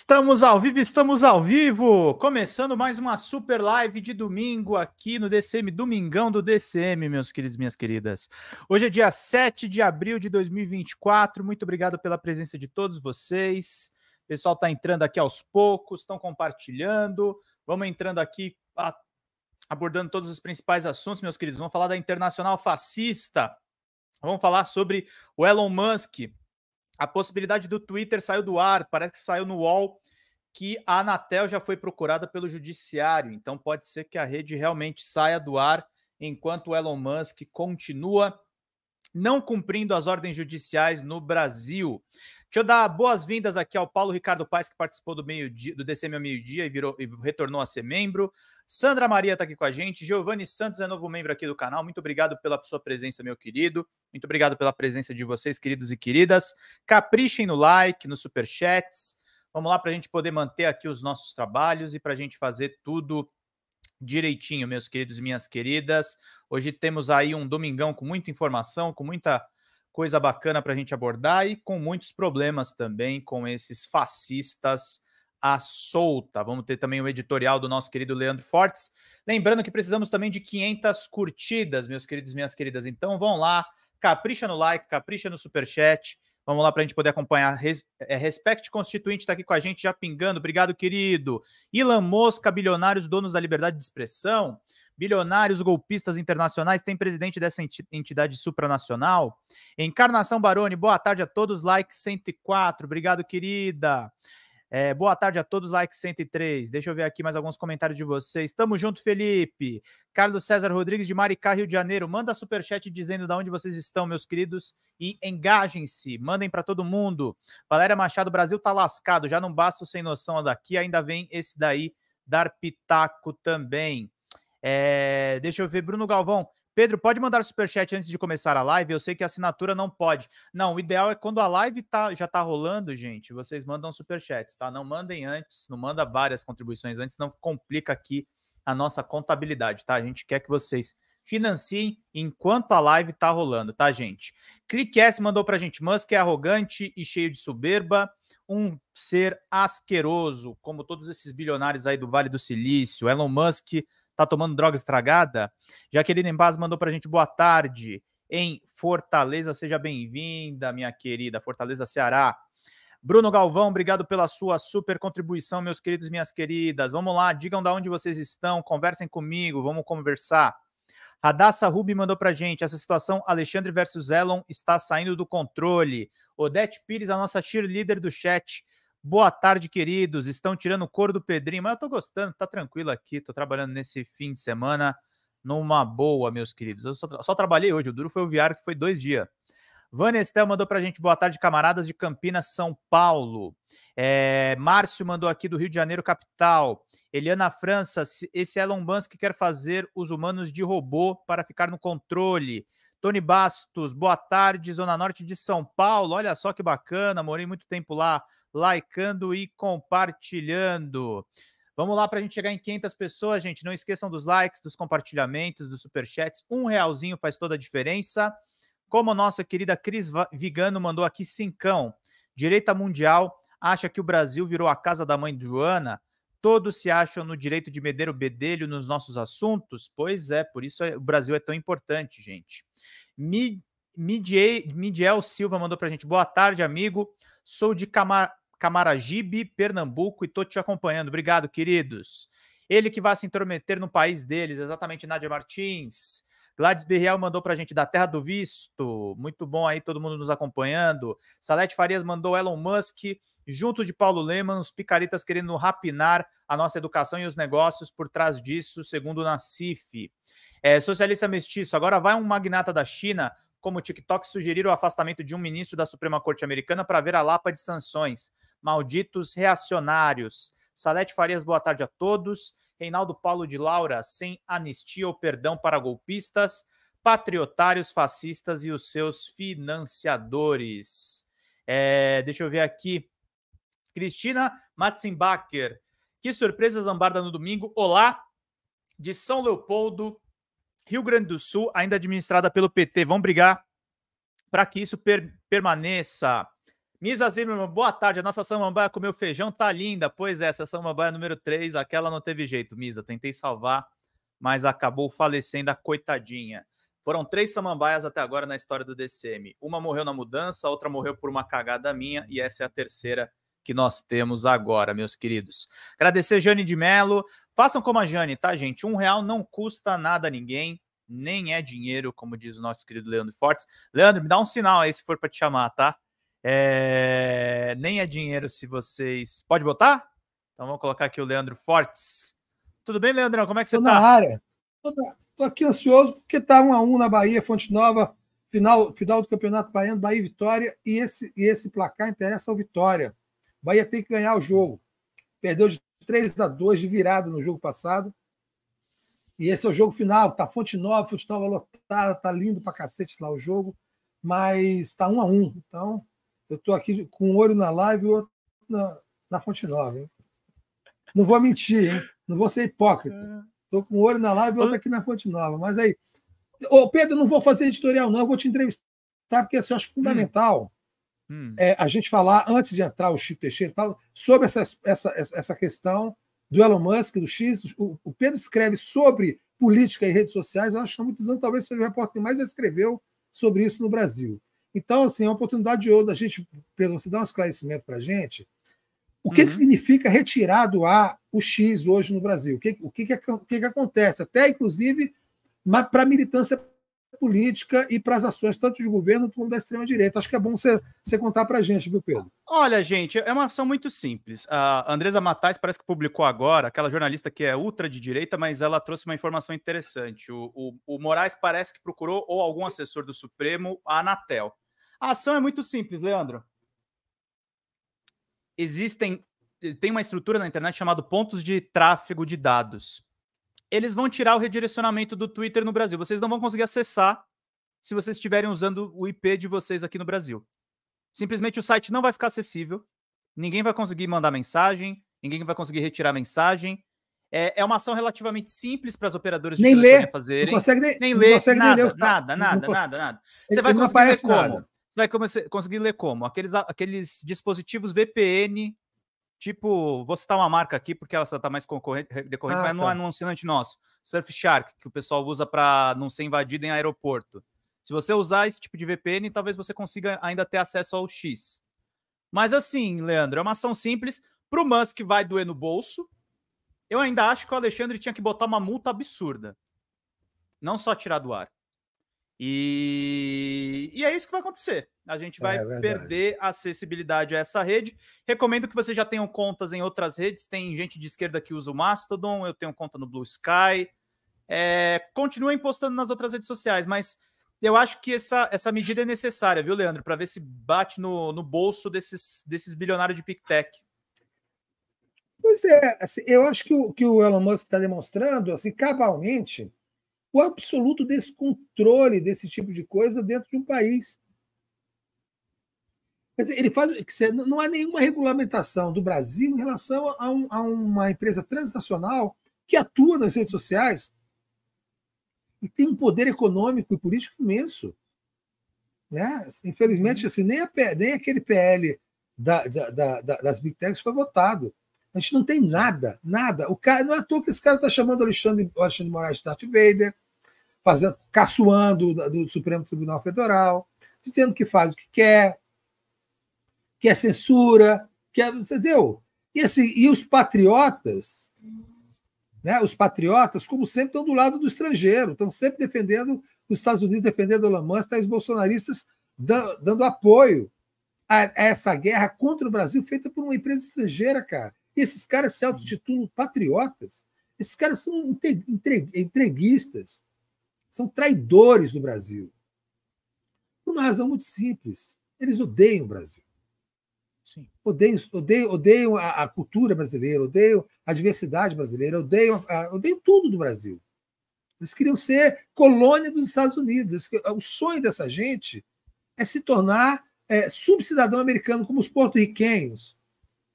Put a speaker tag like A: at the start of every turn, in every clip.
A: Estamos ao vivo, estamos ao vivo! Começando mais uma super live de domingo aqui no DCM, Domingão do DCM, meus queridos minhas queridas. Hoje é dia 7 de abril de 2024. Muito obrigado pela presença de todos vocês. O pessoal está entrando aqui aos poucos, estão compartilhando. Vamos entrando aqui abordando todos os principais assuntos, meus queridos. Vamos falar da Internacional Fascista. Vamos falar sobre o Elon Musk, a possibilidade do Twitter saiu do ar, parece que saiu no UOL, que a Anatel já foi procurada pelo judiciário. Então pode ser que a rede realmente saia do ar enquanto o Elon Musk continua não cumprindo as ordens judiciais no Brasil. Deixa eu dar boas-vindas aqui ao Paulo Ricardo Paes, que participou do, meio dia, do DCM ao meio-dia e, virou, e retornou a ser membro. Sandra Maria está aqui com a gente. Giovanni Santos é novo membro aqui do canal. Muito obrigado pela sua presença, meu querido. Muito obrigado pela presença de vocês, queridos e queridas. Caprichem no like, nos superchats. Vamos lá para a gente poder manter aqui os nossos trabalhos e para a gente fazer tudo direitinho, meus queridos e minhas queridas. Hoje temos aí um domingão com muita informação, com muita coisa bacana para a gente abordar e com muitos problemas também com esses fascistas à solta. Vamos ter também o editorial do nosso querido Leandro Fortes. Lembrando que precisamos também de 500 curtidas, meus queridos, minhas queridas. Então vão lá, capricha no like, capricha no super chat. Vamos lá para a gente poder acompanhar. Res, é, Respect Constituinte está aqui com a gente, já pingando. Obrigado, querido. Ilan Mosca, bilionários, donos da liberdade de expressão bilionários golpistas internacionais, tem presidente dessa entidade supranacional? Encarnação Baroni, boa tarde a todos, like 104, obrigado, querida. É, boa tarde a todos, like 103. Deixa eu ver aqui mais alguns comentários de vocês. Tamo junto, Felipe. Carlos César Rodrigues de Maricá, Rio de Janeiro. Manda superchat dizendo de onde vocês estão, meus queridos, e engajem-se. Mandem para todo mundo. Valéria Machado, Brasil tá lascado. Já não basta o sem noção daqui, ainda vem esse daí dar pitaco também. É, deixa eu ver, Bruno Galvão. Pedro, pode mandar superchat antes de começar a live? Eu sei que a assinatura não pode. Não, o ideal é quando a live tá, já tá rolando, gente, vocês mandam superchats, tá? Não mandem antes, não manda várias contribuições antes, não complica aqui a nossa contabilidade, tá? A gente quer que vocês financiem enquanto a live tá rolando, tá, gente? Clique S mandou pra gente. Musk é arrogante e cheio de soberba, um ser asqueroso, como todos esses bilionários aí do Vale do Silício. Elon Musk tá tomando droga estragada? Jaqueline Paz mandou pra gente boa tarde em Fortaleza. Seja bem-vinda, minha querida Fortaleza Ceará. Bruno Galvão, obrigado pela sua super contribuição, meus queridos e minhas queridas. Vamos lá, digam de onde vocês estão, conversem comigo, vamos conversar. Radassa Rubi mandou pra gente. Essa situação, Alexandre versus Elon, está saindo do controle. Odete Pires, a nossa cheerleader do chat, Boa tarde, queridos. Estão tirando o couro do Pedrinho, mas eu tô gostando, tá tranquilo aqui. Tô trabalhando nesse fim de semana numa boa, meus queridos. Eu só, só trabalhei hoje, o duro foi o viário, que foi dois dias. Vanestel mandou pra gente boa tarde, camaradas de Campinas, São Paulo. É, Márcio mandou aqui do Rio de Janeiro, capital. Eliana França, esse Elon Musk quer fazer os humanos de robô para ficar no controle. Tony Bastos, boa tarde, Zona Norte de São Paulo. Olha só que bacana, morei muito tempo lá likeando e compartilhando. Vamos lá para a gente chegar em 500 pessoas, gente. Não esqueçam dos likes, dos compartilhamentos, dos superchats. Um realzinho faz toda a diferença. Como a nossa querida Cris Vigano mandou aqui cincão. Direita mundial acha que o Brasil virou a casa da mãe de Joana. Todos se acham no direito de medeiro o bedelho nos nossos assuntos. Pois é, por isso é, o Brasil é tão importante, gente. Mi, Midiel Silva mandou para a gente. Boa tarde, amigo. Sou de Camar Camaragibe, Pernambuco e tô te acompanhando. Obrigado, queridos. Ele que vai se intrometer no país deles, exatamente Nádia Martins. Gladys Birriel mandou pra gente da Terra do Visto. Muito bom aí, todo mundo nos acompanhando. Salete Farias mandou Elon Musk, junto de Paulo Leman, os picaretas querendo rapinar a nossa educação e os negócios por trás disso, segundo o Nasif. É, socialista mestiço, agora vai um magnata da China como o TikTok sugerir o afastamento de um ministro da Suprema Corte Americana para ver a lapa de sanções. Malditos reacionários. Salete Farias, boa tarde a todos. Reinaldo Paulo de Laura, sem anistia ou perdão para golpistas, patriotários, fascistas e os seus financiadores. É, deixa eu ver aqui. Cristina Matzenbacher. Que surpresa zambarda no domingo. Olá, de São Leopoldo, Rio Grande do Sul, ainda administrada pelo PT. Vão brigar para que isso per permaneça. Misa Zimmermann, boa tarde. A nossa samambaia comeu feijão, tá linda. Pois é, essa samambaia número 3, aquela não teve jeito, Misa. Tentei salvar, mas acabou falecendo a coitadinha. Foram três samambaias até agora na história do DCM. Uma morreu na mudança, outra morreu por uma cagada minha e essa é a terceira que nós temos agora, meus queridos. Agradecer Jane de Mello. Façam como a Jane, tá, gente? Um real não custa nada a ninguém, nem é dinheiro, como diz o nosso querido Leandro Fortes. Leandro, me dá um sinal aí se for para te chamar, tá? É... Nem é dinheiro se vocês. Pode botar? Então vamos colocar aqui o Leandro Fortes. Tudo bem, Leandrão? Como é que você está? Tô na área.
B: Tô, aqui ansioso porque tá 1 a 1 na Bahia, Fonte Nova, final, final do Campeonato Baiano, Bahia Vitória, e esse, e esse placar interessa ao Vitória. Bahia tem que ganhar o jogo. Perdeu de 3 a 2 de virada no jogo passado. E esse é o jogo final. Tá Fonte Nova, Fonte Nova lotada, tá lindo para cacete lá o jogo, mas tá um a um. Então, eu tô aqui com um olho na live e outro na, na Fonte Nova. Hein? Não vou mentir, hein? Não vou ser hipócrita. É. Tô com um olho na live e outro aqui na Fonte Nova. Mas aí, ô Pedro, não vou fazer editorial, não. Eu vou te entrevistar, porque assim, eu acho fundamental. Hum hum. é, a gente falar, antes de entrar o Chico Teixeira e tal, sobre essa, essa, essa questão do Elon Musk, do X. O, o Pedro escreve sobre política e redes sociais, eu acho que há é muitos anos talvez seja o repórter que mais escreveu sobre isso no Brasil. Então, assim, é uma oportunidade de ouro da gente, Pedro, você dá um esclarecimento para a gente. O que, uhum. que significa retirar do ar o X hoje no Brasil? O que, o que, que, o que, que acontece? Até, inclusive, para a militância política e para as ações tanto de governo como da extrema-direita. Acho que é bom você, contar para a gente, viu, Pedro?
A: Olha, gente, é uma ação muito simples. A Andresa Matais parece que publicou agora, aquela jornalista que é ultra de direita, mas ela trouxe uma informação interessante. O, o, o Moraes parece que procurou, ou algum assessor do Supremo, a Anatel. A ação é muito simples, Leandro. Existem... Tem uma estrutura na internet chamada pontos de tráfego de dados eles vão tirar o redirecionamento do Twitter no Brasil. Vocês não vão conseguir acessar se vocês estiverem usando o IP de vocês aqui no Brasil. Simplesmente o site não vai ficar acessível, ninguém vai conseguir mandar mensagem, ninguém vai conseguir retirar mensagem. É, é uma ação relativamente simples para as operadoras de nem ler, fazerem. Não consegue nem, nem ler, consegue nada, nem ler nada, nada, nada, nada. Você vai conseguir ler como? Nada. Você vai conseguir ler como? Aqueles, aqueles dispositivos VPN Tipo, vou citar uma marca aqui porque ela está mais concorrente, decorrente, ah, mas tá. não é anunciante nosso. Surfshark, que o pessoal usa para não ser invadido em aeroporto. Se você usar esse tipo de VPN, talvez você consiga ainda ter acesso ao X. Mas assim, Leandro, é uma ação simples. Para o Musk vai doer no bolso. Eu ainda acho que o Alexandre tinha que botar uma multa absurda. Não só tirar do ar. E, e é isso que vai acontecer. A gente vai é perder acessibilidade a essa rede. Recomendo que vocês já tenham contas em outras redes. Tem gente de esquerda que usa o Mastodon, eu tenho conta no Blue Sky. É, continuem postando nas outras redes sociais, mas eu acho que essa, essa medida é necessária, viu, Leandro? Para ver se bate no, no bolso desses, desses bilionários de Big Tech.
B: Pois é, assim, eu acho que o, que o Elon Musk está demonstrando, assim, cabalmente, o absoluto descontrole desse tipo de coisa dentro de um país. Ele faz, não há nenhuma regulamentação do Brasil em relação a, um, a uma empresa transnacional que atua nas redes sociais e tem um poder econômico e político imenso. Né? Infelizmente, uhum. assim, nem, a, nem aquele PL da, da, da, das Big Techs foi votado. A gente não tem nada, nada. O cara, não é à toa que esse cara está chamando Alexandre, Alexandre Moraes de Darth Vader, fazendo, caçoando do, do Supremo Tribunal Federal, dizendo que faz o que quer, que é censura, que é, entendeu? E, assim, e os patriotas, né? Os patriotas, como sempre, estão do lado do estrangeiro, estão sempre defendendo os Estados Unidos, defendendo o Lamans, tá, os bolsonaristas dando, dando apoio a, a, essa guerra contra o Brasil feita por uma empresa estrangeira, cara. E esses caras se autotitulam patriotas. Esses caras são entreguistas, são traidores do Brasil. Por uma razão muito simples: eles odeiam o Brasil. Sim. Odeiam, odeiam, odeiam a, a, cultura brasileira, odeiam a diversidade brasileira, odeiam, a, odeiam tudo do Brasil. Eles queriam ser colônia dos Estados Unidos. O sonho dessa gente é se tornar é, subcidadão americano, como os porto-riquenhos,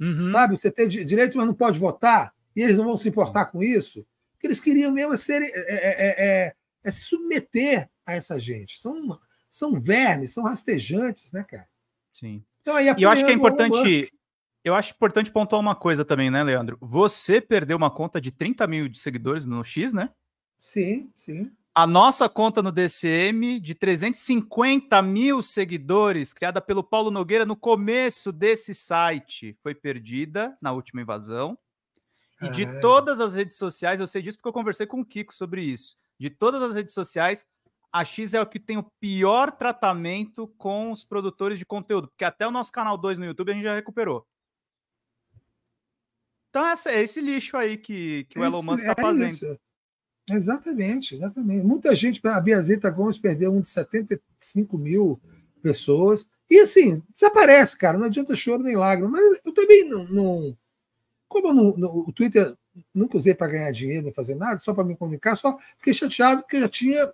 B: Uhum. Sabe? Você tem direito, mas não pode votar, e eles não vão se importar uhum. com isso. O que eles queriam mesmo é, ser, é é, é, é, é se submeter a essa gente. São, são vermes, são rastejantes, né, cara? Sim.
A: Então, aí, e eu acho que é importante. Eu acho importante pontuar uma coisa também, né, Leandro? Você perdeu uma conta de 30 mil de seguidores no X, né?
B: Sim, sim.
A: A nossa conta no DCM, de 350 mil seguidores, criada pelo Paulo Nogueira no começo desse site, foi perdida na última invasão. E de todas as redes sociais, eu sei disso porque eu conversei com o Kiko sobre isso. De todas as redes sociais, a X é o que tem o pior tratamento com os produtores de conteúdo, porque até o nosso canal 2 no YouTube a gente já recuperou. Então, é esse lixo aí que, que o é Elon Musk está é fazendo. Isso.
B: Exatamente, exatamente. Muita gente, a Biazeta Gomes perdeu um de 75 mil pessoas. E assim, desaparece, cara. Não adianta choro nem lágrima. Mas eu também não. não como o Twitter nunca usei para ganhar dinheiro, nem fazer nada, só para me comunicar, só fiquei chateado porque já tinha.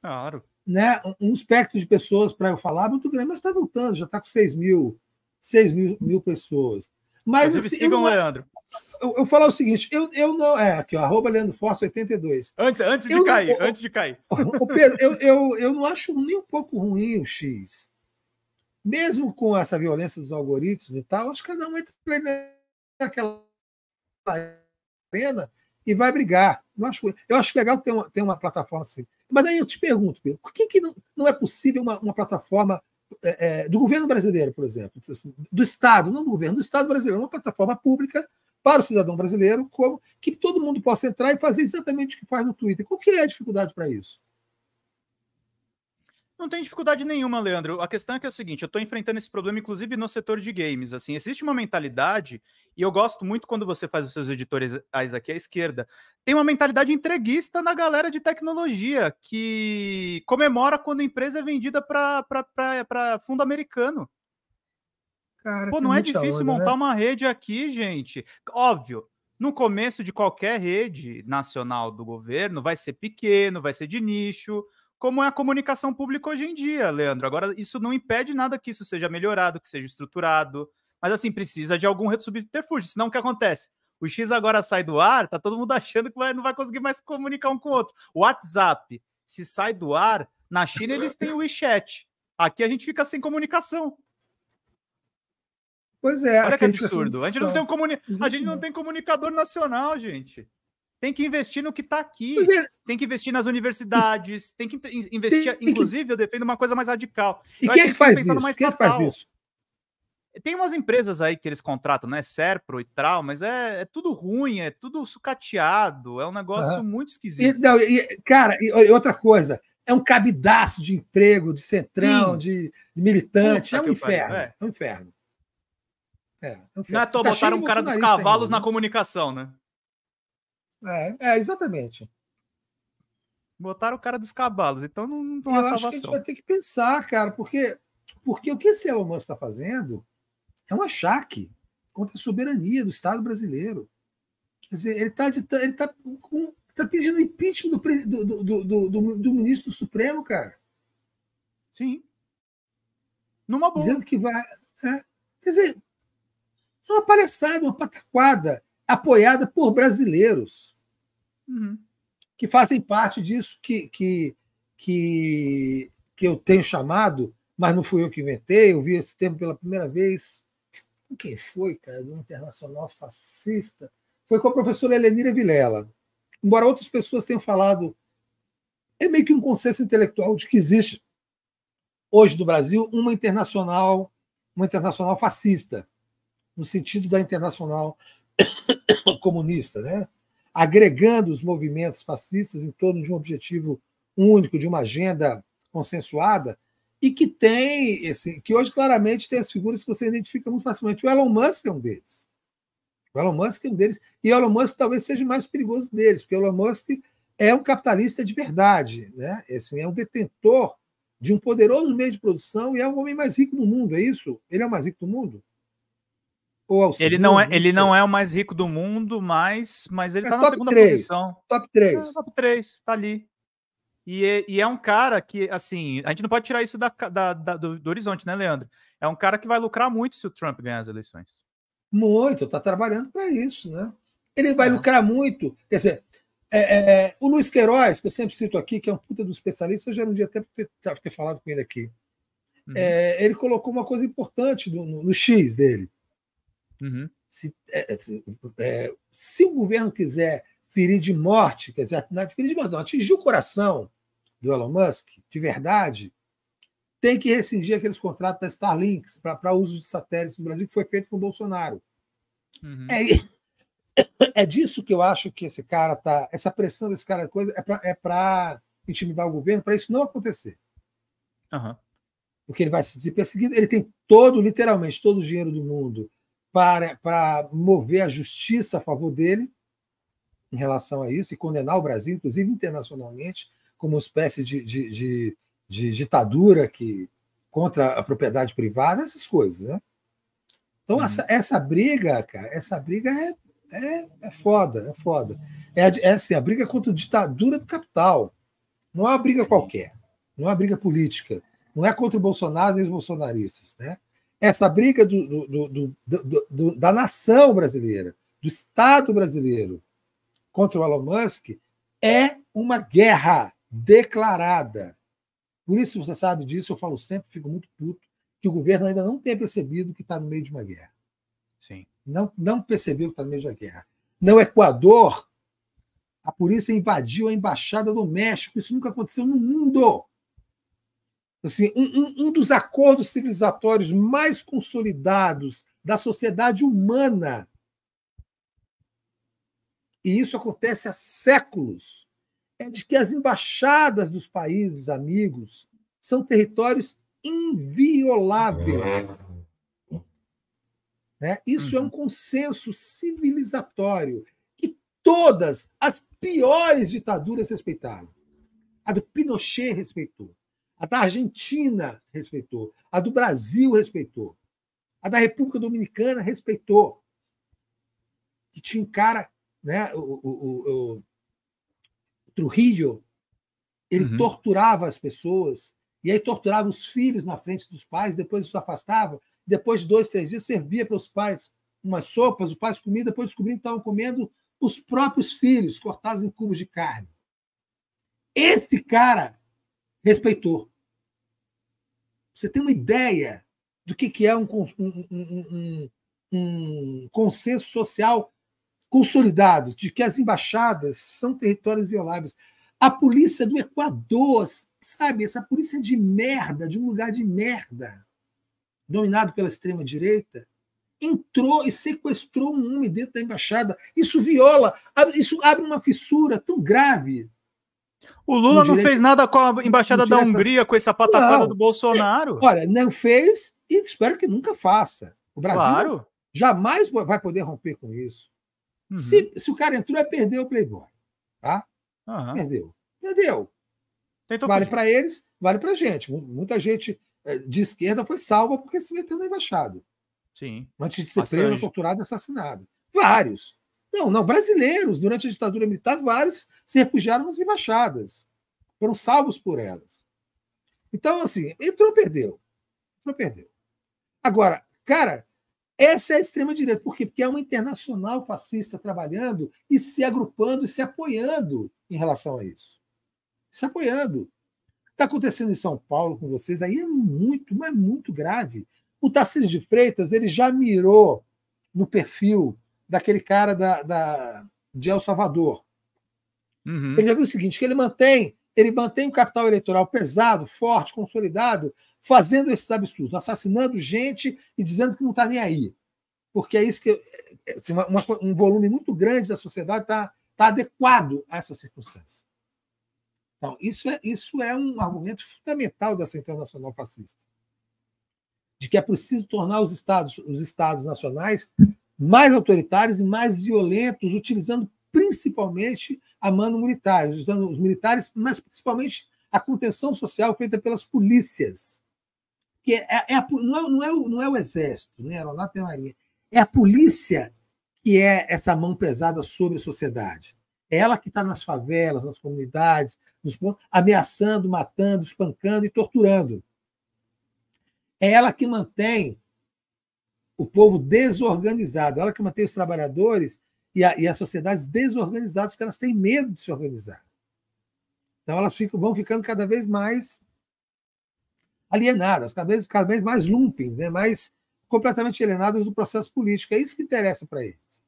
B: Claro. Né, um espectro de pessoas para eu falar muito grande, mas está voltando, já está com 6 mil, 6 mil, mil pessoas. Mas assim, sigam é Leandro eu, eu falar o seguinte, eu, eu não. É, aqui, ó, arroba Leandro Força 82. Antes, antes de cair, antes de cair. o Pedro, eu, eu, eu não acho nem um pouco ruim o X. Mesmo com essa violência dos algoritmos e tal, acho que cada um entra naquela arena e vai brigar. Não acho, eu acho legal ter uma, ter uma plataforma assim. Mas aí eu te pergunto, Pedro, por que, que não, não é possível uma, uma plataforma é, é do governo brasileiro, por exemplo, assim, do Estado, não do governo, do Estado brasileiro, uma plataforma pública para o cidadão brasileiro, como que todo mundo possa entrar e fazer exatamente o que faz no Twitter. Qual que é a dificuldade para isso?
A: Não tem dificuldade nenhuma, Leandro. A questão é que é o seguinte, eu estou enfrentando esse problema, inclusive, no setor de games. Assim, existe uma mentalidade, e eu gosto muito quando você faz os seus editores aqui à esquerda, tem uma mentalidade entreguista na galera de tecnologia, que comemora quando a empresa é vendida para fundo americano. Cara, Pô, não é difícil onda, montar né? uma rede aqui, gente. Óbvio, no começo de qualquer rede nacional do governo vai ser pequeno, vai ser de nicho, como é a comunicação pública hoje em dia, Leandro. Agora, isso não impede nada que isso seja melhorado, que seja estruturado, mas assim, precisa de algum subterfúgio, senão o que acontece? O X agora sai do ar, tá todo mundo achando que não vai conseguir mais comunicar um com o outro. O WhatsApp, se sai do ar, na China eles têm o WeChat. Aqui a gente fica sem comunicação.
B: Pois é. Olha que absurdo. A
A: gente, não tem um comuni... a gente não tem comunicador nacional, gente. Tem que investir no que está aqui. É. Tem que investir nas universidades. tem que investir. Tem, tem inclusive, que... eu defendo uma coisa mais radical. E é quem é que, faz isso? Quem faz isso? Tem umas empresas aí que eles contratam, né?
B: Serpro
A: e Tral, mas é, é tudo ruim, é tudo sucateado, é um negócio uhum. muito
B: esquisito. E, não, e, cara, e outra coisa, é um cabidaço de emprego, de centrão, de, de, militante, Puta é um inferno. Pariu, é. é um inferno. É, é, é enfim, tá botaram um cara dos cavalos ainda, na né?
A: comunicação, né?
B: É, é, exatamente.
A: Botaram o cara dos cavalos, então não, não há salvação. Acho que a gente vai ter
B: que pensar, cara, porque, porque o que esse Elon Musk está fazendo é um achaque contra a soberania do Estado brasileiro. Quer dizer, ele está ele tá, um, tá pedindo impeachment do, do, do, do, do ministro do Supremo, cara. Sim. Numa boa. Dizendo que vai. É. Quer dizer, é uma palhaçada, uma pataquada, apoiada por brasileiros uhum. que fazem parte disso que, que, que, que eu tenho chamado, mas não fui eu que inventei, eu vi esse termo pela primeira vez. quem foi, cara? Do internacional fascista. Foi com a professora Helenira Vilela. Embora outras pessoas tenham falado, é meio que um consenso intelectual de que existe hoje no Brasil uma internacional, uma internacional fascista no sentido da internacional comunista, né? agregando os movimentos fascistas em torno de um objetivo único, de uma agenda consensuada, e que tem, esse, que hoje claramente tem as figuras que você identifica muito facilmente. O Elon Musk é um deles. O Elon Musk é um deles. E o Elon Musk talvez seja o mais perigoso deles, porque o Elon Musk é um capitalista de verdade, né? Assim, é um detentor de um poderoso meio de produção e é o homem mais rico do mundo, é isso? Ele é o mais rico do mundo? ou ao segundo, ele não é Ele
A: não é o mais rico do mundo, mas, mas ele é tá na segunda 3, posição.
B: Top 3. É,
A: top 3, tá ali. E, é, e é um cara que, assim, a gente não pode tirar isso da, da, da do, do, horizonte, né, Leandro? É um cara que vai lucrar muito se o Trump ganhar as eleições.
B: Muito, está trabalhando para isso, né? Ele vai é. lucrar muito. Quer dizer, é, é, é, o Luiz Queiroz, que eu sempre cito aqui, que é um puta do especialista, hoje era um dia até ter, ter falado com ele aqui. Uhum. É, ele colocou uma coisa importante no, no, no X dele. Uhum. Se, é, é, é, se, o governo quiser ferir de morte, quer dizer, não, ferir de morte, não, atingir o coração do Elon Musk, de verdade, tem que rescindir aqueles contratos da Starlink para uso de satélites no Brasil, que foi feito com o Bolsonaro. Uhum. É, é disso que eu acho que esse cara tá. Essa pressão desse cara coisa é para é intimidar o governo, para isso não acontecer. Uhum. Porque ele vai se perseguido, ele tem todo, literalmente, todo o dinheiro do mundo para, para mover a justiça a favor dele em relação a isso e condenar o Brasil, inclusive internacionalmente, como uma espécie de, de, de, de ditadura que contra a propriedade privada, essas coisas, né? Então, uhum. essa, essa briga, cara, essa briga é, é, é foda, é foda. É, é assim, a briga contra a ditadura do capital. Não é uma briga qualquer, não é uma briga política. Não é contra o Bolsonaro nem os bolsonaristas, né? essa briga do, do, do, da nação brasileira, do Estado brasileiro contra o Elon Musk é uma guerra declarada. Por isso, você sabe disso, eu falo sempre, fico muito puto, que o governo ainda não tem percebido que está no meio de uma guerra. Sim. Não, não percebeu que está no meio de uma guerra. No Equador, a polícia invadiu a embaixada do México. Isso nunca aconteceu no mundo. Assim, um, um dos acordos civilizatórios mais consolidados da sociedade humana. E isso acontece há séculos. É de que as embaixadas dos países amigos são territórios invioláveis. Né? Isso é um uhum. consenso civilizatório que todas as piores ditaduras respeitaram. A do Pinochet respeitou. A da Argentina respeitou. A do Brasil respeitou. A da República Dominicana respeitou. Que tinha um cara, né, o, o, o, o Trujillo, ele uhum. torturava as pessoas, e aí torturava os filhos na frente dos pais, depois os afastava, depois de dois, três dias servia para os pais umas sopas, os pais comiam, depois descobriram que estavam comendo os próprios filhos, cortados em cubos de carne. Esse cara respeitou. Você tem uma ideia do que, é um, um, um, um consenso social consolidado, de que as embaixadas são territórios violáveis. A polícia do Equador, sabe, essa polícia de merda, de um lugar de merda, dominado pela extrema-direita, entrou e sequestrou um homem dentro da embaixada. Isso viola, isso abre uma fissura tão grave o Lula não fez nada com a embaixada da Hungria com essa pataquada do Bolsonaro. É, olha, não fez e espero que nunca faça. O Brasil claro. jamais vai poder romper com isso. Uhum. Se, se, o cara entrou, é perder o Playboy. Tá? Uhum. Perdeu. Perdeu. Tentou vale para eles, vale para gente. Muita gente eh, de esquerda foi salva porque se meteu na embaixada. Sim. Antes de ser preso, torturado e assassinado. Vários. Não, não, brasileiros, durante a ditadura militar, vários se refugiaram nas embaixadas, foram salvos por elas. Então, assim, entrou, perdeu. Entrou, perdeu. Agora, cara, essa é a extrema-direita. Por quê? Porque é uma internacional fascista trabalhando e se agrupando e se apoiando em relação a isso. Se apoiando. Está acontecendo em São Paulo com vocês aí é muito, mas muito grave. O Tarcísio de Freitas ele já mirou no perfil daquele cara da, da, de El Salvador. Uhum. Ele já viu o seguinte: que ele mantém, ele mantém o capital eleitoral pesado, forte, consolidado, fazendo esses absurdos, assassinando gente e dizendo que não está nem aí. Porque é isso que. É, é, assim, uma, um volume muito grande da sociedade está tá adequado a essa circunstância. Então, isso é, isso é um argumento fundamental dessa internacional fascista. De que é preciso tornar os estados, os estados nacionais mais autoritários e mais violentos, utilizando principalmente a mano militar, usando os militares, mas principalmente a contenção social feita pelas polícias. Que é, é, é a, não, é, não, é o, não é o exército, né? aeronáutica e marinha. É a polícia que é essa mão pesada sobre a sociedade. É ela que está nas favelas, nas comunidades, nos, ameaçando, matando, espancando e torturando. É ela que mantém o povo desorganizado. Olha que mantém os trabalhadores e, a, e, as sociedades desorganizadas, porque elas têm medo de se organizar. Então elas ficam, vão ficando cada vez mais alienadas, cada vez, cada vez mais lumpens, né? mais completamente alienadas do processo político. É isso que interessa para eles.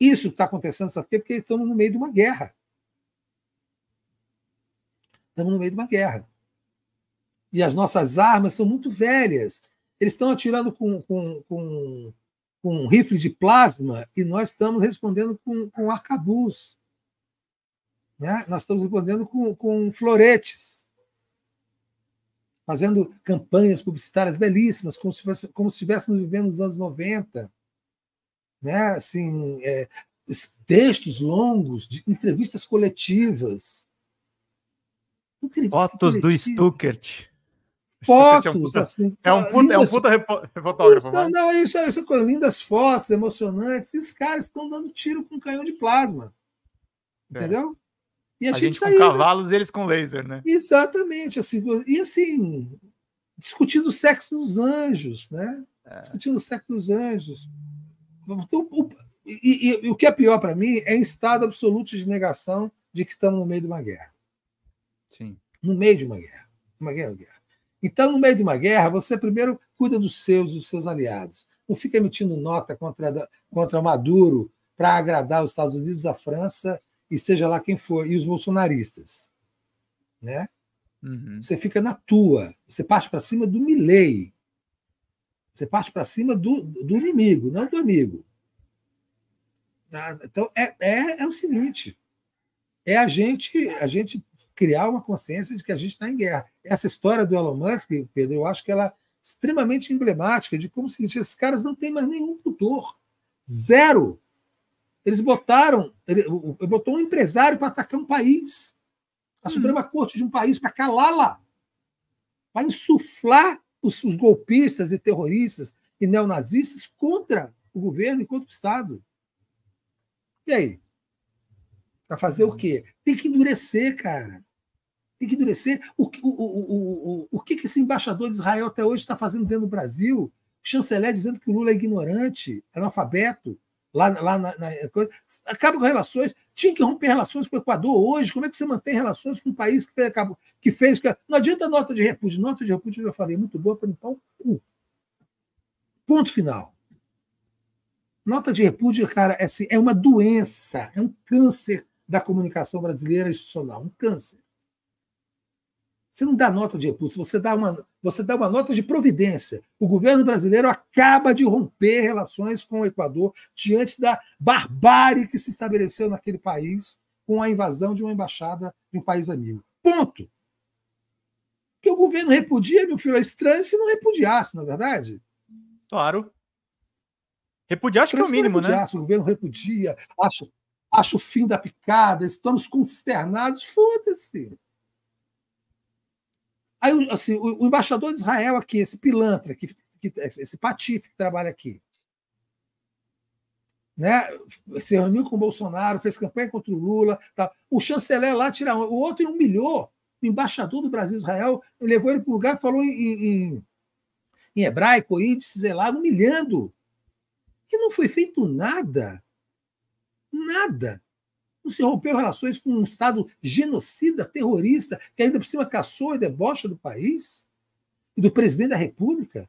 B: Isso está acontecendo, sabe por quê? Porque estamos no meio de uma guerra. Estamos no meio de uma guerra. E as nossas armas são muito velhas eles estão atirando com, com, com, com rifles de plasma e nós estamos respondendo com, com arcabuz. Né? Nós estamos respondendo com, com floretes, fazendo campanhas publicitárias belíssimas, como se, fosse, como se estivéssemos vivendo nos anos 90. Né? Assim, é, textos longos, de entrevistas coletivas.
C: Fotos do Stuckert fotos, é assim. É um puta, lindas, é um puta fotógrafo. Não,
B: não, é isso, é isso, com lindas fotos, emocionantes. Esses caras estão dando tiro com um canhão de plasma. Entendeu? É. E a, a gente, gente tá com aí, né?
A: cavalos né? e eles com laser, né?
B: Exatamente. Assim, e assim, discutindo o sexo dos anjos, né? É. Discutindo o sexo dos anjos. Então, o, e, e, e o que é pior para mim é em estado absoluto de negação de que estamos no meio de uma guerra. Sim. No meio de uma guerra. Uma guerra, uma guerra. Então, no meio de uma guerra, você primeiro cuida dos seus, dos seus aliados. Não fica emitindo nota contra, contra Maduro para agradar os Estados Unidos, a França e seja lá quem for, e os bolsonaristas. Né? Uhum. Você fica na tua, você parte para cima do Milley. Você parte para cima do, do inimigo, não do amigo. Ah, então, é, é, é o seguinte: é a gente, a gente criar uma consciência de que a gente está em guerra. Essa história do Elon Musk, Pedro, eu acho que ela é extremamente emblemática de como o seguinte, esses caras não têm mais nenhum pudor Zero. Eles botaram, ele, botou um empresário para atacar um país. A hum. Suprema Corte de um país para calá-la. Para insuflar os, os golpistas e terroristas e neonazistas contra o governo e contra o Estado. E aí? Para fazer o uhum. quê? Tem que endurecer, cara. Tem que endurecer. O, o, o, o, o que esse embaixador de Israel até hoje está fazendo dentro do Brasil? O chanceler dizendo que o Lula é ignorante, é analfabeto, lá, lá na, na coisa. Acaba com relações. Tinha que romper relações com o Equador hoje. Como é que você mantém relações com um país que fez. que fez que... É, não adianta nota de repúdio. Nota de repúdio, eu falei, muito boa para limpar o cu. Ponto final. Nota de repúdio, cara, é, assim, é uma doença, é um câncer da comunicação brasileira institucional, um câncer. Você não dá nota de repulso, você dá uma, você dá uma nota de providência. O governo brasileiro acaba de romper relações com o Equador diante da barbárie que se estabeleceu naquele país com a invasão de uma embaixada de um país amigo. Ponto. Que o governo repudia, meu filho, é estranho se não repudiasse, na é verdade? Claro. Repudiasse, acho que é o mínimo, né? O governo repudia, acho acho o fim da picada, estamos consternados, foda-se. Aí, assim, o, o, embaixador de Israel aqui, esse pilantra, que, que esse patife que trabalha aqui, né, se reuniu com o Bolsonaro, fez campanha contra o Lula, tá. o chanceler lá tira o outro humilhou o embaixador do Brasil Israel, levou ele para o lugar e falou em, em, em hebraico, índice, sei lá, humilhando. E não foi feito nada. Nada. Não se rompeu relações com um Estado genocida, terrorista, que ainda por cima caçou e debocha do país e do presidente da República.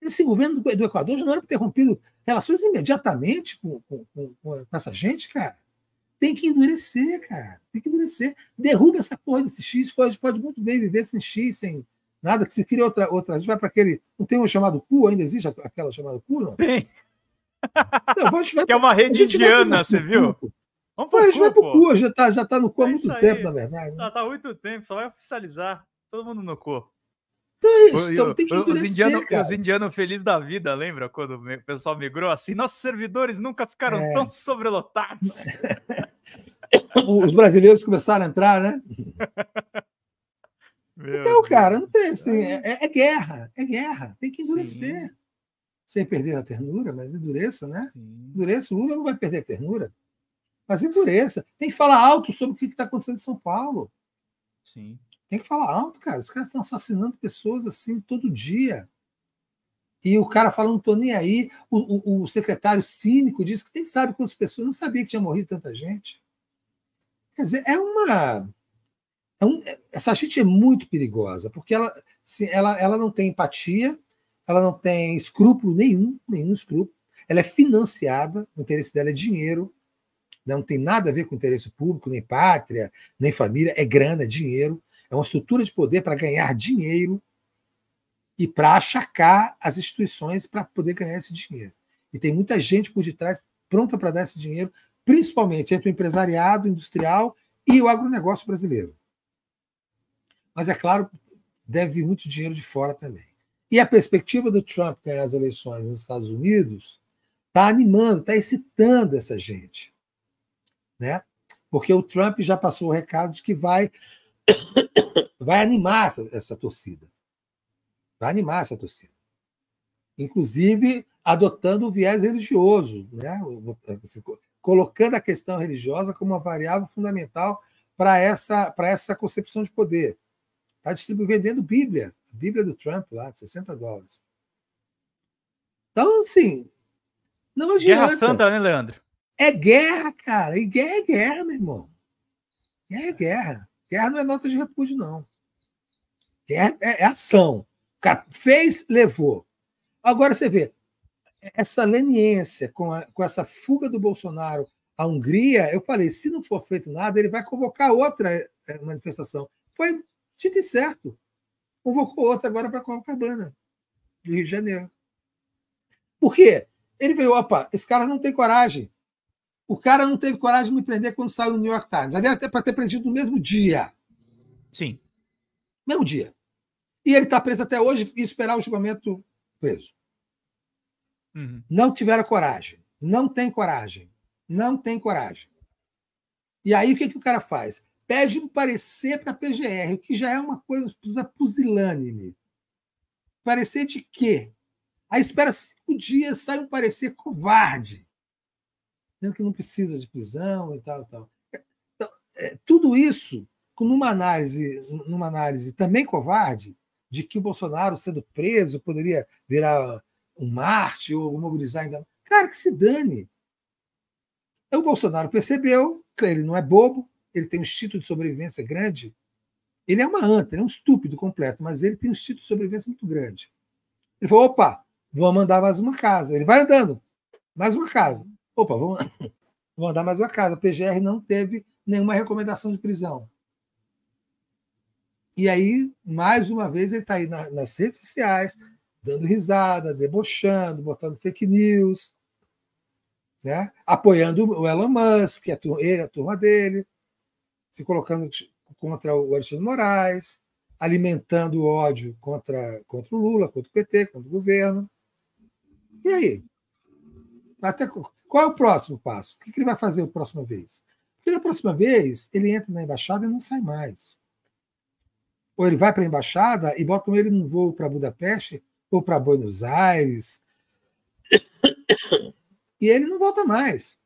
B: Esse governo do, Equador já não era para ter rompido relações imediatamente com, com, com, com essa gente, cara. Tem que endurecer, cara. Tem que endurecer. Derruba essa porra desse X. Pode, pode muito bem viver sem X, sem, nada, que se cria outra, outra. A gente vai para aquele. Não tem um chamado cu, ainda existe aquela chamada cu, não? Tem. Não, vai, vai, que é uma rede indiana, você viu? Vamos
A: pro
C: mas cu, vai pro pô.
B: cu, já tá, já tá no cu há é muito tempo, aí. na verdade.
A: Tá, né? Já tá há muito tempo, só vai oficializar. Todo mundo no cu. Então é isso, então tem que os indianos, os indianos felizes da vida, lembra? Quando o pessoal migrou assim, nossos servidores nunca ficaram é. tão sobrelotados.
B: os brasileiros começaram a entrar, né? Meu então, cara, não tem assim, é, é, guerra, é guerra, tem que endurecer. Sim sem perder a ternura, mas endureça, né? Endureça, o Lula não vai perder a ternura. Mas endureça. Tem que falar alto sobre o que está acontecendo em São Paulo. Sim. Tem que falar alto, cara. Os caras estão assassinando pessoas assim todo dia. E o cara falando, não tô nem aí. O, o, o secretário cínico disse que nem sabe quantas pessoas, não sabia que tinha morrido tanta gente. Quer dizer, é uma. É um, essa gente é muito perigosa, porque ela, assim, ela, ela não tem empatia, ela não tem escrúpulo nenhum, nenhum escrúpulo. Ela é financiada, o interesse dela é dinheiro, não tem nada a ver com interesse público, nem pátria, nem família, é grana, é dinheiro. É uma estrutura de poder para ganhar dinheiro e para achacar as instituições para poder ganhar esse dinheiro. E tem muita gente por detrás pronta para dar esse dinheiro, principalmente entre o empresariado industrial e o agronegócio brasileiro. Mas, é claro, deve vir muito dinheiro de fora também. E a perspectiva do Trump ganhar as eleições nos Estados Unidos está animando, está excitando essa gente. Né? Porque o Trump já passou o recado de que vai, vai animar essa, essa torcida. Vai animar essa torcida. Inclusive adotando o viés religioso, né? Assim, colocando a questão religiosa como uma variável fundamental para essa, essa concepção de poder. Está vendendo Bíblia, a Bíblia do Trump lá, 60 dólares. Então, assim, não adianta. Guerra Santa, né, Leandro? É guerra, cara. E guerra é guerra, meu irmão. Guerra é guerra. Guerra não é nota de repúdio, não. Guerra é, é ação. O cara fez, levou. Agora você vê, essa leniência com, a, com essa fuga do Bolsonaro à Hungria, eu falei, se não for feito nada, ele vai convocar outra eh, manifestação. Foi Dito e certo. Convocou outro agora para Copacabana, no Rio de Janeiro. Por quê? Ele veio, opa, esse cara não tem coragem. O cara não teve coragem de me prender quando saiu do New York Times. Aliás, até para ter prendido no mesmo dia. Sim. Mesmo dia. E ele está preso até hoje e esperar o julgamento preso. Uhum. Não tiveram coragem. Não tem coragem. Não tem coragem. E aí o que, que o cara faz? pede um parecer para a PGR, o que já é uma coisa pusilânime. Parecer de quê? Aí espera cinco dias, sai um parecer covarde, dizendo que não precisa de prisão e tal, tal. Então, é, tudo isso, numa análise, numa análise também covarde, de que o Bolsonaro, sendo preso, poderia virar um Marte ou mobilizar ainda. Cara, que se dane. O Bolsonaro percebeu, ele não é bobo, ele tem um instinto de sobrevivência grande. Ele é uma anta, ele é um estúpido completo, mas ele tem um instinto de sobrevivência muito grande. Ele falou: opa, vou mandar mais uma casa. Ele vai andando, mais uma casa. Opa, vou, vou mandar mais uma casa. o PGR não teve nenhuma recomendação de prisão. E aí, mais uma vez, ele está aí na, nas redes sociais, dando risada, debochando, botando fake news, né? apoiando o Elon Musk, a turma, ele, a turma dele se colocando contra o Alexandre Moraes, alimentando o ódio contra, contra o Lula, contra o PT, contra o governo. E aí? Até, qual é o próximo passo? O que ele vai fazer a próxima vez? Porque da próxima vez ele entra na embaixada e não sai mais. Ou ele vai para a embaixada e botam ele num voo para Budapeste ou para Buenos Aires. E ele não volta mais.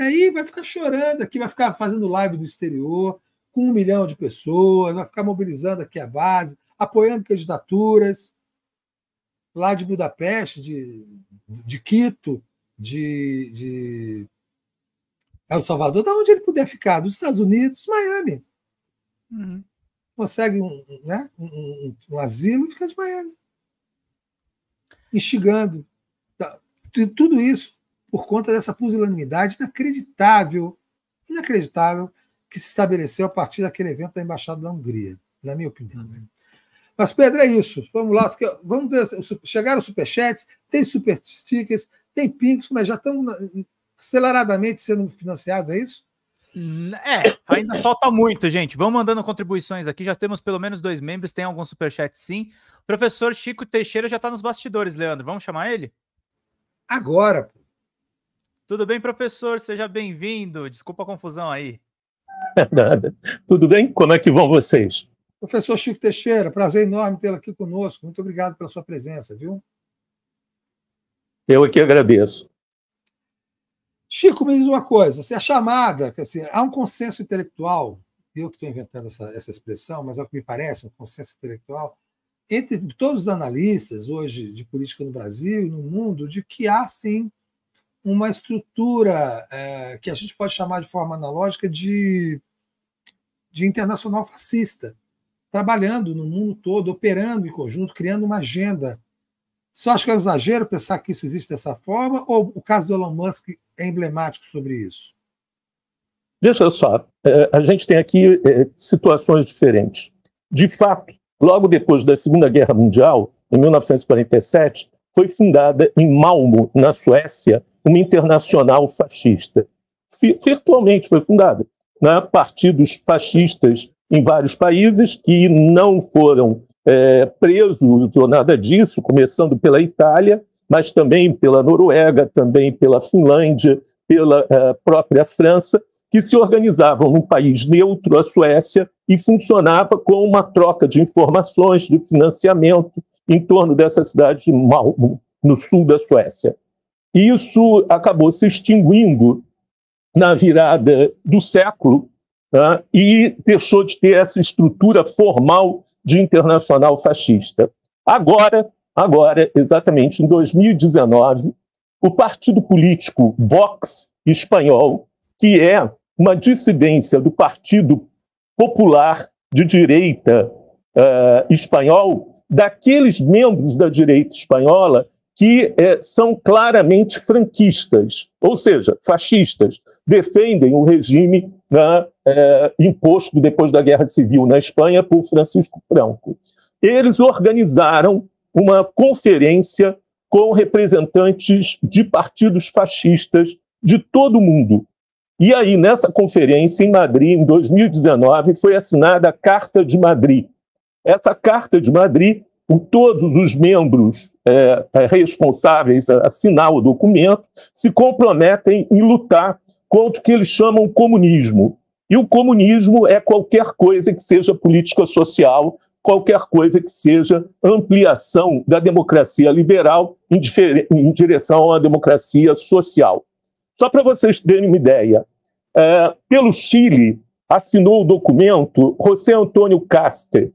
B: E aí vai ficar chorando aqui, vai ficar fazendo live do exterior, com um milhão de pessoas, vai ficar mobilizando aqui a base, apoiando candidaturas lá de Budapeste, de, de Quito, de, de El Salvador, da onde ele puder ficar, dos Estados Unidos, Miami. Uhum. Consegue um, né, um, um, um asilo e fica de Miami. Instigando. Tá, tudo isso por conta dessa pusilanimidade inacreditável, inacreditável, que se estabeleceu a partir daquele evento da Embaixada da Hungria, na minha opinião. Né? Mas, Pedro, é isso. Vamos lá, vamos ver. Chegaram superchats, tem super stickers, tem pingos, mas já estão aceleradamente sendo financiados, é isso? Hum, é, ainda é. falta
A: muito, gente. Vamos mandando contribuições aqui. Já temos pelo menos dois membros, tem algum superchat sim. Professor Chico Teixeira já está nos bastidores, Leandro. Vamos chamar ele? Agora. Tudo bem, professor? Seja bem-vindo. Desculpa a confusão aí.
C: nada. Tudo bem? Como é que vão vocês?
B: Professor Chico Teixeira, prazer enorme tê-lo aqui conosco. Muito obrigado pela sua presença, viu?
C: Eu aqui é agradeço.
B: Chico, me diz uma coisa. Se a chamada, assim, há um consenso intelectual, eu que estou inventando essa, essa expressão, mas é o que me parece, um consenso intelectual, entre todos os analistas hoje de política no Brasil e no mundo, de que há sim uma estrutura é, que a gente pode chamar de forma analógica de, de internacional fascista, trabalhando no mundo todo, operando em conjunto, criando uma agenda. Só acho que é um exagero pensar que isso existe dessa forma, ou o caso do Elon Musk é emblemático sobre isso?
C: Deixa eu só. É, a gente tem aqui é, situações diferentes. De fato, logo depois da Segunda Guerra Mundial, em 1947, foi fundada em Malmo, na Suécia, uma internacional fascista. Virtualmente foi fundada. Né? Partidos fascistas em vários países que não foram é, presos ou nada disso, começando pela Itália, mas também pela Noruega, também pela Finlândia, pela é, própria França, que se organizavam num país neutro, a Suécia, e funcionava com uma troca de informações, de financiamento em torno dessa cidade de Malmo, no sul da Suécia isso acabou se extinguindo na virada do século né, e deixou de ter essa estrutura formal de internacional fascista. Agora, agora, exatamente em 2019, o partido político Vox espanhol, que é uma dissidência do Partido Popular de Direita uh, espanhol, daqueles membros da direita espanhola que é, são claramente franquistas, ou seja, fascistas, defendem o regime né, é, imposto depois da Guerra Civil na Espanha por Francisco Franco. Eles organizaram uma conferência com representantes de partidos fascistas de todo o mundo. E aí, nessa conferência em Madrid, em 2019, foi assinada a Carta de Madrid. Essa Carta de Madrid, com todos os membros é, é, responsáveis a assinar o documento se comprometem em lutar contra o que eles chamam comunismo. E o comunismo é qualquer coisa que seja política social, qualquer coisa que seja ampliação da democracia liberal em, em direção à democracia social. Só para vocês terem uma ideia, é, pelo Chile assinou o documento José Antônio Caster,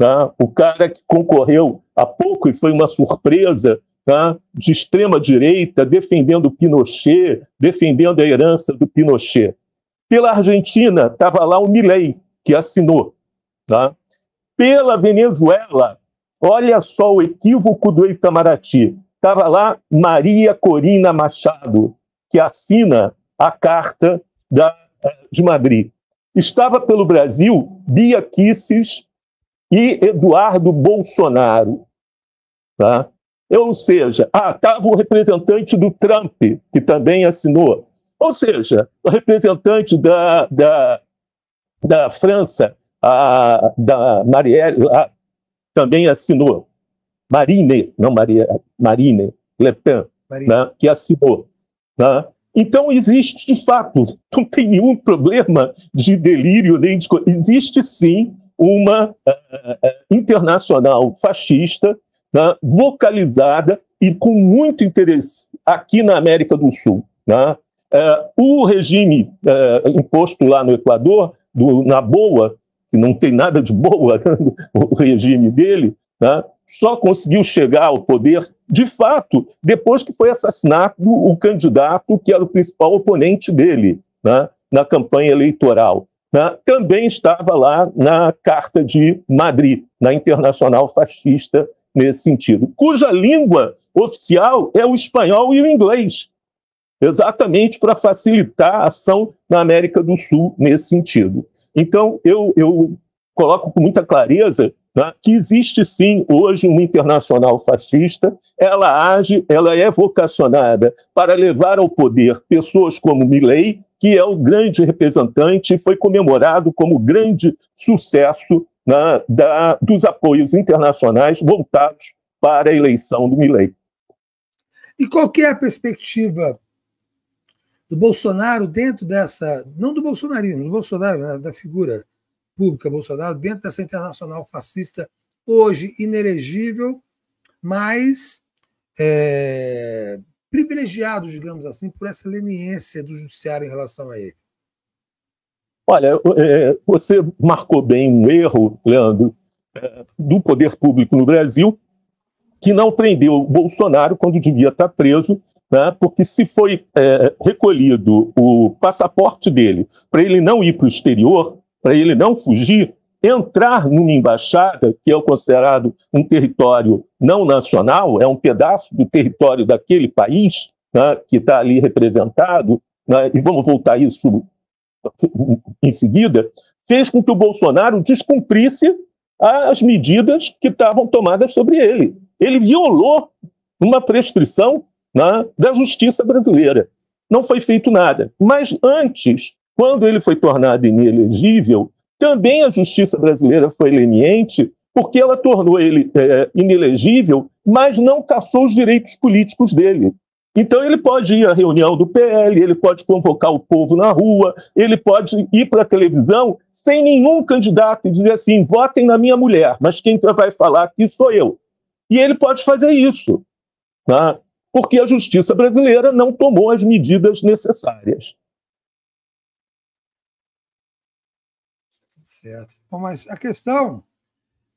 C: né, o cara que concorreu há pouco, e foi uma surpresa, tá? de extrema-direita defendendo Pinochet, defendendo a herança do Pinochet. Pela Argentina, estava lá o Milei, que assinou. Tá? Pela Venezuela, olha só o equívoco do Itamaraty. Estava lá Maria Corina Machado, que assina a Carta da, eh, de Madrid. Estava pelo Brasil Bia Kisses e Eduardo Bolsonaro. Tá? Ou seja, ah, estava o representante do Trump, que também assinou. Ou seja, o representante da, da, da França, a, da Marielle, a, também assinou. Marine, não Maria, Marine Le Pen, Marine. Né, que assinou. Né? Então, existe de fato, não tem nenhum problema de delírio, nem de... existe sim uma uh, internacional fascista né, e com muito interesse aqui na América do Sul. Né? É, o regime é, imposto lá no Equador, do, na boa, que não tem nada de boa né, o regime dele, né, só conseguiu chegar ao poder, de fato, depois que foi assassinado o candidato que era o principal oponente dele né, na campanha eleitoral. Né. também estava lá na Carta de Madrid, na Internacional Fascista nesse sentido, cuja língua oficial é o espanhol e o inglês, exatamente para facilitar a ação na América do Sul nesse sentido. Então, eu, eu coloco com muita clareza né, que existe sim hoje uma internacional fascista, ela age, ela é vocacionada para levar ao poder pessoas como Milley, que é o grande representante e foi comemorado como grande sucesso na, da, dos apoios internacionais voltados para a eleição do Milei. E qual é a perspectiva
B: do Bolsonaro dentro dessa, não do bolsonarismo, do Bolsonaro, né, da figura pública Bolsonaro, dentro dessa internacional fascista hoje inelegível, mas é, privilegiado, digamos assim, por essa leniência do judiciário em relação a ele?
C: Olha, é, é, você marcou bem um erro, Leandro, é, do poder público no Brasil, que não prendeu Bolsonaro quando devia estar preso, né, porque se foi é, recolhido o passaporte dele para ele não ir para o exterior, para ele não fugir, entrar numa embaixada, que é considerado um território não nacional, é um pedaço do território daquele país né, que está ali representado, né, e vamos voltar a isso em seguida, fez com que o Bolsonaro descumprisse as medidas que estavam tomadas sobre ele. Ele violou uma prescrição né, da justiça brasileira. Não foi feito nada. Mas antes, quando ele foi tornado inelegível, também a justiça brasileira foi leniente, porque ela tornou ele é, inelegível, mas não caçou os direitos políticos dele. Então ele pode ir à reunião do PL, ele pode convocar o povo na rua, ele pode ir para a televisão sem nenhum candidato e dizer assim: votem na minha mulher, mas quem vai falar aqui sou eu. E ele pode fazer isso, tá? porque a justiça brasileira não tomou as medidas necessárias.
B: Certo. Bom, mas a questão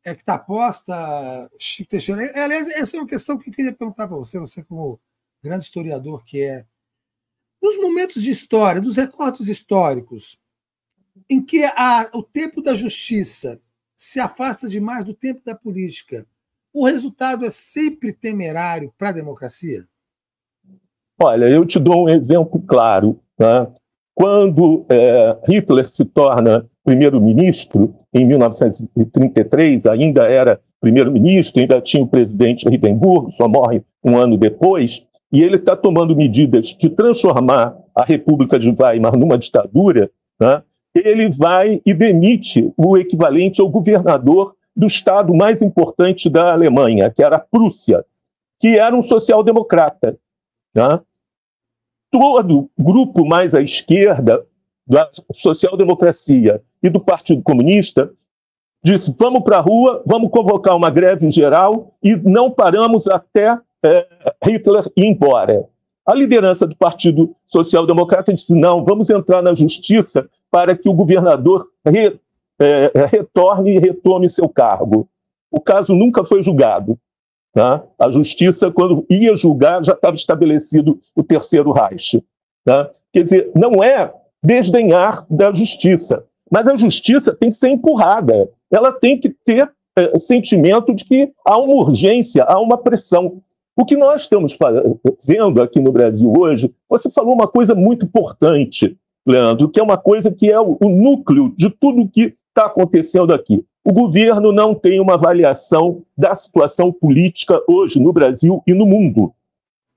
B: é que está posta, Chico Teixeira. É, aliás, essa é uma questão que eu queria perguntar para você, você como grande historiador que é, nos momentos de história, dos recortes históricos, em que a, o tempo da justiça se afasta demais do tempo da política, o resultado é sempre temerário para a democracia?
C: Olha, eu te dou um exemplo claro. Né? Quando é, Hitler se torna primeiro-ministro, em 1933, ainda era primeiro-ministro, ainda tinha o presidente Ribemburgo, só morre um ano depois, e ele está tomando medidas de transformar a República de Weimar numa ditadura, né? ele vai e demite o equivalente ao governador do estado mais importante da Alemanha, que era a Prússia, que era um social-democrata. Né? Todo grupo mais à esquerda da social-democracia e do Partido Comunista disse: vamos para a rua, vamos convocar uma greve geral e não paramos até é, Hitler ir embora. A liderança do Partido Social Democrata disse: não, vamos entrar na justiça para que o governador re, é, retorne e retome seu cargo. O caso nunca foi julgado. Tá? A justiça, quando ia julgar, já estava estabelecido o terceiro Reich. Tá? Quer dizer, não é desdenhar da justiça, mas a justiça tem que ser empurrada, ela tem que ter é, sentimento de que há uma urgência, há uma pressão. O que nós estamos fazendo aqui no Brasil hoje, você falou uma coisa muito importante, Leandro, que é uma coisa que é o, núcleo de tudo o que está acontecendo aqui. O governo não tem uma avaliação da situação política hoje no Brasil e no mundo.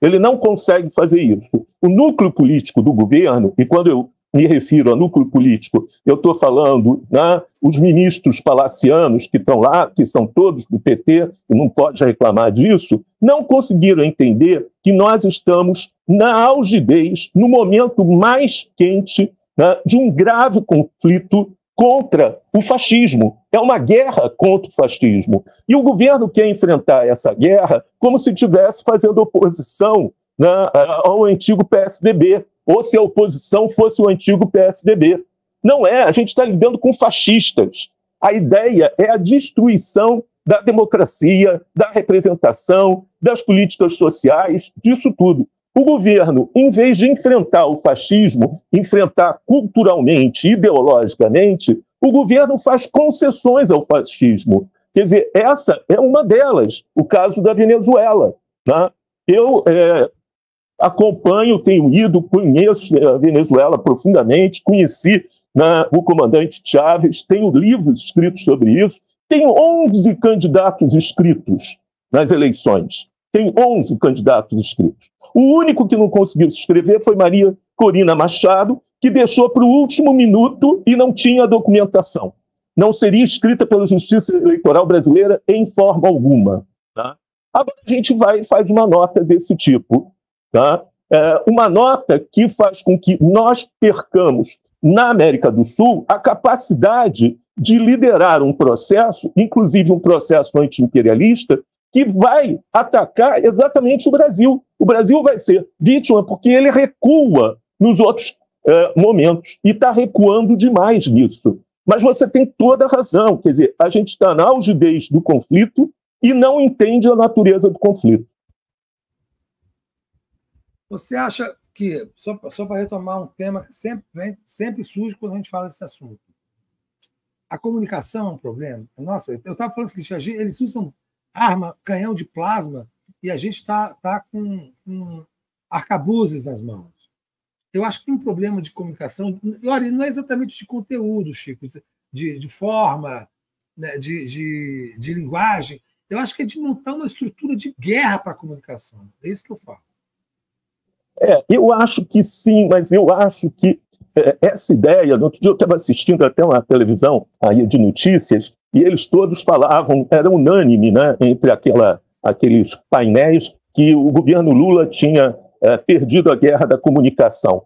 C: Ele não consegue fazer isso. O núcleo político do governo, e quando eu me refiro a núcleo político, eu estou falando né, os ministros palacianos que estão lá, que são todos do PT, e não pode reclamar disso, não conseguiram entender que nós estamos na algidez, no momento mais quente né, de um grave conflito contra o fascismo. É uma guerra contra o fascismo. E o governo quer enfrentar essa guerra como se estivesse fazendo oposição né, ao antigo PSDB ou se a oposição fosse o antigo PSDB. Não é, a gente está lidando com fascistas. A ideia é a destruição da democracia, da representação, das políticas sociais, disso tudo. O governo, em vez de enfrentar o fascismo, enfrentar culturalmente, ideologicamente, o governo faz concessões ao fascismo. Quer dizer, essa é uma delas, o caso da Venezuela. Né? Eu é, acompanho, tenho ido, conheço eh, a Venezuela profundamente, conheci né, o comandante Chávez, tenho livros escritos sobre isso, tenho 11 candidatos inscritos nas eleições. Tem 11 candidatos inscritos. O único que não conseguiu se inscrever foi Maria Corina Machado, que deixou para o último minuto e não tinha documentação. Não seria escrita pela Justiça Eleitoral Brasileira em forma alguma. Tá? Agora a gente vai e faz uma nota desse tipo. Tá? É uma nota que faz com que nós percamos na América do Sul a capacidade de liderar um processo, inclusive um processo antiimperialista, que vai atacar exatamente o Brasil. O Brasil vai ser vítima porque ele recua nos outros é, momentos e está recuando demais nisso. Mas você tem toda a razão, quer dizer, a gente está na algidez do conflito e não entende a natureza do conflito.
B: Você acha que, só, só para retomar um tema que sempre, vem, sempre surge quando a gente fala desse assunto, a comunicação é um problema? Nossa, eu estava falando que eles usam arma, canhão de plasma, e a gente está tá com, com arcabuzes nas mãos. Eu acho que tem um problema de comunicação. Olha, não é exatamente de conteúdo, Chico, de, de forma, né, de, de, de linguagem. Eu acho que é de montar uma estrutura de guerra para a comunicação. É isso que eu falo.
C: É, eu acho que sim, mas eu acho que é, essa ideia. No outro dia eu estava assistindo até uma televisão aí de notícias e eles todos falavam, era unânime, né, entre aquela, aqueles painéis que o governo Lula tinha é, perdido a guerra da comunicação.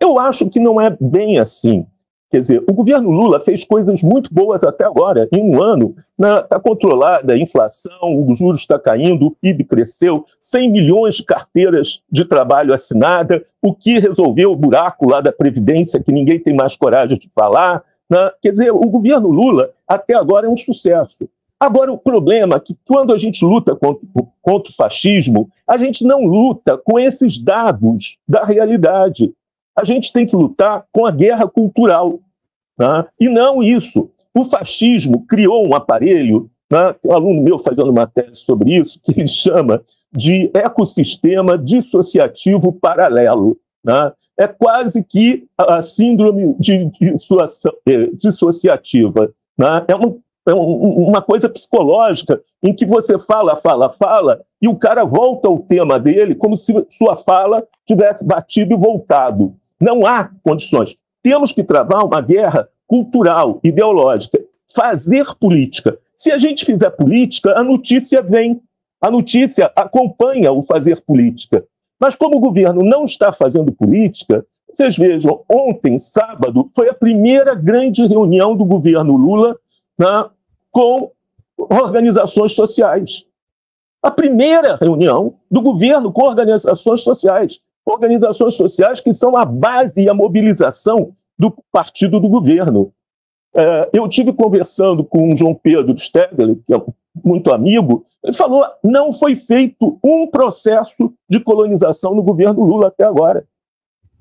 C: Eu acho que não é bem assim. Quer dizer, o governo Lula fez coisas muito boas até agora. Em um ano, está controlada a inflação, o juros está caindo, o PIB cresceu, 100 milhões de carteiras de trabalho assinada, o que resolveu o buraco lá da Previdência, que ninguém tem mais coragem de falar. Né? Quer dizer, o governo Lula até agora é um sucesso. Agora, o problema é que quando a gente luta contra, contra o fascismo, a gente não luta com esses dados da realidade. A gente tem que lutar com a guerra cultural. Né? E não isso. O fascismo criou um aparelho, né? um aluno meu fazendo uma tese sobre isso, que ele chama de ecossistema dissociativo paralelo. Né? É quase que a síndrome de, eh, dissociativa. Né? É um é uma coisa psicológica em que você fala, fala, fala e o cara volta ao tema dele como se sua fala tivesse batido e voltado. Não há condições. Temos que travar uma guerra cultural, ideológica, fazer política. Se a gente fizer política, a notícia vem. A notícia acompanha o fazer política. Mas como o governo não está fazendo política, vocês vejam, ontem, sábado, foi a primeira grande reunião do governo Lula né, com organizações sociais. A primeira reunião do governo com organizações sociais organizações sociais que são a base e a mobilização do partido do governo. É, eu tive conversando com o João Pedro Stegler, que é muito amigo, ele falou: não foi feito um processo de colonização no governo Lula até agora.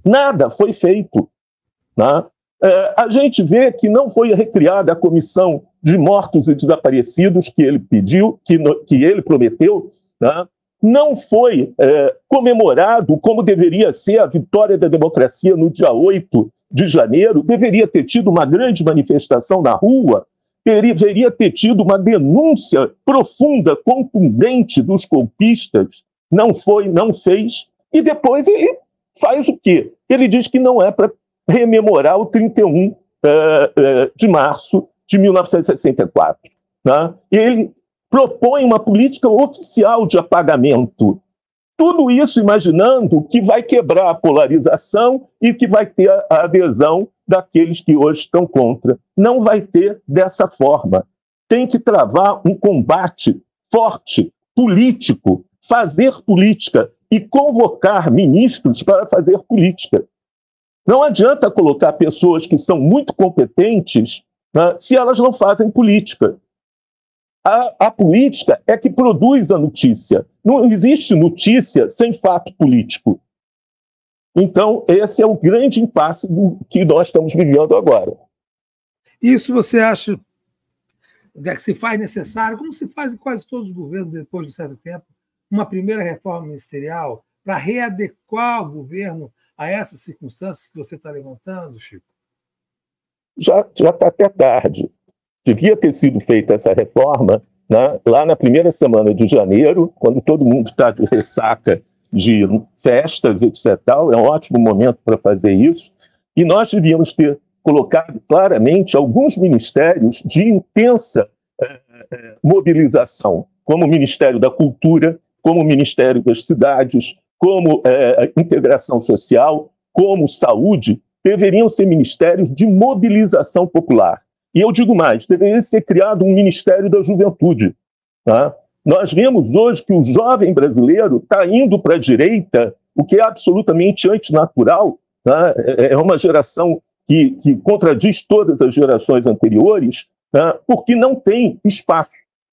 C: Nada foi feito. Né? É, a gente vê que não foi recriada a comissão de mortos e desaparecidos que ele pediu, que, no, que ele prometeu. Né? não foi é, comemorado como deveria ser a vitória da democracia no dia 8 de janeiro, deveria ter tido uma grande manifestação na rua, deveria ter tido uma denúncia profunda, contundente dos golpistas, não foi, não fez, e depois ele faz o quê? Ele diz que não é para rememorar o 31 uh, uh, de março de 1964. Né? Ele propõe uma política oficial de apagamento. Tudo isso imaginando que vai quebrar a polarização e que vai ter a adesão daqueles que hoje estão contra. Não vai ter dessa forma. Tem que travar um combate forte, político, fazer política e convocar ministros para fazer política. Não adianta colocar pessoas que são muito competentes né, se elas não fazem política. A, a, política é que produz a notícia. Não existe notícia sem fato político. Então, esse é o grande impasse do, que nós estamos vivendo agora. Isso você acha
B: é que se faz necessário, como se faz em quase todos os governos depois de um certo tempo, uma primeira reforma ministerial para readequar o governo a essas circunstâncias que você está levantando, Chico?
C: Já está até tarde devia ter sido feita essa reforma né, lá na primeira semana de janeiro, quando todo mundo está de ressaca de festas, etc. Tal, é um ótimo momento para fazer isso. E nós devíamos ter colocado claramente alguns ministérios de intensa eh, eh, mobilização, como o Ministério da Cultura, como o Ministério das Cidades, como eh, a Integração Social, como Saúde, deveriam ser ministérios de mobilização popular. E eu digo mais: deveria ser criado um Ministério da Juventude. Tá? Nós vemos hoje que o jovem brasileiro está indo para a direita, o que é absolutamente antinatural. Tá? É, é uma geração que, que, contradiz todas as gerações anteriores, tá? porque não tem espaço.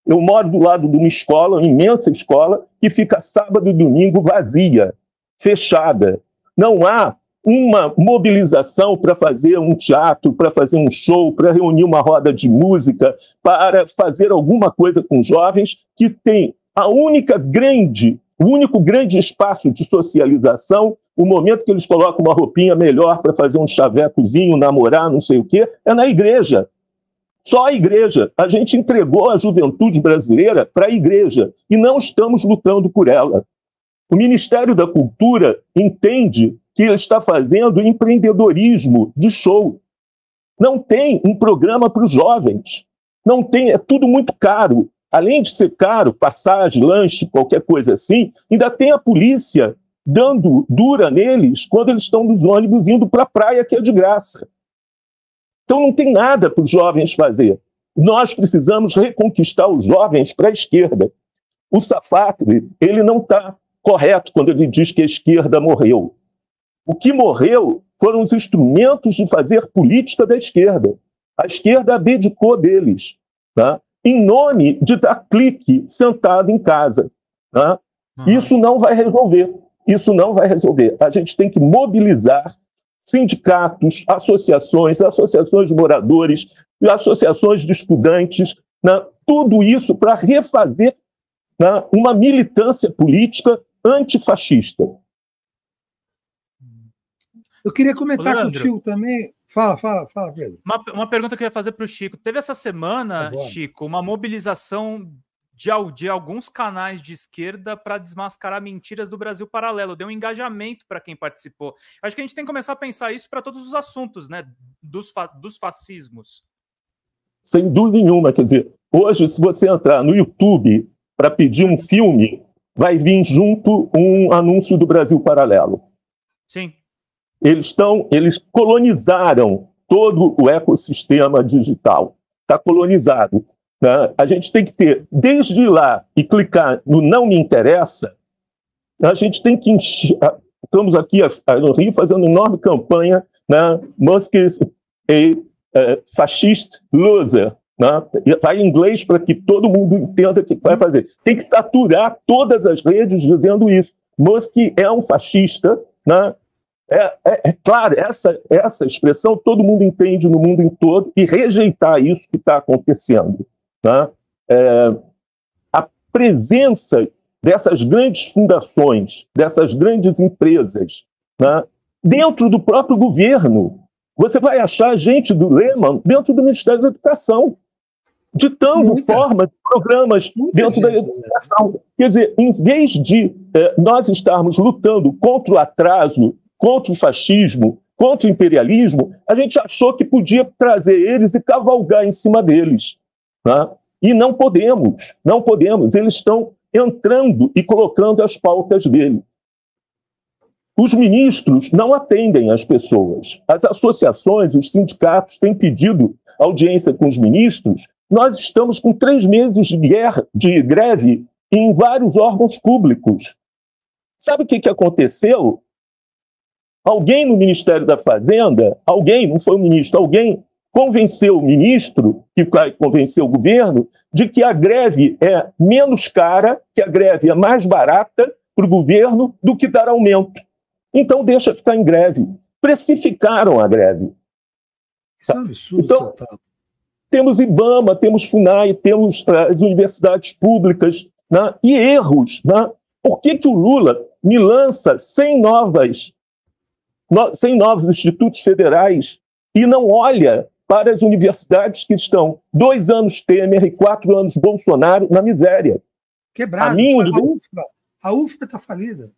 C: Eu moro do lado de uma escola, uma imensa escola, que fica sábado e domingo vazia, fechada. Não há uma mobilização para fazer um teatro, para fazer um show, para reunir uma roda de música, para fazer alguma coisa com jovens que tem a única grande, o único grande espaço de socialização, o momento que eles colocam uma roupinha melhor para fazer um chavecozinho, namorar, não sei o quê, é na igreja. Só a igreja. A gente entregou a juventude brasileira para a igreja e não estamos lutando por ela. O Ministério da Cultura entende que ele está fazendo empreendedorismo de show. Não tem um programa para os jovens. Não tem, é tudo muito caro. Além de ser caro, passagem, lanche, qualquer coisa assim, ainda tem a polícia dando dura neles quando eles estão nos ônibus indo para a praia, que é de graça. Então não tem nada para os jovens fazer. Nós precisamos reconquistar os jovens para a esquerda. O Safatri, ele não está correto quando ele diz que a esquerda morreu. O que morreu foram os instrumentos de fazer política da esquerda. A esquerda abdicou deles, tá? em nome de dar clique sentado em casa. Tá? Uhum. Isso não vai resolver. Isso não vai resolver. A gente tem que mobilizar sindicatos, associações, associações de moradores, associações de estudantes, né? tudo isso para refazer né? uma militância política antifascista.
B: Eu queria comentar Leandro, contigo também. Fala, fala, fala, Pedro. Uma, uma
A: pergunta que eu ia fazer para o Chico. Teve essa semana, tá Chico, uma mobilização de, de alguns canais de esquerda para desmascarar mentiras do Brasil paralelo. Deu um engajamento para quem participou. Acho que a gente tem que começar a pensar isso para todos os assuntos, né? Dos, fa dos fascismos.
C: Sem dúvida nenhuma. Quer dizer, hoje, se você entrar no YouTube para pedir um filme, vai vir junto um anúncio do Brasil paralelo. Sim. Eles estão, eles colonizaram todo o ecossistema digital. Está colonizado. Né? A gente tem que ter, desde lá e clicar no não me interessa, a gente tem que encher, estamos aqui no Rio fazendo uma enorme campanha, né? Musk is a, a é, fascist loser, né? Vai em inglês para que todo mundo entenda o que vai fazer. Tem que saturar todas as redes dizendo isso. Musk é um fascista, né? É, é, é, claro, essa, essa expressão todo mundo entende no mundo em todo e rejeitar isso que está acontecendo. Tá? É, a presença dessas grandes fundações, dessas grandes empresas, tá? dentro do próprio governo. Você vai achar gente do Lehman dentro do Ministério da Educação, ditando Muita. formas, programas Muita dentro gente. da né? educação. Quer dizer, em vez de eh, nós estarmos lutando contra o atraso contra o fascismo, contra o imperialismo, a gente achou que podia trazer eles e cavalgar em cima deles. Né? E não podemos, não podemos. Eles estão entrando e colocando as pautas dele. Os ministros não atendem as pessoas. As associações, os sindicatos têm pedido audiência com os ministros. Nós estamos com três meses de guerra, de greve em vários órgãos públicos. Sabe o que, que aconteceu? Alguém no Ministério da Fazenda, alguém, não foi o ministro, alguém convenceu o ministro, que convenceu o governo, de que a greve é menos cara, que a greve é mais barata para o governo do que dar aumento. Então deixa ficar em greve. Precificaram a greve. Isso é um absurdo, então, total. Temos IBAMA, temos FUNAI, temos eh, as universidades públicas né? e erros. Né? Por que, que o Lula me lança 100 novas sem novos institutos federais e não olha para as universidades que estão dois anos Temer e quatro anos Bolsonaro na miséria.
B: Quebrado. A, minha... É a UFBA.
C: A UFBA está falida.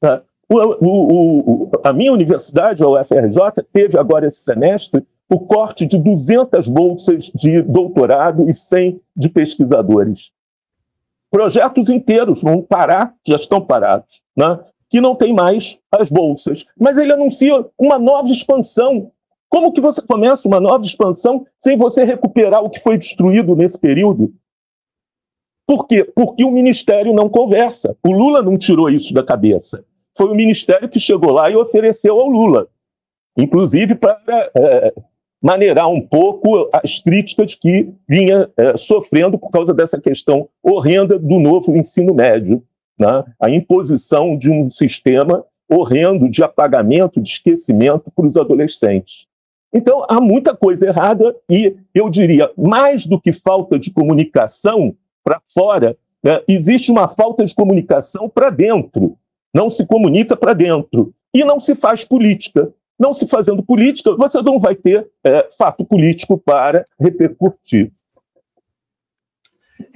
C: Tá. o, o, o, a minha universidade, a UFRJ, teve agora esse semestre o corte de 200 bolsas de doutorado e 100 de pesquisadores. Projetos inteiros vão parar, já estão parados. Né? que não tem mais as bolsas. Mas ele anuncia uma nova expansão. Como que você começa uma nova expansão sem você recuperar o que foi destruído nesse período? Por quê? Porque o ministério não conversa. O Lula não tirou isso da cabeça. Foi o ministério que chegou lá e ofereceu ao Lula. Inclusive para é, maneirar um pouco as críticas que vinha é, sofrendo por causa dessa questão horrenda do novo ensino médio, né, a imposição de um sistema horrendo de apagamento, de esquecimento para os adolescentes. Então, há muita coisa errada e, eu diria, mais do que falta de comunicação para fora, né, existe uma falta de comunicação para dentro. Não se comunica para dentro e não se faz política. Não se fazendo política, você não vai ter é, fato político para repercutir.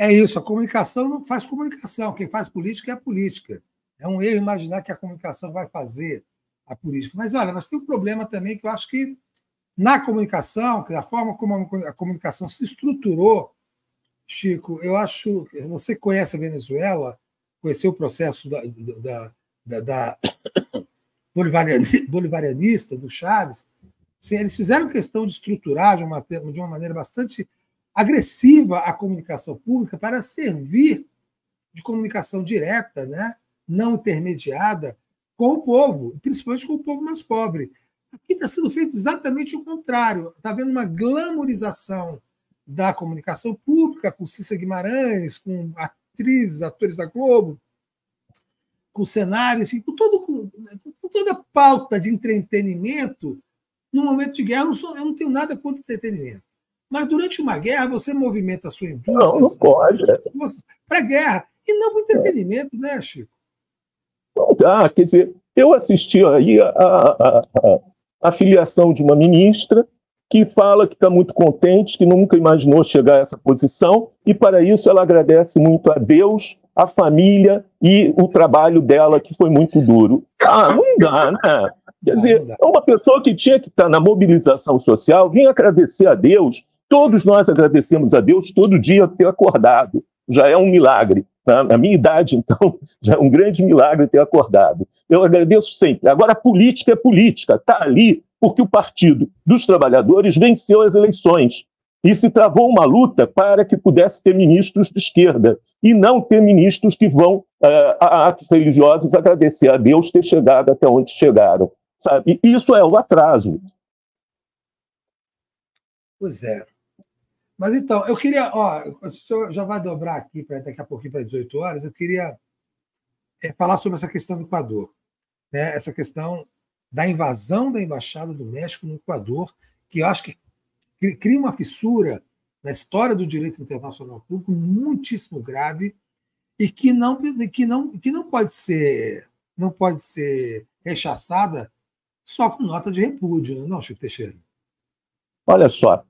B: É isso, a comunicação não faz comunicação, quem faz política é a política. É um erro imaginar que a comunicação vai fazer a política. Mas olha, nós temos um problema também que eu acho que na comunicação, que da forma como a comunicação se estruturou, Chico, eu acho. Você conhece a Venezuela, conheceu o processo da, da, da, da bolivarianista, do Chaves. Eles fizeram questão de estruturar de uma, de uma maneira bastante agressiva à comunicação pública para servir de comunicação direta, né? não intermediada, com o povo, principalmente com o povo mais pobre. Aqui está sendo feito exatamente o contrário. Está havendo uma glamorização da comunicação pública, com Cissa Guimarães, com atrizes, atores da Globo, com cenários, assim, com, todo, com, né, com toda a pauta de entretenimento. No momento de guerra, eu não, sou, eu não tenho nada contra entretenimento. Mas durante uma guerra, você movimenta a sua indústria.
C: Não, não pode. É.
B: Para guerra. E não para é. entretenimento,
C: né, Chico? Não dá. Quer dizer, eu assisti aí a, a, a, a filiação de uma ministra que fala que está muito contente, que nunca imaginou chegar a essa posição, e para isso ela agradece muito a Deus, a família e o trabalho dela, que foi muito duro. Ah, não dá, né? Quer dizer, é uma pessoa que tinha que estar tá na mobilização social vinha agradecer a Deus Todos nós agradecemos a Deus todo dia ter acordado, já é um milagre. Tá? Na minha idade, então, já é um grande milagre ter acordado. Eu agradeço sempre. Agora, a política é política, está ali porque o Partido dos Trabalhadores venceu as eleições e se travou uma luta para que pudesse ter ministros de esquerda e não ter ministros que vão eh, a atos religiosos agradecer a Deus ter chegado até onde chegaram. Sabe? Isso é o atraso.
B: Pois é. Mas então, eu queria. Ó, já vai dobrar aqui para daqui a pouquinho para 18 horas. Eu queria é, falar sobre essa questão do Equador. Né? Essa questão da invasão da Embaixada do México no Equador, que eu acho que cria uma fissura na história do direito internacional público muitíssimo grave e que não, que não, que não pode ser não pode ser rechaçada só com nota de repúdio, né, não, Chico Teixeira?
C: Olha só,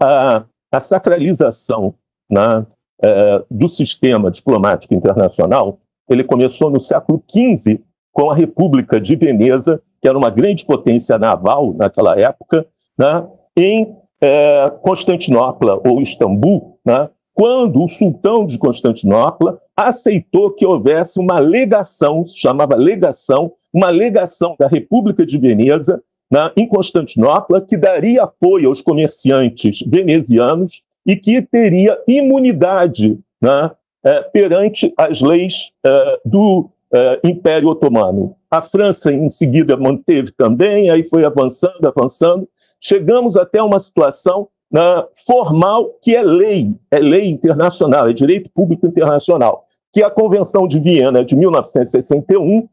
C: ah, a sacralização né, é, do sistema diplomático internacional, ele começou no século XV com a República de Veneza, que era uma grande potência naval naquela época, né, em é, Constantinopla ou Istambul, né, quando o sultão de Constantinopla aceitou que houvesse uma legação, chamava legação, uma legação da República de Veneza na, em Constantinopla, que daria apoio aos comerciantes venezianos e que teria imunidade né, é, perante as leis é, do é, Império Otomano. A França, em seguida, manteve também, aí foi avançando, avançando. Chegamos até uma situação né, formal que é lei, é lei internacional, é direito público internacional, que é a Convenção de Viena de 1961,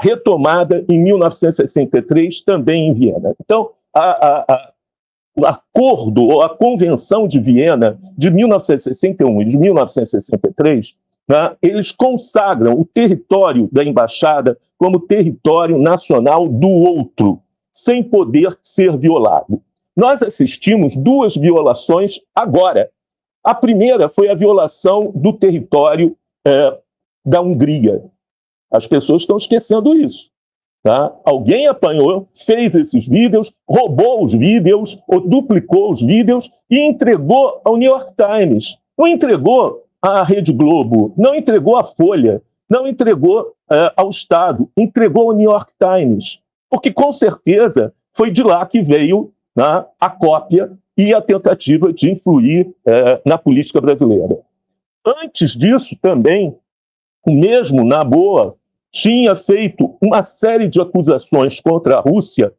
C: retomada em 1963, também em Viena. Então, a, a, a, o acordo ou a Convenção de Viena de 1961 e de 1963, né, tá, eles consagram o território da embaixada como território nacional do outro, sem poder ser violado. Nós assistimos duas violações agora. A primeira foi a violação do território é, da Hungria, as pessoas estão esquecendo isso. Tá? Alguém apanhou, fez esses vídeos, roubou os vídeos ou duplicou os vídeos e entregou ao New York Times. Não entregou à Rede Globo, não entregou à Folha, não entregou uh, ao Estado, entregou ao New York Times. Porque com certeza foi de lá que veio né, a cópia e a tentativa de influir uh, na política brasileira. Antes disso, também, mesmo na boa, tinha feito uma série de acusações contra a Rússia,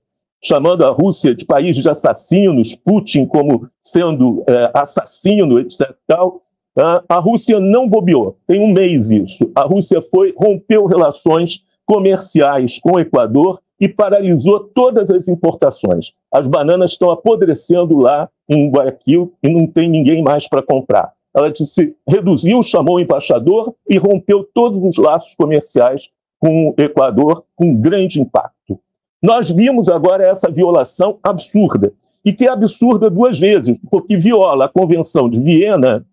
C: chamando a Rússia de país de assassinos, Putin como sendo é, assassino, etc. Tal. Tá? A Rússia não bobeou, tem um mês isso. A Rússia foi, rompeu relações comerciais com o Equador e paralisou todas as importações. As bananas estão apodrecendo lá em Guayaquil e não tem ninguém mais para comprar. Ela disse, reduziu, chamou o embaixador e rompeu todos os laços comerciais com o Equador com grande impacto. Nós vimos agora essa violação absurda, e que é absurda duas vezes, porque viola a Convenção de Viena,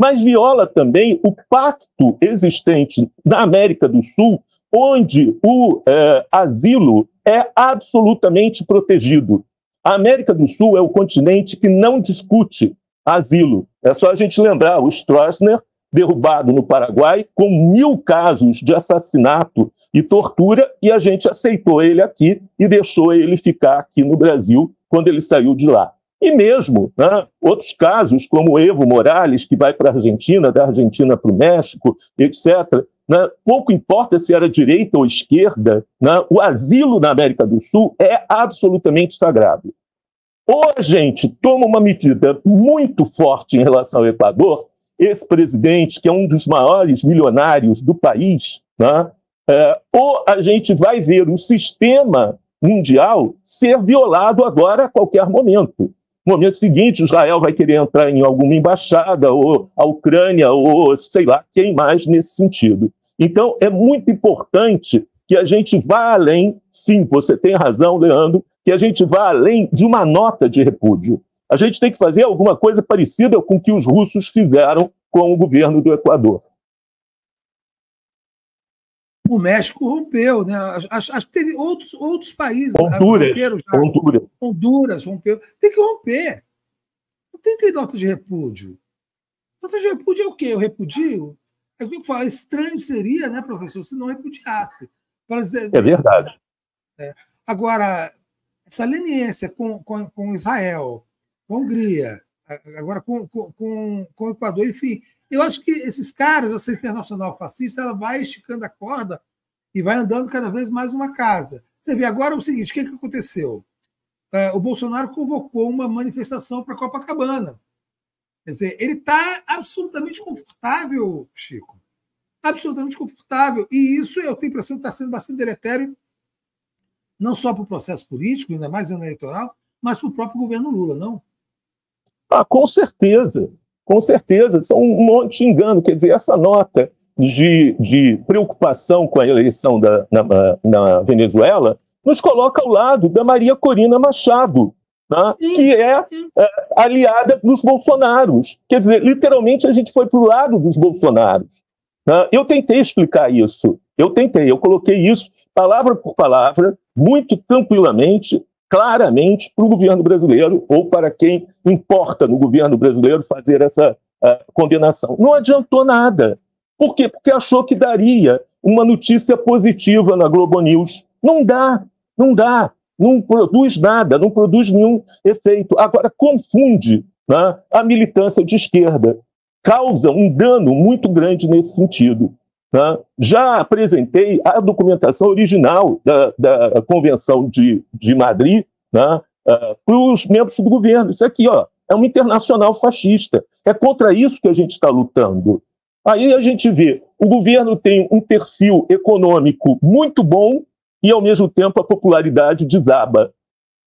C: mas viola também o pacto existente na América do Sul, onde o eh, asilo é absolutamente protegido. A América do Sul é o continente que não discute asilo. É só a gente lembrar o Stroessner derrubado no Paraguai, com mil casos de assassinato e tortura, e a gente aceitou ele aqui e deixou ele ficar aqui no Brasil quando ele saiu de lá. E mesmo né, outros casos, como o Evo Morales, que vai para a Argentina, da Argentina para o México, etc., né, pouco importa se era direita ou esquerda, né, o asilo na América do Sul é absolutamente sagrado. Ou a gente toma uma medida muito forte em relação ao Equador, ex-presidente, que é um dos maiores milionários do país, né? é, ou a gente vai ver o sistema mundial ser violado agora a qualquer momento. No momento seguinte, Israel vai querer entrar em alguma embaixada, ou a Ucrânia, ou sei lá quem mais nesse sentido. Então, é muito importante que a gente vá além, sim, você tem razão, Leandro, que a gente vá além de uma nota de repúdio. A gente tem que fazer alguma coisa parecida com o que os russos fizeram com o governo do Equador.
B: O México rompeu, né? Acho, acho que teve outros, outros países. Né? Honduras, Honduras. Honduras rompeu. Tem que romper. Não tem que ter nota de repúdio. Nota de repúdio é o quê? Eu repudio? É o que eu falo. É estranho seria, né, professor, se não repudiasse. Dizer... É verdade. É. Agora, essa leniência com, com, com Israel, com a Hungria, agora com, com, com, o Equador, enfim. Eu acho que esses caras, essa internacional fascista, ela vai esticando a corda e vai andando cada vez mais uma casa. Você vê agora o seguinte: o que, é que aconteceu? É, o Bolsonaro convocou uma manifestação para Copacabana. Quer dizer, ele está absolutamente confortável, Chico. Absolutamente confortável. E isso, eu tenho a impressão está sendo bastante deletério, não só para o processo político, ainda mais ano eleitoral, mas para o próprio governo Lula, não?
C: Ah, com certeza, com certeza, são é um monte de engano. Quer dizer, essa nota de, de preocupação com a eleição da, na, na Venezuela nos coloca ao lado da Maria Corina Machado, né, que é, é, aliada dos Bolsonaros. Quer dizer, literalmente a gente foi para o lado dos Bolsonaros. Né. Eu tentei explicar isso, eu tentei, eu coloquei isso palavra por palavra, muito tranquilamente, claramente para o governo brasileiro ou para quem importa no governo brasileiro fazer essa uh, condenação. Não adiantou nada. Por quê? Porque achou que daria uma notícia positiva na Globo News. Não dá, não dá, não produz nada, não produz nenhum efeito. Agora, confunde né, a militância de esquerda. Causa um dano muito grande nesse sentido. Né? Já apresentei a documentação original da, da Convenção de, de Madrid né? uh, para os membros do governo. Isso aqui ó, é uma internacional fascista. É contra isso que a gente está lutando. Aí a gente vê, o governo tem um perfil econômico muito bom e, ao mesmo tempo, a popularidade desaba.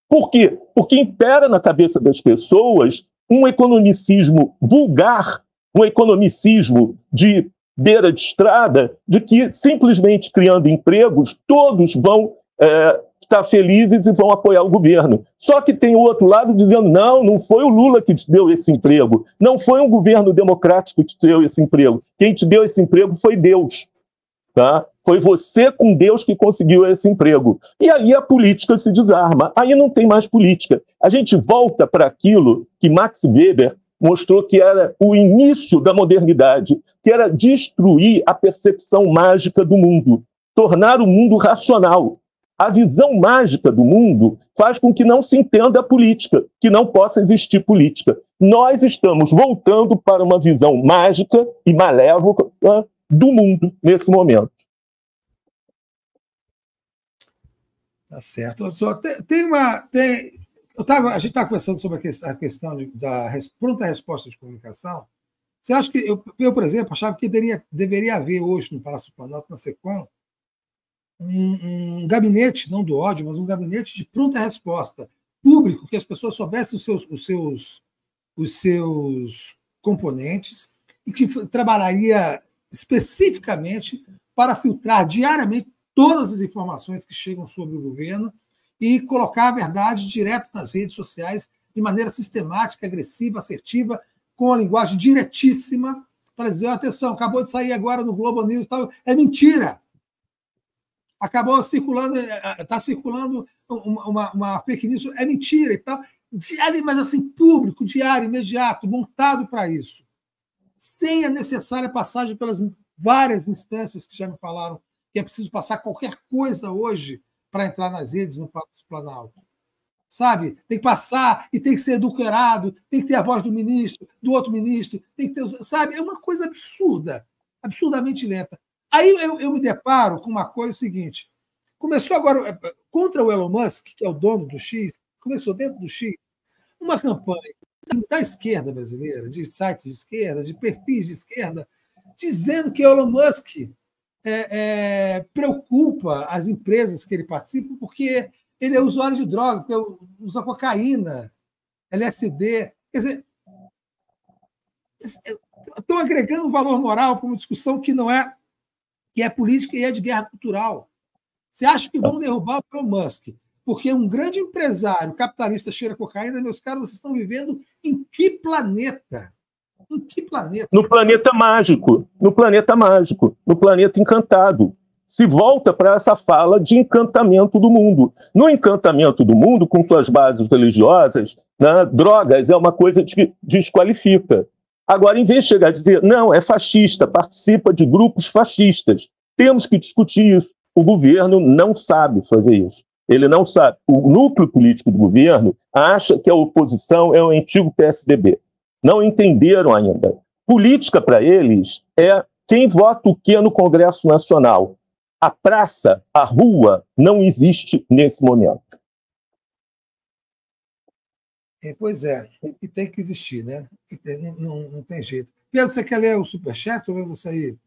C: Por quê? Porque impera na cabeça das pessoas um economicismo vulgar, um economicismo de beira de estrada de que simplesmente criando empregos todos vão é, estar felizes e vão apoiar o governo. Só que tem o outro lado dizendo: não, não foi o Lula que te deu esse emprego, não foi um governo democrático que te deu esse emprego. Quem te deu esse emprego foi Deus. Tá? Foi você com Deus que conseguiu esse emprego. E aí a política se desarma. Aí não tem mais política. A gente volta para aquilo que Max Weber mostrou que era o início da modernidade, que era destruir a percepção mágica do mundo, tornar o mundo racional. A visão mágica do mundo faz com que não se entenda a política, que não possa existir política. Nós estamos voltando para uma visão mágica e malévola do mundo nesse momento.
B: Tá certo. Só tem, tem uma. Tem, tava, a gente estava conversando sobre a questão de, da res, pronta resposta de comunicação. Você acha que, eu, eu por exemplo, achava que deveria, deveria haver hoje no Palácio do Planalto, na SECOM, um, um, gabinete, não do ódio, mas um gabinete de pronta resposta, público, que as pessoas soubessem os seus, os seus, os seus componentes e que trabalharia especificamente para filtrar diariamente todas as informações que chegam sobre o governo e colocar a verdade direto nas redes sociais de maneira sistemática, agressiva, assertiva, com a linguagem diretíssima para dizer: atenção, acabou de sair agora no Globo News, tal. é mentira. Acabou circulando, está eh, eh, circulando uma, uma, uma fake news, é mentira e tal. Diário, mas assim, público, diário, imediato, montado para isso. Sem a necessária passagem pelas várias instâncias que já me falaram que é preciso passar qualquer coisa hoje para entrar nas redes no Palácio Planalto. Sabe? Tem que passar e tem que ser educado, tem que ter a voz do ministro, do outro ministro, tem que ter. Sabe? É uma coisa absurda, absurdamente lenta. Aí eu, eu me deparo com uma coisa é seguinte: começou agora, é, contra o Elon Musk, que é o dono do X, começou dentro do X, uma campanha da esquerda brasileira, de sites de esquerda, de perfis de esquerda, dizendo que Elon Musk é, é, preocupa as empresas que ele participa, porque ele é usuário de droga, porque usa cocaína, LSD. Quer dizer, estão agregando um valor moral para uma discussão que não é que é política e é de guerra cultural. Você acha que vão derrubar o Elon Musk? Porque um grande empresário capitalista cheira cocaína, meus caros, vocês estão vivendo em que planeta?
C: Em que planeta? No planeta mágico, no planeta mágico, no planeta encantado. Se volta para essa fala de encantamento do mundo. No encantamento do mundo, com suas bases religiosas, né, drogas é uma coisa que desqualifica. Agora, em vez de chegar a dizer, não, é fascista, participa de grupos fascistas, temos que discutir isso. O governo não sabe fazer isso. Ele não sabe. O núcleo político do governo acha que a oposição é o antigo PSDB não entenderam ainda. Política para eles é quem vota o que é no Congresso Nacional. A praça, a rua, não existe nesse momento.
B: É, pois é, e tem que existir, né? não, não, tem jeito. Pedro, você quer ler o superchat ou eu vou sair?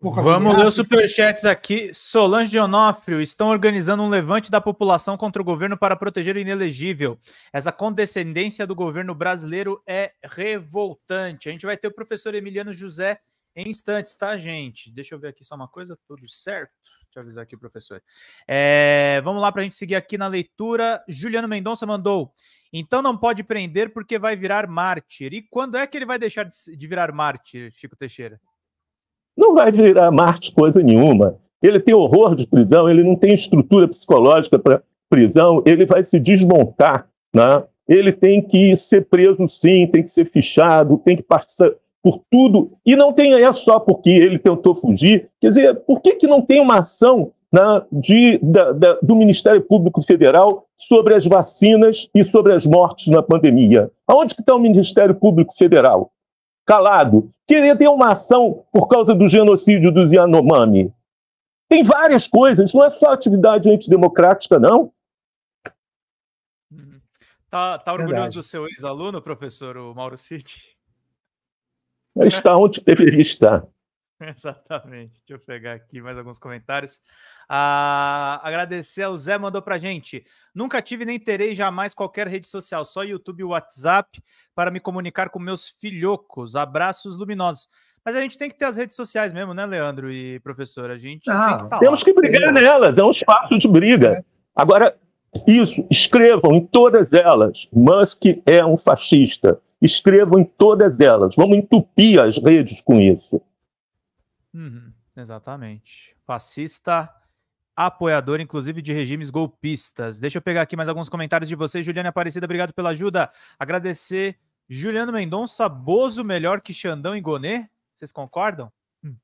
B: Vamos ler os superchats
A: aqui. Solange de Onofrio, estão organizando um levante da população contra o governo para proteger o inelegível. Essa condescendência do governo brasileiro é revoltante. A gente vai ter o professor Emiliano José em instantes, tá, gente? Deixa eu ver aqui só uma coisa, tudo certo? Deixa eu avisar aqui, professor. É, vamos lá para a gente seguir aqui na leitura. Juliano Mendonça mandou. Então não pode prender porque vai virar mártir. E quando é que ele vai deixar de virar mártir, Chico Teixeira?
C: não vai virar Marte coisa nenhuma. Ele tem horror de prisão, ele não tem estrutura psicológica para prisão, ele vai se desmontar, né? ele tem que ser preso sim, tem que ser fichado, tem que participar por tudo, e não tem, é só porque ele tentou fugir, quer dizer, por que, que não tem uma ação né, de, da, da, do Ministério Público Federal sobre as vacinas e sobre as mortes na pandemia? Aonde que está o Ministério Público Federal? calado, queria ter uma ação por causa do genocídio dos Yanomami. Tem várias coisas, não é só atividade antidemocrática, não.
A: Uhum. Tá, tá orgulhoso Verdade. do seu ex-aluno, professor o Mauro Cid? Está
C: onde deveria estar.
A: Exatamente. Deixa eu pegar aqui mais alguns comentários. Ah, agradecer ao Zé, mandou pra gente. Nunca tive nem terei jamais qualquer rede social, só YouTube e WhatsApp para me comunicar com meus filhocos. Abraços luminosos. Mas a gente tem que ter as redes sociais mesmo, né, Leandro e professor? A gente ah, tem que tá
C: temos lá. que brigar é. nelas, é um espaço de briga. Agora, isso, escrevam em todas elas. Musk é um fascista. Escrevam em todas elas. Vamos entupir as redes com isso.
A: Uhum, exatamente. Fascista apoiador, inclusive de regimes golpistas. Deixa eu pegar aqui mais alguns comentários de vocês. Juliana Aparecida, obrigado pela ajuda. Agradecer Juliano Mendonça, Bozo melhor que Xandão e Gonê? Vocês concordam? Hum.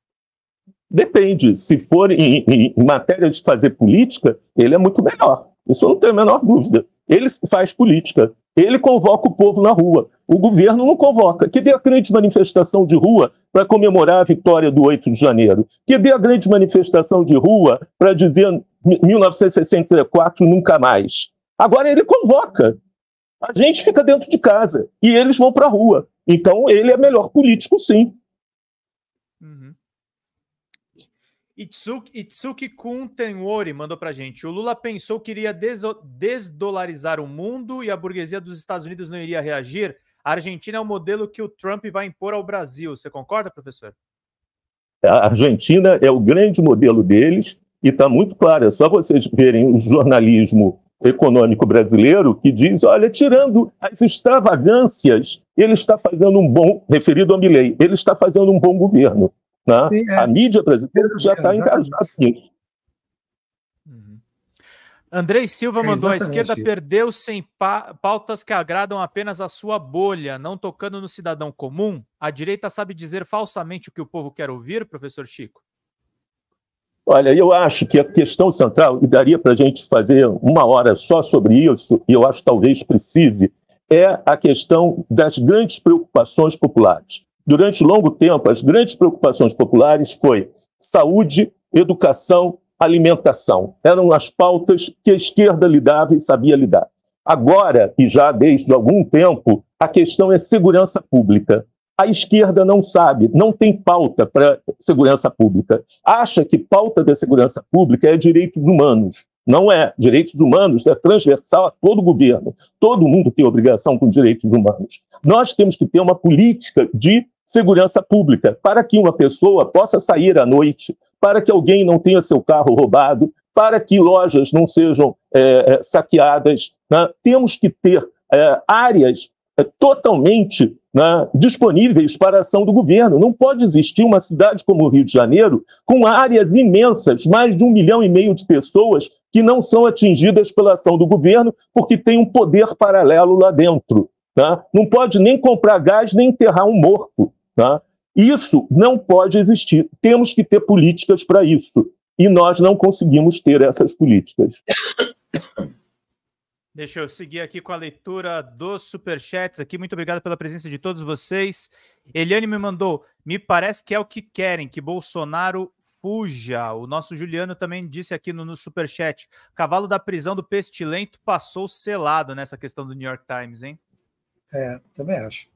C: Depende. Se for em, em, em, matéria de fazer política, ele é muito melhor. Isso eu não tenho a menor dúvida. Ele faz política. Ele convoca o povo na rua. O governo não convoca. Que dê a grande manifestação de rua para comemorar a vitória do 8 de janeiro. Que dê a grande manifestação de rua para dizer 1964 nunca mais. Agora ele convoca. A gente fica dentro de casa e eles vão para a rua. Então ele é melhor político, sim.
A: Itsuki, Itsuki Kun Tenori mandou pra gente. O Lula pensou que iria desdolarizar o mundo e a burguesia dos Estados Unidos não iria reagir. A Argentina é o modelo que o Trump vai impor ao Brasil. Você concorda, professor?
C: A Argentina é o grande modelo deles e está muito claro. É só vocês verem o jornalismo econômico brasileiro que diz: olha, tirando as extravagâncias, ele está fazendo um bom, referido a Milley, ele está fazendo um bom governo. Né? Sim, é. A mídia brasileira já está é, engajada nisso.
A: Uhum. Andrei Silva é, mandou é a esquerda isso. perdeu sem pa pautas que agradam apenas a sua bolha, não tocando no cidadão comum. A direita sabe dizer falsamente o que o povo quer ouvir, professor Chico?
C: Olha, eu acho que a questão central, e daria para a gente fazer uma hora só sobre isso, e eu acho que talvez precise, é a questão das grandes preocupações populares durante longo tempo, as grandes preocupações populares foi saúde, educação, alimentação. Eram as pautas que a esquerda lidava e sabia lidar. Agora, e já desde algum tempo, a questão é segurança pública. A esquerda não sabe, não tem pauta para segurança pública. Acha que pauta da segurança pública é direitos humanos. Não é. Direitos humanos é transversal a todo governo. Todo mundo tem obrigação com direitos humanos. Nós temos que ter uma política de segurança pública para que uma pessoa possa sair à noite, para que alguém não tenha seu carro roubado, para que lojas não sejam é, é saqueadas. Né? Temos que ter é, áreas é, totalmente né, disponíveis para a ação do governo. Não pode existir uma cidade como o Rio de Janeiro com áreas imensas, mais de um milhão e meio de pessoas que não são atingidas pela ação do governo, porque tem um poder paralelo lá dentro. Tá? Não pode nem comprar gás, nem enterrar um morto. Tá? Isso não pode existir. Temos que ter políticas para isso. E nós não conseguimos ter essas políticas.
A: Deixa eu seguir aqui com a leitura dos superchats aqui. Muito obrigado pela presença de todos vocês. Eliane me mandou: me parece que é o que querem, que Bolsonaro fuja. O nosso Juliano também disse aqui no, no superchat: cavalo da prisão do Pestilento passou selado nessa questão do New York Times, hein?
B: É, também acho.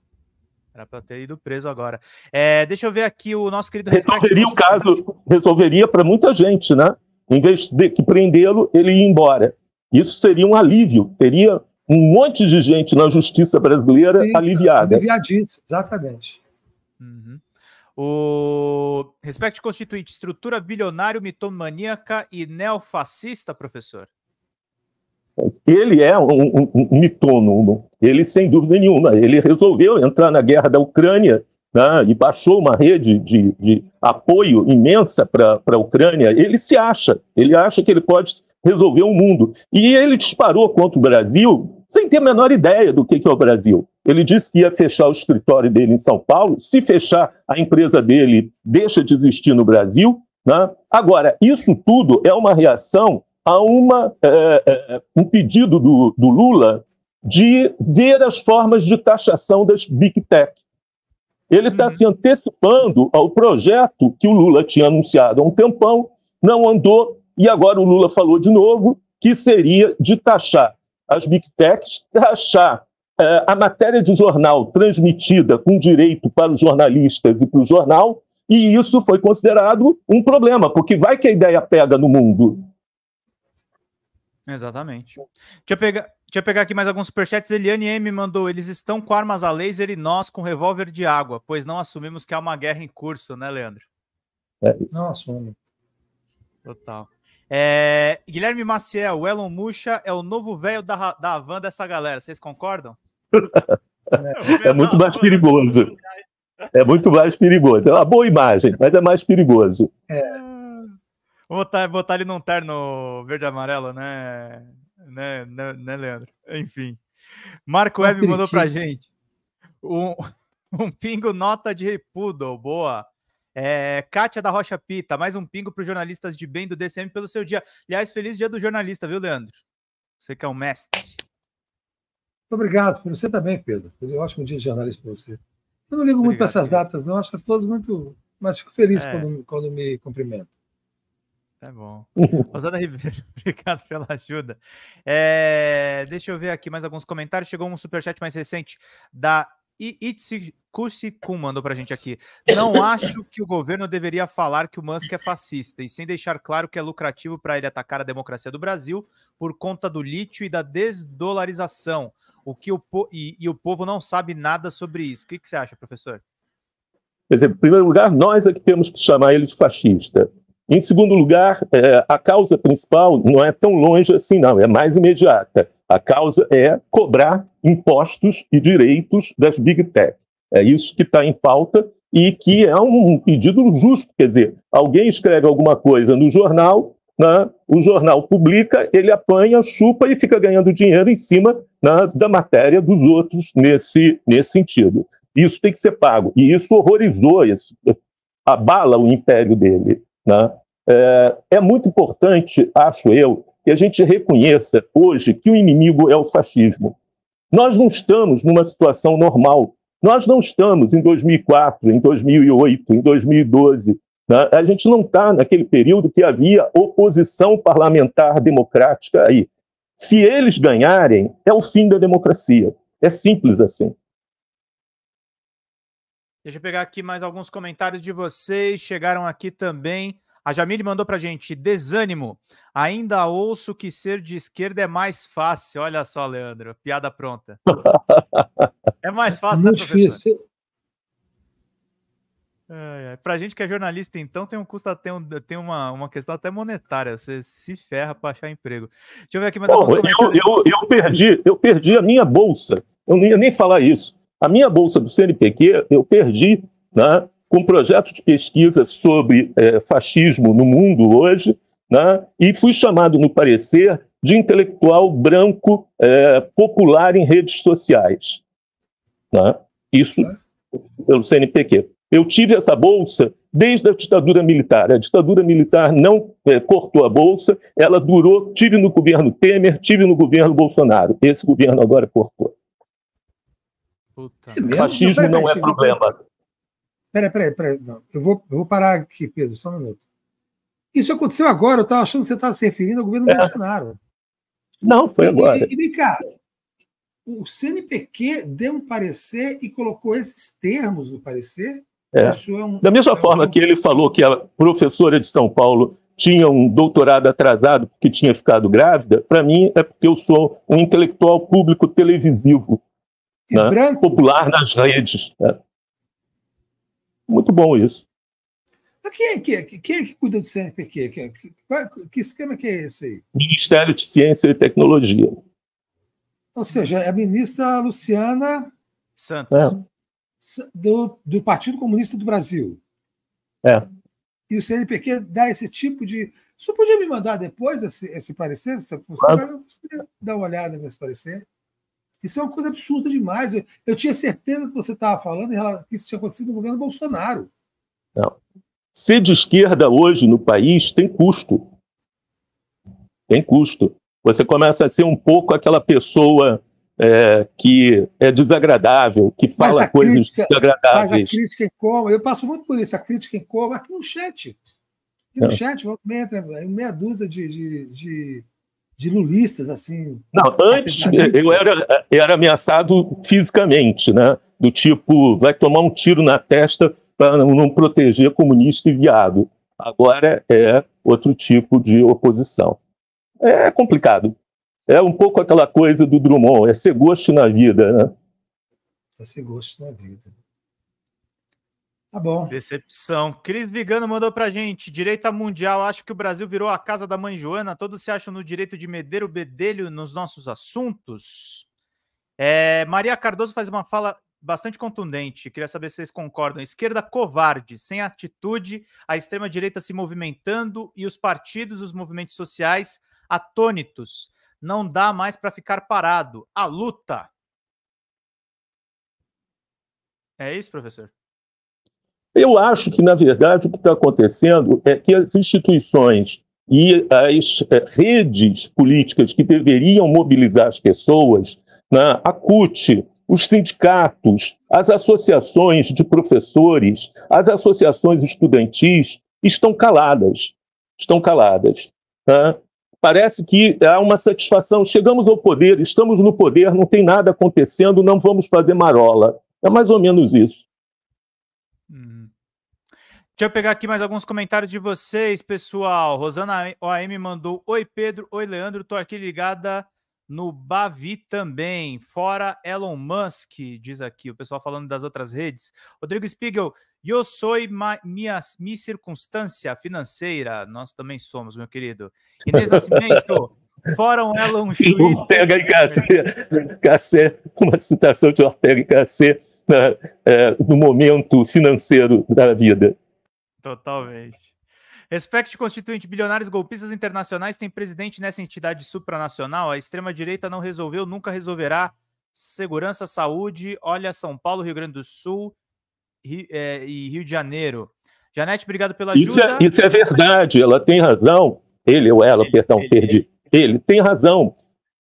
A: Era para ter ido preso agora. É, deixa eu ver aqui o nosso querido Resolveria o
C: caso, resolveria para muita gente, né? Em vez de que prendê-lo, ele ir embora. Isso seria um alívio. Teria um monte de gente na justiça brasileira Sim, aliviada.
B: Aliviadíssimo, exatamente. Uhum.
C: O
A: respeito Constituinte, estrutura bilionário, mitomaníaca e neofascista, professor?
C: Ele é um, um, um mitônomo, ele sem dúvida nenhuma, ele resolveu entrar na guerra da Ucrânia né, e baixou uma rede de, de apoio imensa para a Ucrânia, ele se acha, ele acha que ele pode resolver o mundo. E ele disparou contra o Brasil sem ter a menor ideia do que, que é o Brasil. Ele disse que ia fechar o escritório dele em São Paulo, se fechar, a empresa dele deixa de existir no Brasil. Né? Agora, isso tudo é uma reação a uma, é, é, é um pedido do, do Lula de ver as formas de taxação das Big Tech. Ele está uhum. se antecipando ao projeto que o Lula tinha anunciado há um tempão, não andou, e agora o Lula falou de novo que seria de taxar as big techs, taxar eh, a matéria de jornal transmitida com direito para os jornalistas e para o jornal, e isso foi considerado um problema, porque vai que a ideia pega no mundo.
A: Exatamente. Deixa eu pegar. Deixa eu pegar aqui mais alguns superchats. Eliane M mandou: eles estão com armas a laser e nós com revólver de água, pois não assumimos que há uma guerra em curso, né, Leandro?
B: É isso. Não assumo.
A: Total. É, Guilherme Maciel, o Elon Muxa é o novo velho da, da van dessa galera. Vocês concordam?
C: é, é muito mais perigoso. É muito mais perigoso. É uma boa imagem, mas é mais perigoso.
A: É. Vou botar, botar ele num terno verde e amarelo, né, né, né, né Leandro? Enfim.
D: Marco Web mandou pra gente
A: um, um pingo nota de repudo, boa. É, Kátia da Rocha Pita, mais um pingo para os jornalistas de bem do DCM pelo seu dia. Aliás, feliz dia do jornalista, viu, Leandro? Você que é um mestre.
B: Muito obrigado, por você também, Pedro. Um ótimo dia de jornalista para você. Eu não ligo obrigado, muito para essas Pedro. datas, não, acho todas muito. Mas fico feliz é. quando, quando me cumprimento. Tá
A: bom. Rosana Ribeiro, obrigado pela ajuda. É, deixa eu ver aqui mais alguns comentários. Chegou um superchat mais recente da Itsikushiku, mandou pra gente aqui. Não acho que o governo deveria falar que o Musk é fascista, e sem deixar claro que é lucrativo para ele atacar a democracia do Brasil por conta do lítio e da desdolarização. O que o e, e, o povo não sabe nada sobre isso. O que, que você acha, professor?
C: Quer dizer, em primeiro lugar, nós é que temos que chamar ele de fascista. Em segundo lugar, é, a causa principal não é tão longe assim, não, é mais imediata. A causa é cobrar impostos e direitos das big tech. É isso que está em pauta e que é um pedido justo. Quer dizer, alguém escreve alguma coisa no jornal, né, o jornal publica, ele apanha, chupa e fica ganhando dinheiro em cima né, da matéria dos outros nesse, nesse sentido. Isso tem que ser pago. E isso horrorizou, isso abala o império dele. Né? É, é muito importante, acho eu, que a gente reconheça hoje que o inimigo é o fascismo. Nós não estamos numa situação normal. Nós não estamos em 2004, em 2008, em 2012. Né? A gente não está naquele período que havia oposição parlamentar democrática aí. Se eles ganharem, é o fim da democracia. É simples assim.
A: Deixa eu pegar aqui mais alguns comentários de vocês. Chegaram aqui também. A Jamile mandou a gente: desânimo. Ainda ouço que ser de esquerda é mais fácil. Olha só, Leandro, piada pronta.
D: é mais fácil, né, professor?
A: É, é. a gente que é jornalista, então, tem um custo até um, tem uma, uma questão até monetária. Você se ferra para achar emprego. Deixa eu ver aqui mais alguns eu,
C: eu, eu, perdi, eu perdi a minha bolsa. Eu não ia nem falar isso. A minha bolsa do CNPq eu perdi né, com um projeto de pesquisa sobre é, fascismo no mundo hoje, né, e fui chamado no parecer de intelectual branco é, popular em redes sociais. Né? Isso pelo CNPq. Eu tive essa bolsa desde a ditadura militar. A ditadura militar não é, cortou a bolsa, ela durou, tive no governo Temer, tive no governo Bolsonaro. Esse governo agora cortou.
D: Puta. Fascismo não, pera, não é problema.
B: Peraí, peraí, peraí. eu, vou, eu vou parar aqui, Pedro, só um minuto. Isso aconteceu agora, eu estava achando que você estava se referindo ao governo é. Bolsonaro. Não, foi agora. E, e, vem cá, o CNPq deu um parecer e colocou esses termos no parecer.
C: É. É um, da mesma é forma um... que ele falou que a professora de São Paulo tinha um doutorado atrasado porque tinha ficado grávida, para mim é porque eu sou um intelectual público televisivo né? branco. popular nas redes. Né? Muito bom isso.
B: Quem, é quem, é? quem é que cuida do CNPq? que esquema que é esse aí?
C: Ministério de Ciência e Tecnologia.
B: Ou seja, é a ministra Luciana Santos. É. Do, do Partido Comunista do Brasil. É. E o CNPq dá esse tipo de. Você podia me mandar depois esse, esse parecer? se claro. vai dar uma olhada nesse parecer? Isso é uma coisa absurda demais. Eu, eu tinha certeza que você estava falando que isso tinha acontecido no governo Bolsonaro.
C: Não. Ser de esquerda hoje no país tem custo. Tem custo. Você começa a ser um pouco aquela pessoa é, que é desagradável, que fala coisas crítica, desagradáveis. Faz a crítica
B: em coma. Eu passo muito por isso, a crítica em coma, aqui no chat. Aqui no é. chat, meia, meia dúzia de, de, de de lulistas, assim.
C: Não, antes eu era, eu era ameaçado fisicamente, né? Do tipo, vai tomar um tiro na testa para não proteger comunista e viado. Agora é outro tipo de oposição. É complicado. É um pouco aquela coisa do Drummond, é ser gosto na vida, né?
B: É ser gosto na vida.
A: Tá bom. Decepção. Cris Vigano mandou pra gente. Direita mundial. Acho que o Brasil virou a casa da mãe Joana. Todos se acham no direito de meter o bedelho nos nossos assuntos. É, Maria Cardoso faz uma fala bastante contundente. Queria saber se vocês concordam. Esquerda covarde, sem atitude, a extrema-direita se movimentando e os partidos, os movimentos sociais atônitos. Não dá mais para ficar parado. A luta. É isso, professor?
C: Eu acho que, na verdade, o que está acontecendo é que as instituições e as eh, redes políticas que deveriam mobilizar as pessoas, né, a CUT, os sindicatos, as associações de professores, as associações estudantis, estão caladas. Estão caladas. Né? Parece que há uma satisfação. Chegamos ao poder, estamos no poder, não tem nada acontecendo, não vamos fazer marola. É mais ou menos isso.
A: Deixa eu pegar aqui mais alguns comentários de vocês, pessoal. Rosana OAM mandou: Oi, Pedro. Oi, Leandro. Tô aqui ligada no Bavi também. Fora Elon Musk, diz aqui o pessoal falando das outras redes. Rodrigo Spiegel, eu sou minha, minha circunstância financeira. Nós também somos, meu
C: querido. Inês Nascimento. Fora um Elon Schmidt. Ortega e Gasset, uma citação de Ortega e Gasset no momento financeiro da vida.
A: Totalmente. Respect Constituinte, bilionários golpistas internacionais têm presidente nessa entidade supranacional. A extrema-direita não resolveu, nunca resolverá. Segurança, saúde, olha São Paulo, Rio Grande do Sul Rio, é, e Rio de Janeiro. Janete, obrigado pela ajuda. Isso é, isso
C: é verdade, ela tem razão. Ele ou ela, ele, perdão, ele, perdi. Ele. ele tem razão.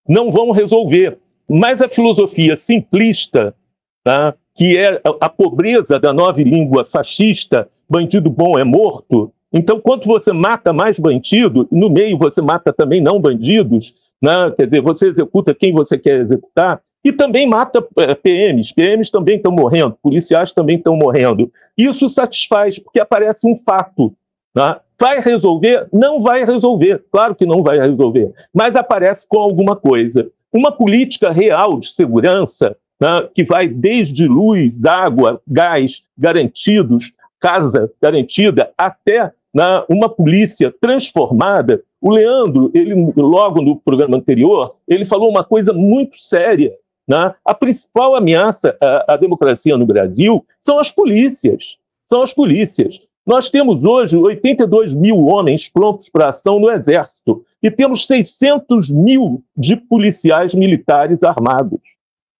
C: Não vão resolver. Mas a filosofia simplista, tá, que é a pobreza da nova língua fascista, bandido bom é morto. Então, quanto você mata mais bandido, no meio você mata também não bandidos, né? quer dizer, você executa quem você quer executar, e também mata eh, PMs. PMs também estão morrendo, policiais também estão morrendo. Isso satisfaz, porque aparece um fato. Né? Vai resolver? Não vai resolver, claro que não vai resolver, mas aparece com alguma coisa. Uma política real de segurança, né, que vai desde luz, água, gás garantidos, casa garantida, até na, uma polícia transformada. O Leandro, ele logo no programa anterior, ele falou uma coisa muito séria. Né? A principal ameaça à, à democracia no Brasil são as polícias. São as polícias. Nós temos hoje 82 mil homens prontos para ação no Exército e temos 600 mil de policiais militares armados.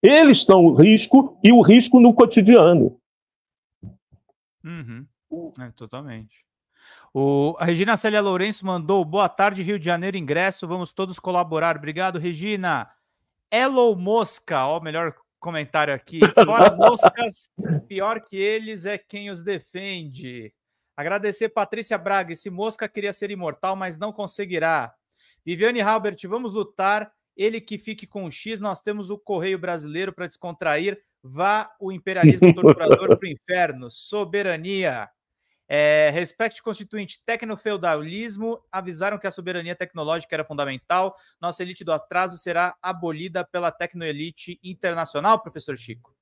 C: Eles são o risco e o risco no cotidiano.
A: Uhum. É, totalmente. O, a Regina Célia Lourenço mandou boa tarde, Rio de Janeiro, ingresso, vamos todos colaborar. Obrigado, Regina. Hello Mosca, ó, melhor comentário aqui. Fora moscas, pior que eles é quem os defende. Agradecer Patrícia Braga, esse mosca queria ser imortal, mas não conseguirá. Viviane Halbert, vamos lutar. Ele que fique com o X, nós temos o Correio Brasileiro para descontrair. Vá o imperialismo torturador para o inferno. Soberania. É, constituinte, tecnofeudalismo, avisaram que a soberania tecnológica era fundamental. Nossa elite do atraso será abolida pela tecnoelite internacional, professor Chico.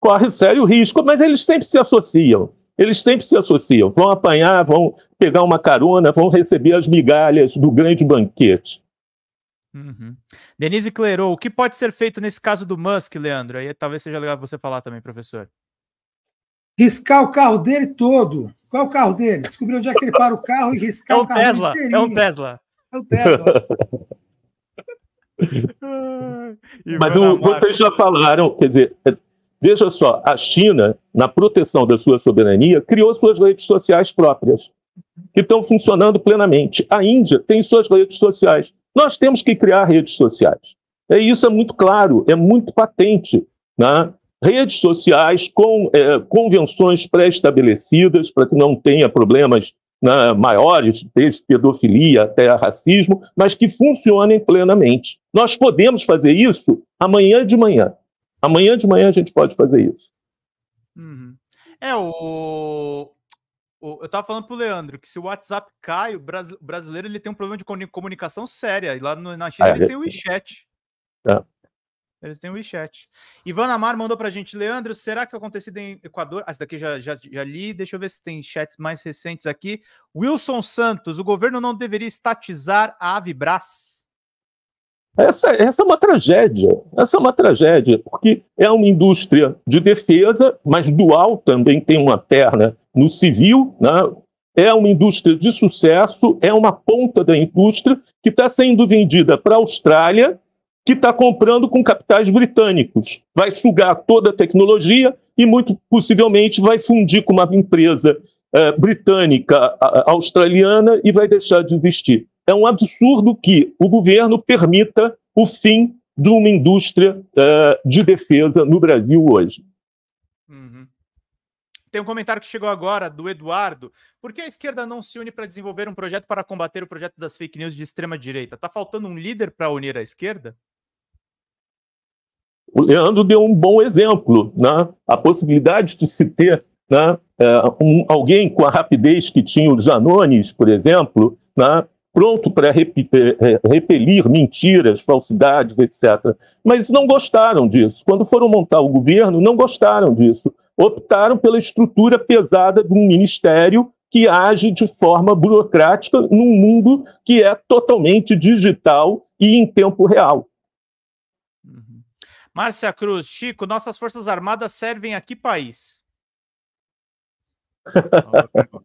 C: Corre sério risco, mas eles sempre se associam. Eles sempre se associam. Vão apanhar, vão pegar uma carona, vão receber as migalhas do grande banquete.
A: Uhum. Denise Clerou, o que pode ser feito nesse caso do Musk, Leandro? Aí talvez seja legal você falar também, professor.
C: Riscar
B: o carro dele todo. Qual é o carro dele? Descobrir onde é que ele para o carro e riscar é um o carro Tesla, inteirinho. É um
A: Tesla.
C: É um Tesla. Mas vocês já falaram, quer dizer, é, veja só, a China, na proteção da sua soberania, criou suas redes sociais próprias, que estão funcionando plenamente. A Índia tem suas redes sociais, nós temos que criar redes sociais. É, isso é muito claro, é muito patente. Né? Redes sociais com é, convenções pré-estabelecidas para que não tenha problemas né, maiores, desde pedofilia até racismo, mas que funcionem plenamente. Nós podemos fazer isso amanhã de manhã. Amanhã de manhã a gente pode fazer isso. Uhum.
A: É, o, eu tava falando pro Leandro que se o WhatsApp cai, o brasileiro ele tem um problema de comunicação séria. E lá na China ah, eles têm o WeChat. Tá. Eles têm o WeChat. Ivana Amar mandou pra gente, Leandro, será que aconteceu em Equador? Ah, essa daqui já, já, já li. Deixa eu ver se tem chats mais recentes aqui. Wilson Santos, o governo não deveria
C: estatizar a Avibras? Essa, essa é uma tragédia. Essa é uma tragédia, porque é uma indústria de defesa, mas dual também tem uma perna né? no civil, né? é uma indústria de sucesso, é uma ponta da indústria que está sendo vendida para a Austrália, que está comprando com capitais britânicos. Vai sugar toda a tecnologia e, muito possivelmente, vai fundir com uma empresa eh, britânica, australiana, e vai deixar de existir. É um absurdo que o governo permita o fim de uma indústria eh, de defesa no Brasil hoje. Uhum.
A: Tem um comentário que chegou agora do Eduardo. Por que a esquerda não se une para desenvolver um projeto para combater o projeto das fake news de extrema direita? Tá faltando um líder para unir a esquerda?
C: O Leandro deu um bom exemplo, né? A possibilidade de se ter né, eh, um, alguém com a rapidez que tinha o Janones, por exemplo, né, pronto para eh, eh, repelir mentiras, falsidades, etc. Mas não gostaram disso. Quando foram montar o governo, não gostaram disso optaram pela estrutura pesada de um ministério que age de forma burocrática num mundo que é totalmente digital e em tempo real.
A: Uhum. Márcia Cruz, Chico, nossas Forças Armadas servem a que país?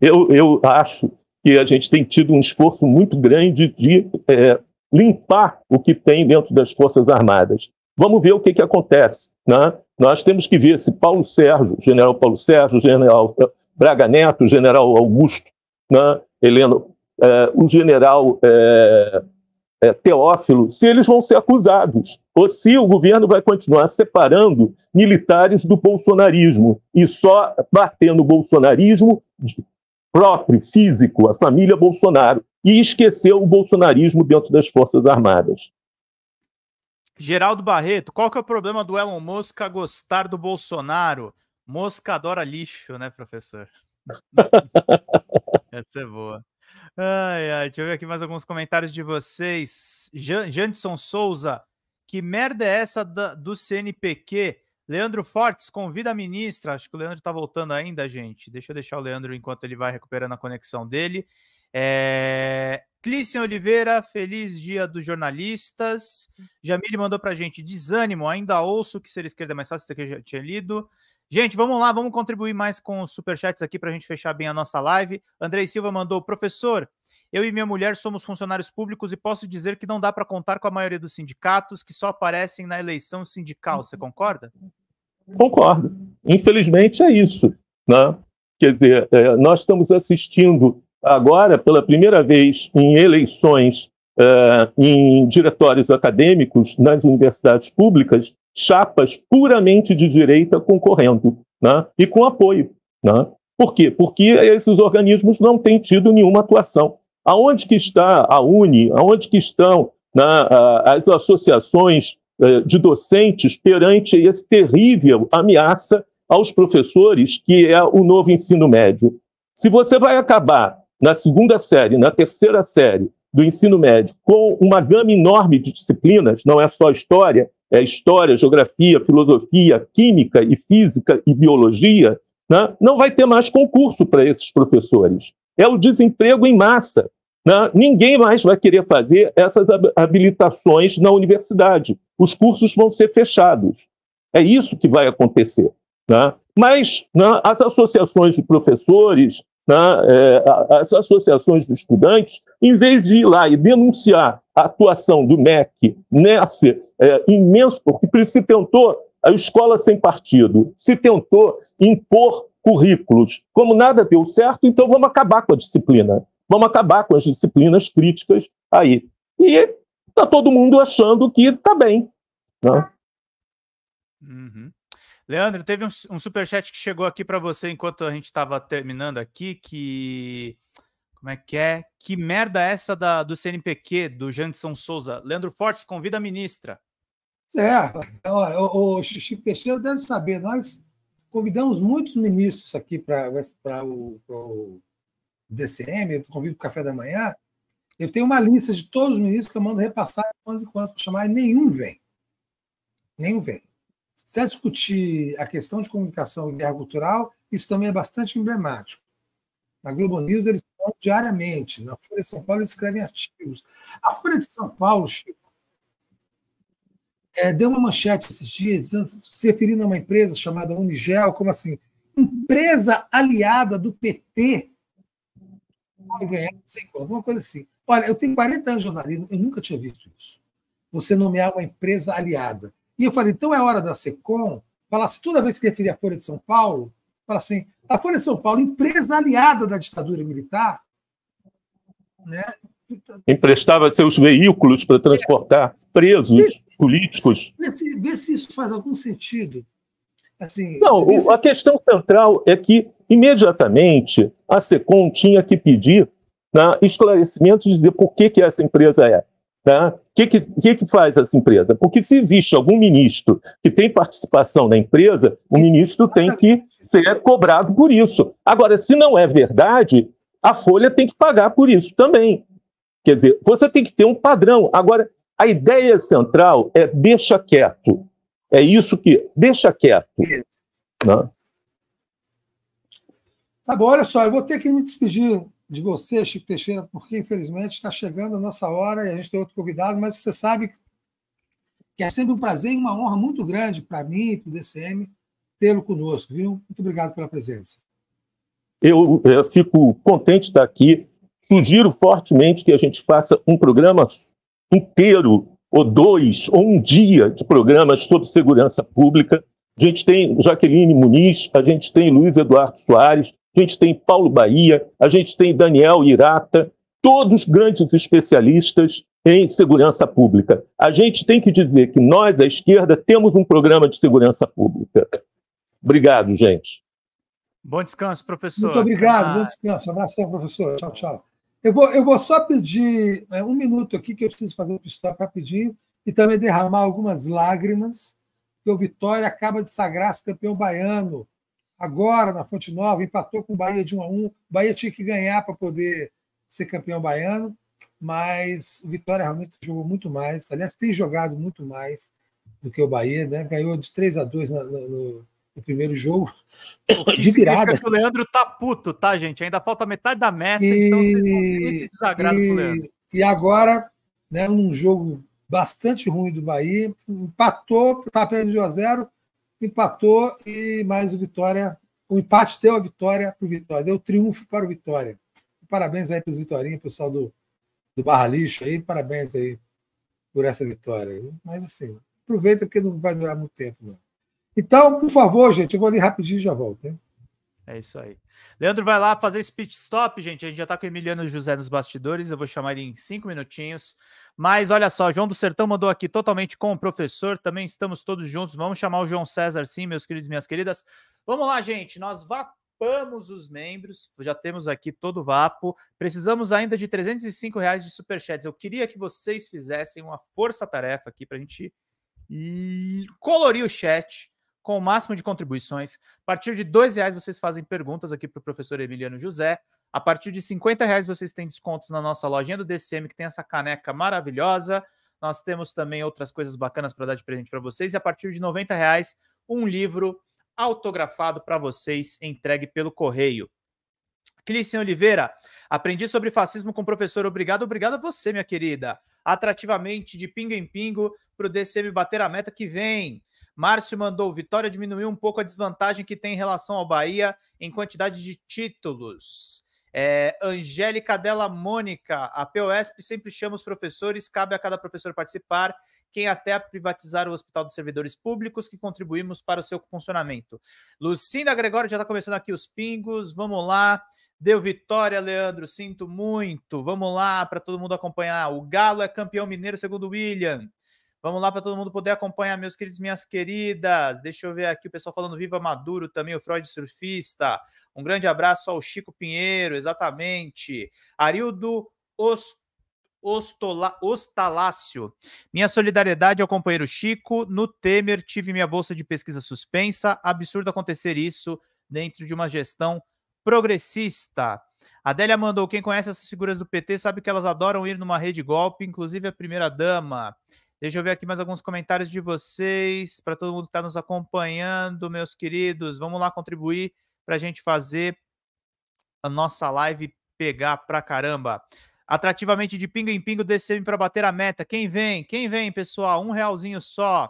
C: eu, eu acho que a gente tem tido um esforço muito grande de é, limpar o que tem dentro das Forças Armadas. Vamos ver o que, que acontece. Né? Nós temos que ver se Paulo Sérgio, general Paulo Sérgio, general Braga Neto, general Augusto, né, é, o general é, é, Teófilo, se eles vão ser acusados, ou se o governo vai continuar separando militares do bolsonarismo e só batendo o bolsonarismo próprio, físico, a família Bolsonaro, e esquecer o bolsonarismo dentro das Forças Armadas.
A: Geraldo Barreto, qual que é o problema do Elon Musk a gostar do Bolsonaro? Mosca adora lixo, né, professor? Essa é boa. Ai, ai, deixa eu ver aqui mais alguns comentários de vocês. Jan Janderson Souza, que merda é essa da, do CNPq? Leandro Fortes, convida a ministra. Acho que o Leandro está voltando ainda, gente. Deixa eu deixar o Leandro enquanto ele vai recuperando a conexão dele. É... Clícia Oliveira, feliz dia dos jornalistas. Jamile mandou pra gente desânimo, ainda ouço que ser esquerda é mais fácil, isso aqui eu já tinha lido. Gente, vamos lá, vamos contribuir mais com os superchats aqui para a gente fechar bem a nossa live. Andrei Silva mandou, professor, eu e minha mulher somos funcionários públicos e posso dizer que não dá para contar com a maioria dos sindicatos que só aparecem na eleição sindical. Você concorda?
C: Concordo. Infelizmente é isso. Né? Quer dizer, eh, nós estamos assistindo agora, pela primeira vez em eleições uh, em diretórios acadêmicos nas universidades públicas, chapas puramente de direita concorrendo né? e com apoio. Né? Por quê? Porque esses organismos não têm tido nenhuma atuação. Aonde que está a UNE? Aonde que estão né, as associações eh, de docentes perante essa terrível ameaça aos professores que é o novo ensino médio? Se você vai acabar na segunda série, na terceira série do ensino médio, com uma gama enorme de disciplinas, não é só história, é história, geografia, filosofia, química e física e biologia, né? não vai ter mais concurso para esses professores. É o desemprego em massa. Né? Ninguém mais vai querer fazer essas habilitações na universidade. Os cursos vão ser fechados. É isso que vai acontecer. Né? Mas né, as associações de professores, na, né, é, as associações dos estudantes, em vez de ir lá e denunciar a atuação do MEC nesse é, imenso, porque se tentou a escola sem partido, se tentou impor currículos. Como nada deu certo, então vamos acabar com a disciplina. Vamos acabar com as disciplinas críticas aí. E está todo mundo achando que está bem. Né?
A: Uhum. Leandro, teve um, um superchat que chegou aqui para você enquanto a gente estava terminando aqui, que... Como é que é? Que merda é essa da, do CNPq, do Janderson Souza? Leandro Fortes, convida a ministra.
B: É, olha, o, Chico Teixeira deve saber, nós convidamos muitos ministros aqui para o, o, DCM, eu convido para o café da manhã, eu tenho uma lista de todos os ministros que eu mando repassar de quanto em quanto para chamar e nenhum vem. Nenhum vem. Se discutir a questão de comunicação e guerra cultural, isso também é bastante emblemático. Na Globo News, eles falam diariamente. Na Folha de São Paulo, eles escrevem artigos. A Folha de São Paulo, Chico, é, deu uma manchete esses dias, se referindo a uma empresa chamada Unigel, como assim? Empresa aliada do PT vai ganhar não sei quanto, uma coisa assim. Olha, eu tenho 40 anos de jornalismo, eu nunca tinha visto isso. Você nomear uma empresa aliada. E eu falei, então é hora da SECOM falar, se toda vez que referir a Folha de São Paulo, fala assim, a Folha de São Paulo, empresa aliada da ditadura militar,
C: né? Emprestava seus veículos para transportar presos vê, políticos.
B: Vê se, vê se isso faz algum sentido.
C: Assim, Não, se... a questão central é que, imediatamente, a SECOM tinha que pedir né, esclarecimento e dizer por que, que essa empresa é. Tá? O que, que, que, que, faz essa empresa? Porque se existe algum ministro que tem participação na empresa, o ministro tem que ser cobrado por isso. Agora, se não é verdade, a Folha tem que pagar por isso também. Quer dizer, você tem que ter um padrão. Agora, a ideia central é deixa quieto. É isso que. Deixa quieto. Né?
B: Tá bom, olha só, eu vou ter que me despedir de você, Chico Teixeira, porque infelizmente está chegando a nossa hora e a gente tem outro convidado, mas você sabe que é sempre um prazer e uma honra muito grande para mim e para o DCM tê-lo conosco, viu? Muito obrigado pela
C: presença. Eu, eu fico contente de estar aqui. Sugiro fortemente que a gente faça um programa inteiro, ou dois, ou um dia de programas sobre segurança pública. A gente tem Jaqueline Muniz, a gente tem Luiz Eduardo Soares, a gente tem Paulo Bahia, a gente tem Daniel Irata, todos grandes especialistas em segurança pública. A gente tem que dizer que nós, a esquerda, temos um programa de segurança pública. Obrigado, gente.
A: Bom descanso, professor. Muito obrigado, ah. bom
B: descanso. Abração, professor. Tchau, tchau. Eu vou, eu vou só pedir é, um minuto aqui, que eu preciso fazer um pistol para pedir, e também derramar algumas lágrimas, que o Vitória acaba de sagrar-se campeão baiano agora na Fonte Nova, empatou com o Bahia de 1 a 1. O Bahia tinha que ganhar para poder ser campeão baiano, mas o Vitória realmente jogou muito mais. Aliás, tem jogado muito mais do que o Bahia, né? Ganhou de 3 a 2 no, no, no primeiro jogo. De virada. o Leandro tá puto, tá, gente? Ainda falta metade da meta, e... então vocês vão esse desagrado e... Leandro. E agora, né, num jogo bastante ruim do Bahia, empatou, tá perdendo de 1 a 0 empatou e mais o Vitória. O empate deu a vitória para o Vitória, deu triunfo para o Vitória. Parabéns aí para os Vitorinhos, pessoal do, do Barra Lixo aí, parabéns aí por essa vitória. Mas assim, aproveita porque não vai durar muito tempo, não. Então, por favor, gente, eu vou ali rapidinho e já volto. Hein?
A: É isso aí. Leandro vai lá fazer esse pit stop, gente. A gente já tá com o Emiliano José nos bastidores. Eu vou chamar ele em cinco minutinhos. Mas olha só, João do Sertão mandou aqui totalmente com o professor. Também estamos todos juntos. Vamos chamar o João César, sim, meus queridos minhas queridas. Vamos lá, gente. Nós vapamos os membros. Já temos aqui todo o vapo. Precisamos ainda de 305 reais de superchats. Eu queria que vocês fizessem uma força-tarefa aqui pra gente colorir o chat com o máximo de contribuições. A partir de R$ reais vocês fazem perguntas aqui para o professor Emiliano José. A partir de R$ reais vocês têm descontos na nossa lojinha do DCM, que tem essa caneca maravilhosa. Nós temos também outras coisas bacanas para dar de presente para vocês. E a partir de R$ reais um livro autografado para vocês, entregue pelo correio. Clícia Oliveira, aprendi sobre fascismo com o professor. Obrigado, obrigado a você, minha querida. Atrativamente, de pingo em pingo, para o DCM bater a meta que vem. Márcio mandou: Vitória diminuiu um pouco a desvantagem que tem em relação ao Bahia em quantidade de títulos. É, Angélica Della Mônica, a POSP sempre chama os professores, cabe a cada professor participar, quem até privatizar o Hospital dos Servidores Públicos, que contribuímos para o seu funcionamento. Lucinda Gregório já está começando aqui os pingos, vamos lá. Deu vitória, Leandro, sinto muito. Vamos lá para todo mundo acompanhar. O Galo é campeão mineiro, segundo William. Vamos lá para todo mundo poder acompanhar, meus queridos, minhas queridas. Deixa eu ver aqui o pessoal falando Viva Maduro também, o Freud Surfista. Um grande abraço ao Chico Pinheiro, exatamente. Arildo Ostalácio. Minha solidariedade ao companheiro Chico. No Temer, tive minha bolsa de pesquisa suspensa. Absurdo acontecer isso dentro de uma gestão progressista. Adélia mandou: quem conhece essas figuras do PT sabe que elas adoram ir numa rede golpe, inclusive a primeira-dama. Deixa eu ver aqui mais alguns comentários de vocês, para todo mundo que está nos acompanhando, meus queridos. Vamos lá contribuir para a gente fazer a nossa live pegar pra caramba. Atrativamente de pingo em pingo, DCM para bater a meta. Quem vem? Quem vem, pessoal? Um realzinho só,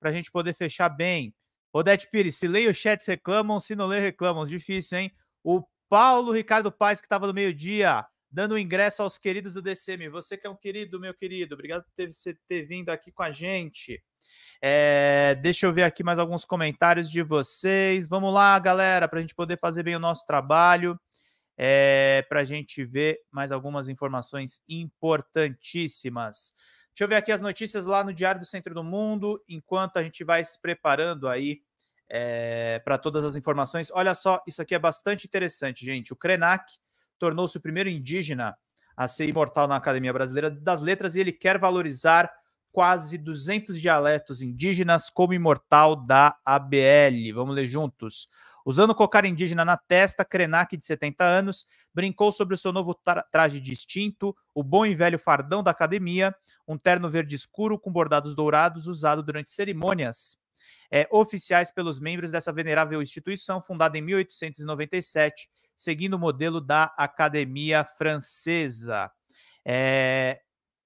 A: para a gente poder fechar bem. Odete Pires, se leio o chat, reclamam, se não lê reclamam. Difícil, hein? O Paulo Ricardo Paz, que estava no meio-dia dando ingresso aos queridos do DCM. Você que é um querido, meu querido, obrigado por ter, você ter vindo aqui com a gente. É, deixa eu ver aqui mais alguns comentários de vocês. Vamos lá, galera, para a gente poder fazer bem o nosso trabalho, é, para a gente ver mais algumas informações importantíssimas. Deixa eu ver aqui as notícias lá no Diário do Centro do Mundo, enquanto a gente vai se preparando aí é, para todas as informações. Olha só, isso aqui é bastante interessante, gente. O Krenak, tornou-se o primeiro indígena a ser imortal na Academia Brasileira das Letras e ele quer valorizar quase 200 dialetos indígenas como imortal da ABL. Vamos ler juntos. Usando cocar indígena na testa, Krenak, de 70 anos, brincou sobre o seu novo tra traje distinto, o bom e velho fardão da academia, um terno verde escuro com bordados dourados usado durante cerimônias é, oficiais pelos membros dessa venerável instituição, fundada em 1897 seguindo o modelo da Academia Francesa. É,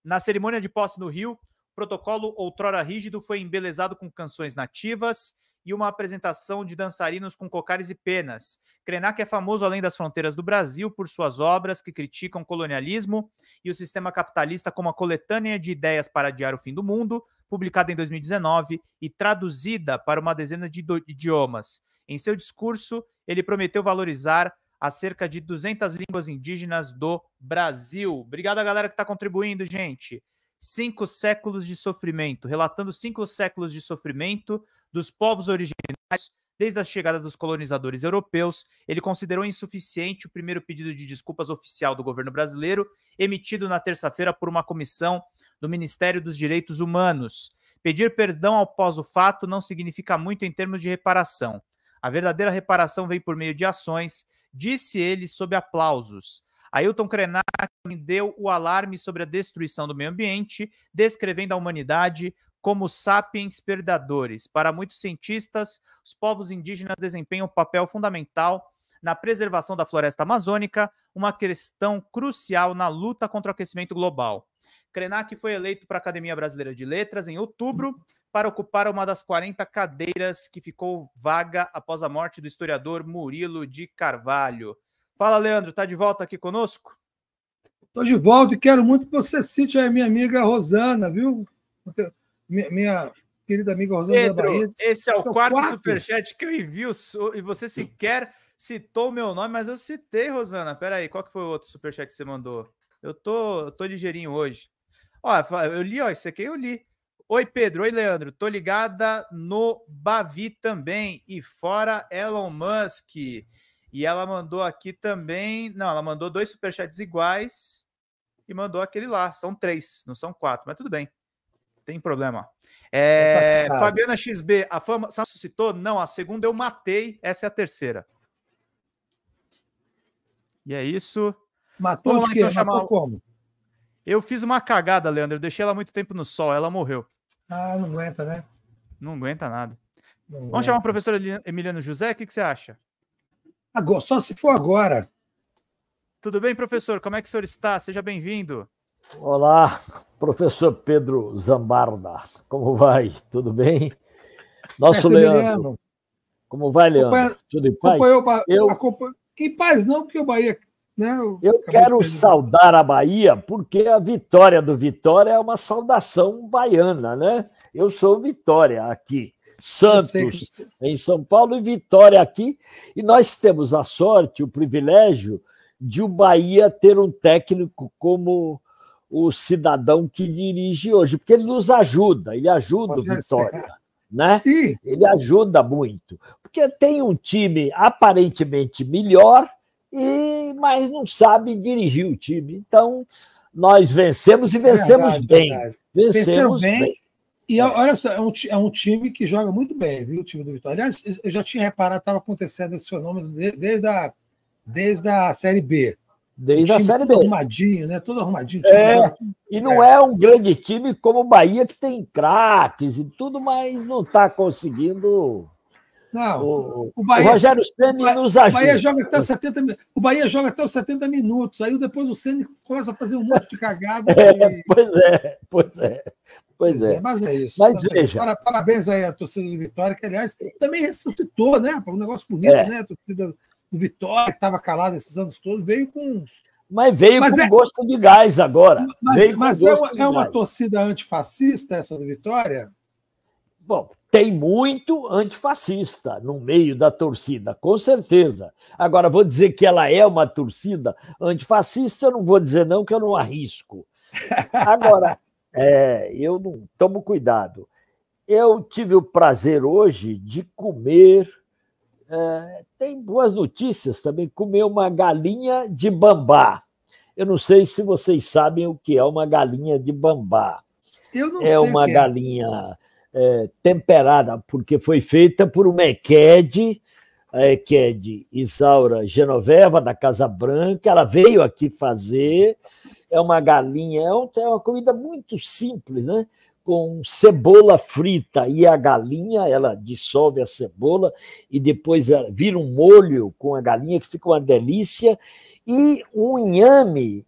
A: na cerimônia de posse no Rio, o protocolo outrora rígido foi embelezado com canções nativas e uma apresentação de dançarinos com cocares e penas. Krenak é famoso além das fronteiras do Brasil por suas obras que criticam o colonialismo e o sistema capitalista como a coletânea de ideias para adiar o fim do mundo, publicada em 2019 e traduzida para uma dezena de idiomas. Em seu discurso, ele prometeu valorizar a cerca de 200 línguas indígenas do Brasil. Obrigado a galera que está contribuindo, gente. Cinco séculos de sofrimento, relatando cinco séculos de sofrimento dos povos originários desde a chegada dos colonizadores europeus, ele considerou insuficiente o primeiro pedido de desculpas oficial do governo brasileiro, emitido na terça-feira por uma comissão do Ministério dos Direitos Humanos. Pedir perdão após o fato não significa muito em termos de reparação. A verdadeira reparação vem por meio de ações, disse ele sob aplausos. Ailton Krenak deu o alarme sobre a destruição do meio ambiente, descrevendo a humanidade como sapiens predadores. Para muitos cientistas, os povos indígenas desempenham um papel fundamental na preservação da floresta amazônica, uma questão crucial na luta contra o aquecimento global. Krenak foi eleito para a Academia Brasileira de Letras em outubro, para ocupar uma das 40 cadeiras que ficou vaga após a morte do historiador Murilo de Carvalho. Fala, Leandro, tá de volta aqui conosco?
B: Estou de volta e quero muito que você cite a minha amiga Rosana, viu? Minha, minha querida amiga Rosana Pedro, da Bahia.
A: Esse é o quarto, quarto superchat que eu envio e você sequer citou o meu nome, mas eu citei, Rosana. Peraí, qual que foi o outro superchat que você mandou? Eu tô, tô ligeirinho hoje. Ó, eu li, ó, esse aqui eu li. Oi, Pedro. Oi, Leandro. Tô ligada no Bavi também. E fora Elon Musk. E ela mandou aqui também. Não, ela mandou dois superchats iguais e mandou aquele lá. São três, não são quatro, mas tudo bem. Tem problema. É, então tá Fabiana XB, a fama Samsung citou? Não, a segunda eu matei, essa é a terceira. E é isso.
B: Matou Vamos lá, então, chamar... Matou como?
A: Eu fiz uma cagada, Leandro. Eu deixei ela muito tempo no sol, ela morreu.
B: Ah, não aguenta, né?
A: Não aguenta nada. Não Vamos aguenta. chamar o professor Emiliano José, o que, que você acha?
D: Agora, só se for agora.
A: Tudo bem, professor? Como é que o senhor está? Seja bem-vindo.
D: Olá, professor Pedro Zambarda. Como vai? Tudo bem?
C: Nosso Mestre Leandro. Emiliano.
D: Como vai, Leandro? Acompanha, Tudo em paz? Acompanhou, eu, acompanho, em paz não, porque o Bahia né? Eu, eu quero saudar a Bahia porque a vitória do Vitória é uma saudação baiana, né? Eu sou Vitória aqui. Santos em São Paulo e Vitória aqui. E nós temos a sorte, o privilégio de o Bahia ter um técnico como o cidadão que dirige hoje, porque ele nos ajuda, ele ajuda o Vitória, né? Sim. Ele ajuda muito, porque tem um time aparentemente melhor, e mas não sabe dirigir o time. Então, nós vencemos e vencemos verdade, bem. Verdade. Vencemos bem. bem. E olha só, é um, é
B: um, time que joga muito bem, viu, o time do Vitória. Aliás, eu já tinha reparado, estava acontecendo esse fenômeno desde
D: a, desde a Série B. Desde a Série B. arrumadinho, né? Todo arrumadinho. É, e não é. é. um grande time como o Bahia, que tem craques e tudo, mas não está conseguindo não, o, o, Bahia, o Rogério Ceni nos ajuda. O Bahia joga
B: até 70, o Bahia joga até os 70 minutos. Aí depois o Ceni começa a fazer um monte de cagada. é, e...
D: Pois é, pois é. Pois, é. é. Mas é isso. Mas então, veja. Para,
B: parabéns aí à torcida do Vitória, que, aliás, também ressuscitou, né? Um negócio bonito, é. né? A torcida do Vitória, que estava calada esses anos todos, veio com. Mas veio mas com é... gosto de gás agora.
D: Mas, mas é, uma, é uma
B: torcida antifascista, essa do Vitória?
D: Bom, tem muito antifascista no meio da torcida, com certeza. Agora, vou dizer que ela é uma torcida antifascista, eu não vou dizer não, que eu não arrisco. Agora, é, eu não tomo cuidado. Eu tive o prazer hoje de comer. É, tem boas notícias também, comer uma galinha de bambá. Eu não sei se vocês sabem o que é uma galinha de bambá. Eu não é sei. Uma é uma galinha é, temperada, porque foi feita por uma EQED, a EQED Isaura Genoveva, da Casa Branca, ela veio aqui fazer, é uma galinha, é, é uma, comida muito simples, né? com cebola frita e a galinha, ela dissolve a cebola e depois eh, vira um molho com a galinha que fica uma delícia e um inhame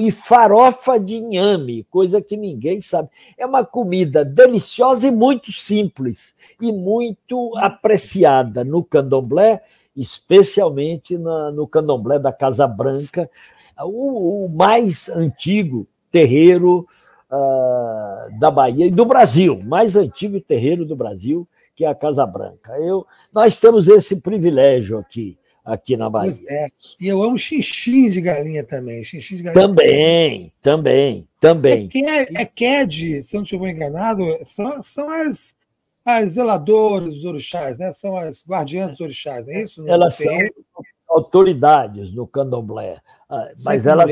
D: e farofa de inhame, coisa que ninguém sabe. É uma comida deliciosa e muito simples, e muito apreciada no candomblé, especialmente na, no candomblé da Casa Branca, o, o mais antigo terreiro uh, da Bahia e do Brasil, mais antigo terreiro do Brasil, que é a Casa Branca. Eu, nós temos esse privilégio aqui aqui na Bahia. Pois
B: é. E eu amo xixim de galinha também. Xixim de galinha
D: também, também, também.
B: É CAD, é, é se eu não estiver enganado, são, são as, as zeladoras dos orixás, né? são as guardiãs dos orixás, não é isso? Não Elas são
D: autoridades no candomblé, ah, mas Sim, elas,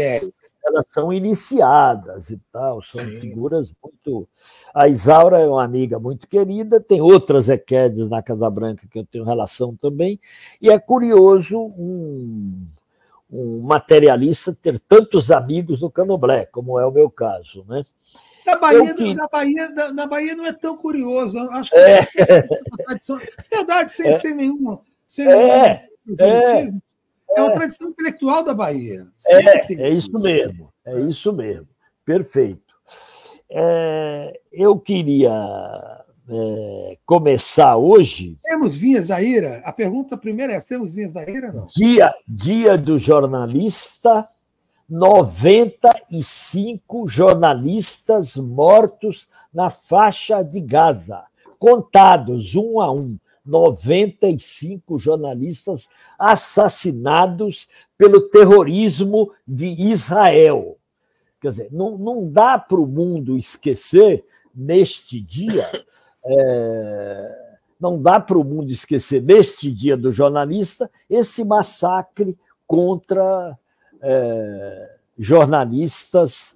D: elas são iniciadas e tal, são Sim. figuras muito. A Isaura é uma amiga muito querida, tem outras Equedes na Casa Branca que eu tenho relação também, e é curioso um, um materialista ter tantos amigos no candomblé, como é o meu caso, né?
B: Na Bahia, que... na, Bahia, na, na, Bahia não é tão curioso. Acho que é, é. Tradição, é verdade, sem, é. sem nenhuma.
D: Sem é. é é, uma é. tradição intelectual da Bahia. é, é isso mesmo, é isso mesmo. Perfeito. É, eu queria é, começar hoje.
B: Temos Vinhas da Ira? A pergunta primeira é: temos Vinhas da Ira? Não.
D: Dia, dia do jornalista, 95 jornalistas mortos na faixa de Gaza, contados um a um. 95 jornalistas assassinados pelo terrorismo de Israel. Quer dizer, não, não dá para o mundo esquecer neste dia, é, não dá para o mundo esquecer neste dia do jornalista esse massacre contra é, jornalistas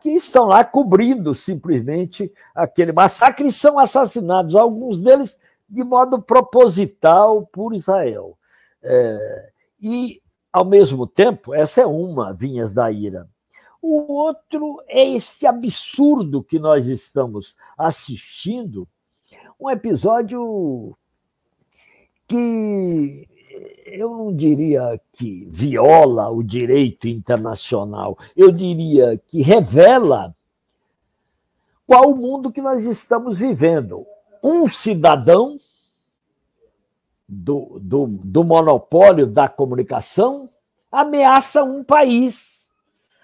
D: que estão lá cobrindo simplesmente aquele massacre e são assassinados, alguns deles de modo proposital por Israel. É, e, ao mesmo tempo, essa é uma, Vinhas da Ira. O outro é esse absurdo que nós estamos assistindo, um episódio que eu não diria que viola o direito internacional, eu diria que revela qual o mundo que nós estamos vivendo um cidadão do, do, do monopólio da comunicação ameaça um país,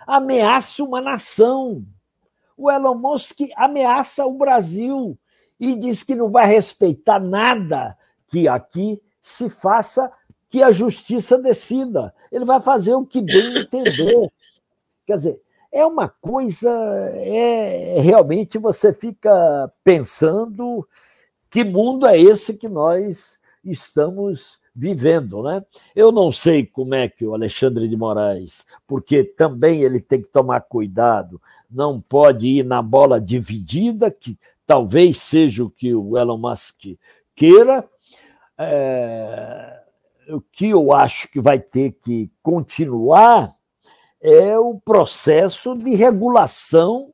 D: ameaça uma nação. O Elon Musk ameaça o Brasil e diz que não vai respeitar nada que aqui se faça, que a justiça decida. Ele vai fazer o que bem entender. Quer dizer, é uma coisa, é, é realmente você fica pensando que mundo é esse que nós estamos vivendo, né? Eu não sei como é que o Alexandre de Moraes, porque também ele tem que tomar cuidado, não pode ir na bola dividida, que talvez seja o que o Elon Musk queira. É... o que eu acho que vai ter que continuar é o processo de regulação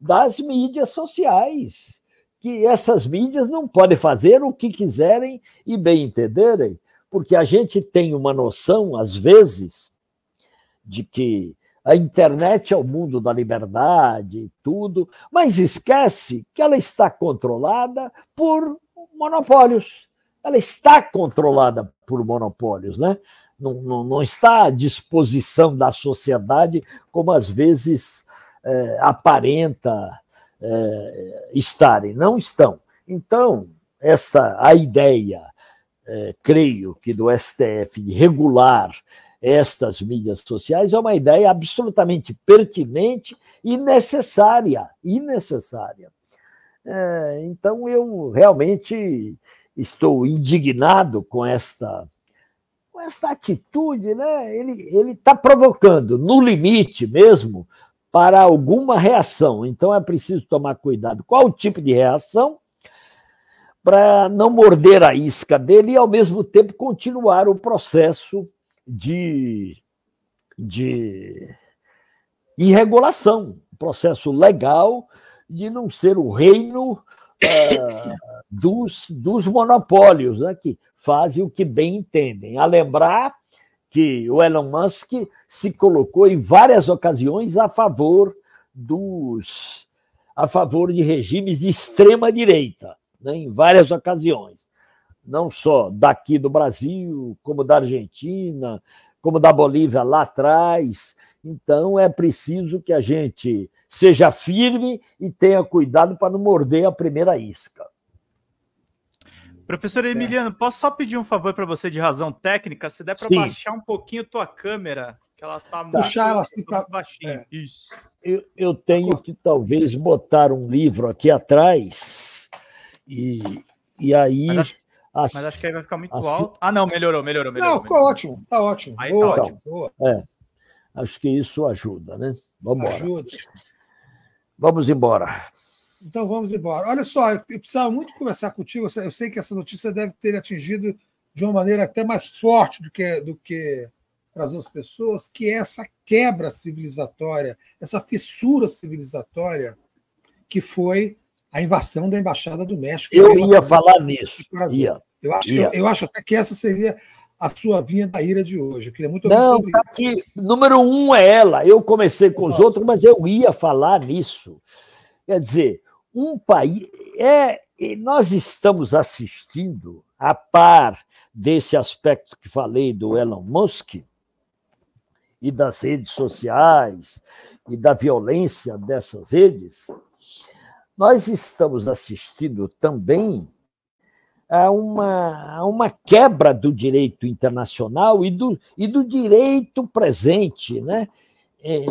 D: das mídias sociais que essas mídias não podem fazer o que quiserem e bem entenderem, porque a gente tem uma noção, às vezes, de que a internet é o mundo da liberdade e tudo, mas esquece que ela está controlada por monopólios. Ela está controlada por monopólios, né? Não, não, não está à disposição da sociedade como às vezes é, aparenta é, estarem, não estão. Então, essa a ideia, é, creio que do STF de regular estas mídias sociais é uma ideia absolutamente pertinente e necessária, e necessária. É, então eu realmente estou indignado com esta com essa atitude, né? Ele ele está provocando no limite mesmo para alguma reação. Então é preciso tomar cuidado. Qual o tipo de reação? Para não morder a isca dele e, ao mesmo tempo, continuar o processo de, de irregulação, processo legal de não ser o reino é, dos, dos monopólios, né, que fazem o que bem entendem. A lembrar que o Elon Musk se colocou em várias ocasiões a favor dos a favor de regimes de extrema direita, né, em várias ocasiões, não só daqui do Brasil, como da Argentina, como da Bolívia lá atrás. Então é preciso que a gente seja firme e tenha cuidado para não morder a primeira isca.
A: Professor certo. Emiliano, posso só pedir um favor para você de razão técnica? Se der para baixar um pouquinho tua câmera, que ela tá, muito, Puxar ela assim
D: para baixinho. É. Isso. Eu, eu tenho que talvez botar um livro aqui atrás e, e aí. Mas acho, mas acho
A: que aí vai ficar muito assim, alto. Ah, não, melhorou, melhorou, melhorou. Não, ficou
D: melhorou. ótimo, tá ótimo. Aí tá boa, tá ótimo. Boa. É, acho que isso ajuda, né? Vamos embora. Ajuda. Vamos embora.
B: Então vamos embora. Olha só, eu precisava muito conversar contigo. Eu sei que essa notícia deve ter atingido de uma maneira até mais forte do que, do que para as outras pessoas, que é essa quebra civilizatória, essa fissura civilizatória que foi a invasão da Embaixada do México. Eu
D: ia falar nisso. Eu, acho, ia. Eu, eu acho até que essa seria a sua vinha da ira de hoje. Eu queria muito Não, tá aqui, número um é ela. Eu comecei com os outros, mas eu ia falar nisso. Quer dizer, um país. É, nós estamos assistindo, a par desse aspecto que falei do Elon Musk, e das redes sociais, e da violência dessas redes, nós estamos assistindo também a uma, a uma quebra do direito internacional e do, e do direito presente, né? É,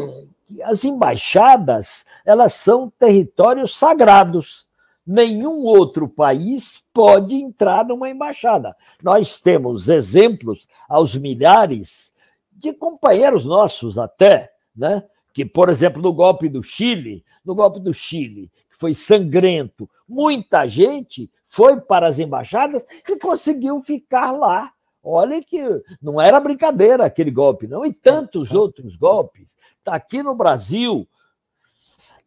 D: as embaixadas, elas são territórios sagrados. Nenhum outro país pode entrar numa embaixada. Nós temos exemplos aos milhares de companheiros nossos até, né? Que, por exemplo, no golpe do Chile, no golpe do Chile, que foi sangrento, muita gente foi para as embaixadas e conseguiu ficar lá Olha que não era brincadeira aquele golpe, não, e tantos outros golpes. Está aqui no Brasil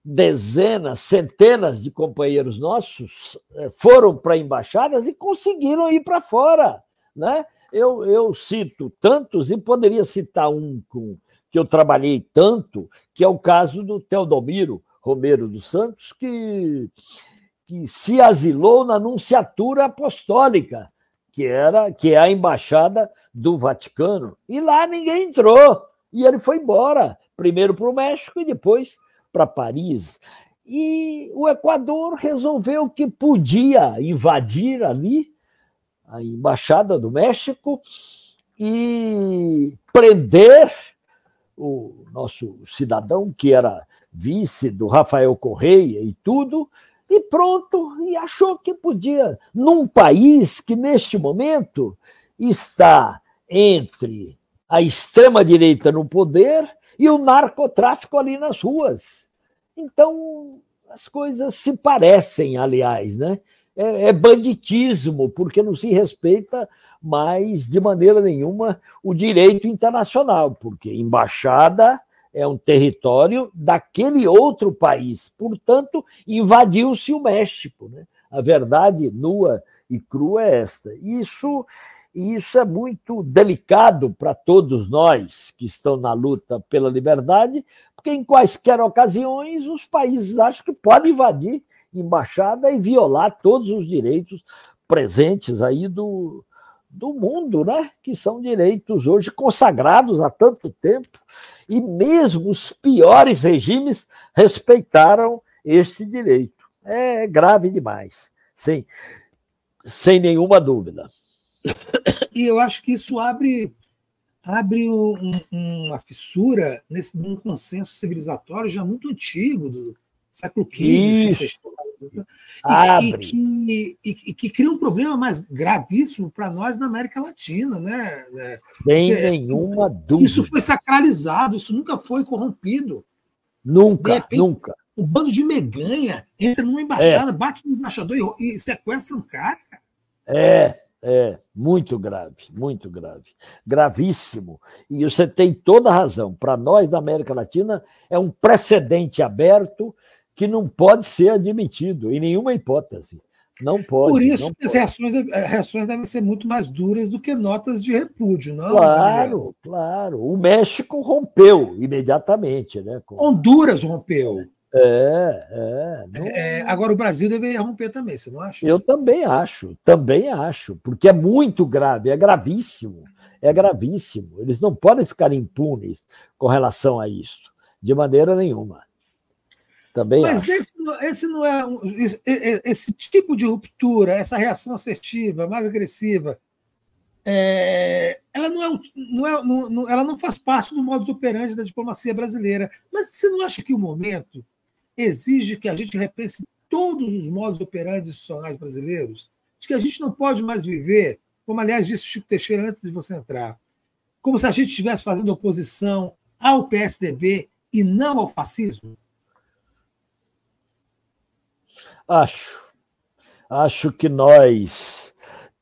D: dezenas, centenas de companheiros nossos eh, foram para embaixadas e conseguiram ir para fora. Né? Eu, eu cito tantos e poderia citar um com, que eu trabalhei tanto, que é o caso do Teodomiro Romero dos Santos, que, que se asilou na Nunciatura Apostólica que era que é a embaixada do Vaticano, e lá ninguém entrou. E ele foi embora, primeiro para o México e depois para Paris. E o Equador resolveu que podia invadir ali a embaixada do México e prender o nosso cidadão que era vice do Rafael Correia e tudo, e pronto, e achou que podia. Num país que, neste momento, está entre a extrema-direita no poder e o narcotráfico ali nas ruas. Então, as coisas se parecem, aliás, né? É, é banditismo, porque não se respeita mais de maneira nenhuma o direito internacional, porque embaixada é um território daquele outro país. Portanto, invadiu-se o México. Né? A verdade nua e crua é esta. Isso, isso é muito delicado para todos nós que estão na luta pela liberdade, porque em quaisquer ocasiões os países acham que podem invadir embaixada e violar todos os direitos presentes aí do, do mundo, né? que são direitos hoje consagrados há tanto tempo, e mesmo os piores regimes respeitaram este direito. É grave demais, sim, sem nenhuma dúvida. E eu acho que isso abre,
B: abre um, uma fissura nesse um consenso civilizatório já muito antigo, do século XV, isso.
D: Assim, e, E,
B: que, e, e, que cria um problema mais gravíssimo para nós na América Latina, né? né? Sem é, nenhuma dúvida. Isso foi sacralizado, isso nunca foi corrompido. Nunca, repente, nunca. O bando de meganha entra numa embaixada, é. bate no embaixador e, e sequestra um cara. É,
D: é, muito grave, muito grave. Gravíssimo. E você tem toda a razão. Para nós da América Latina, é um precedente aberto que não pode ser admitido, em nenhuma hipótese. Não pode. Por isso
B: que as reações, eh, reações devem ser muito mais duras do que notas de repúdio, não? Claro,
D: é? claro. O México rompeu imediatamente, né? Com... Honduras rompeu. É, é, não... É, é, Agora o Brasil deveria romper também, você não acha? Eu também acho, também acho, porque é muito grave, é gravíssimo, é gravíssimo. Eles não podem ficar impunes com relação a isso, de maneira nenhuma. Também Mas
B: Esse, esse não é um, esse, esse, tipo de ruptura, essa reação assertiva, mais agressiva, é, ela, não é, não é não, não, ela não faz parte do modus operandi da diplomacia brasileira. Mas você não acha que o momento exige que a gente repense todos os modos operantes institucionais brasileiros, de que a gente não pode mais viver, como aliás disse Chico Teixeira antes de você entrar, como se a gente estivesse fazendo oposição ao PSDB e não ao fascismo?
D: Acho. Acho que nós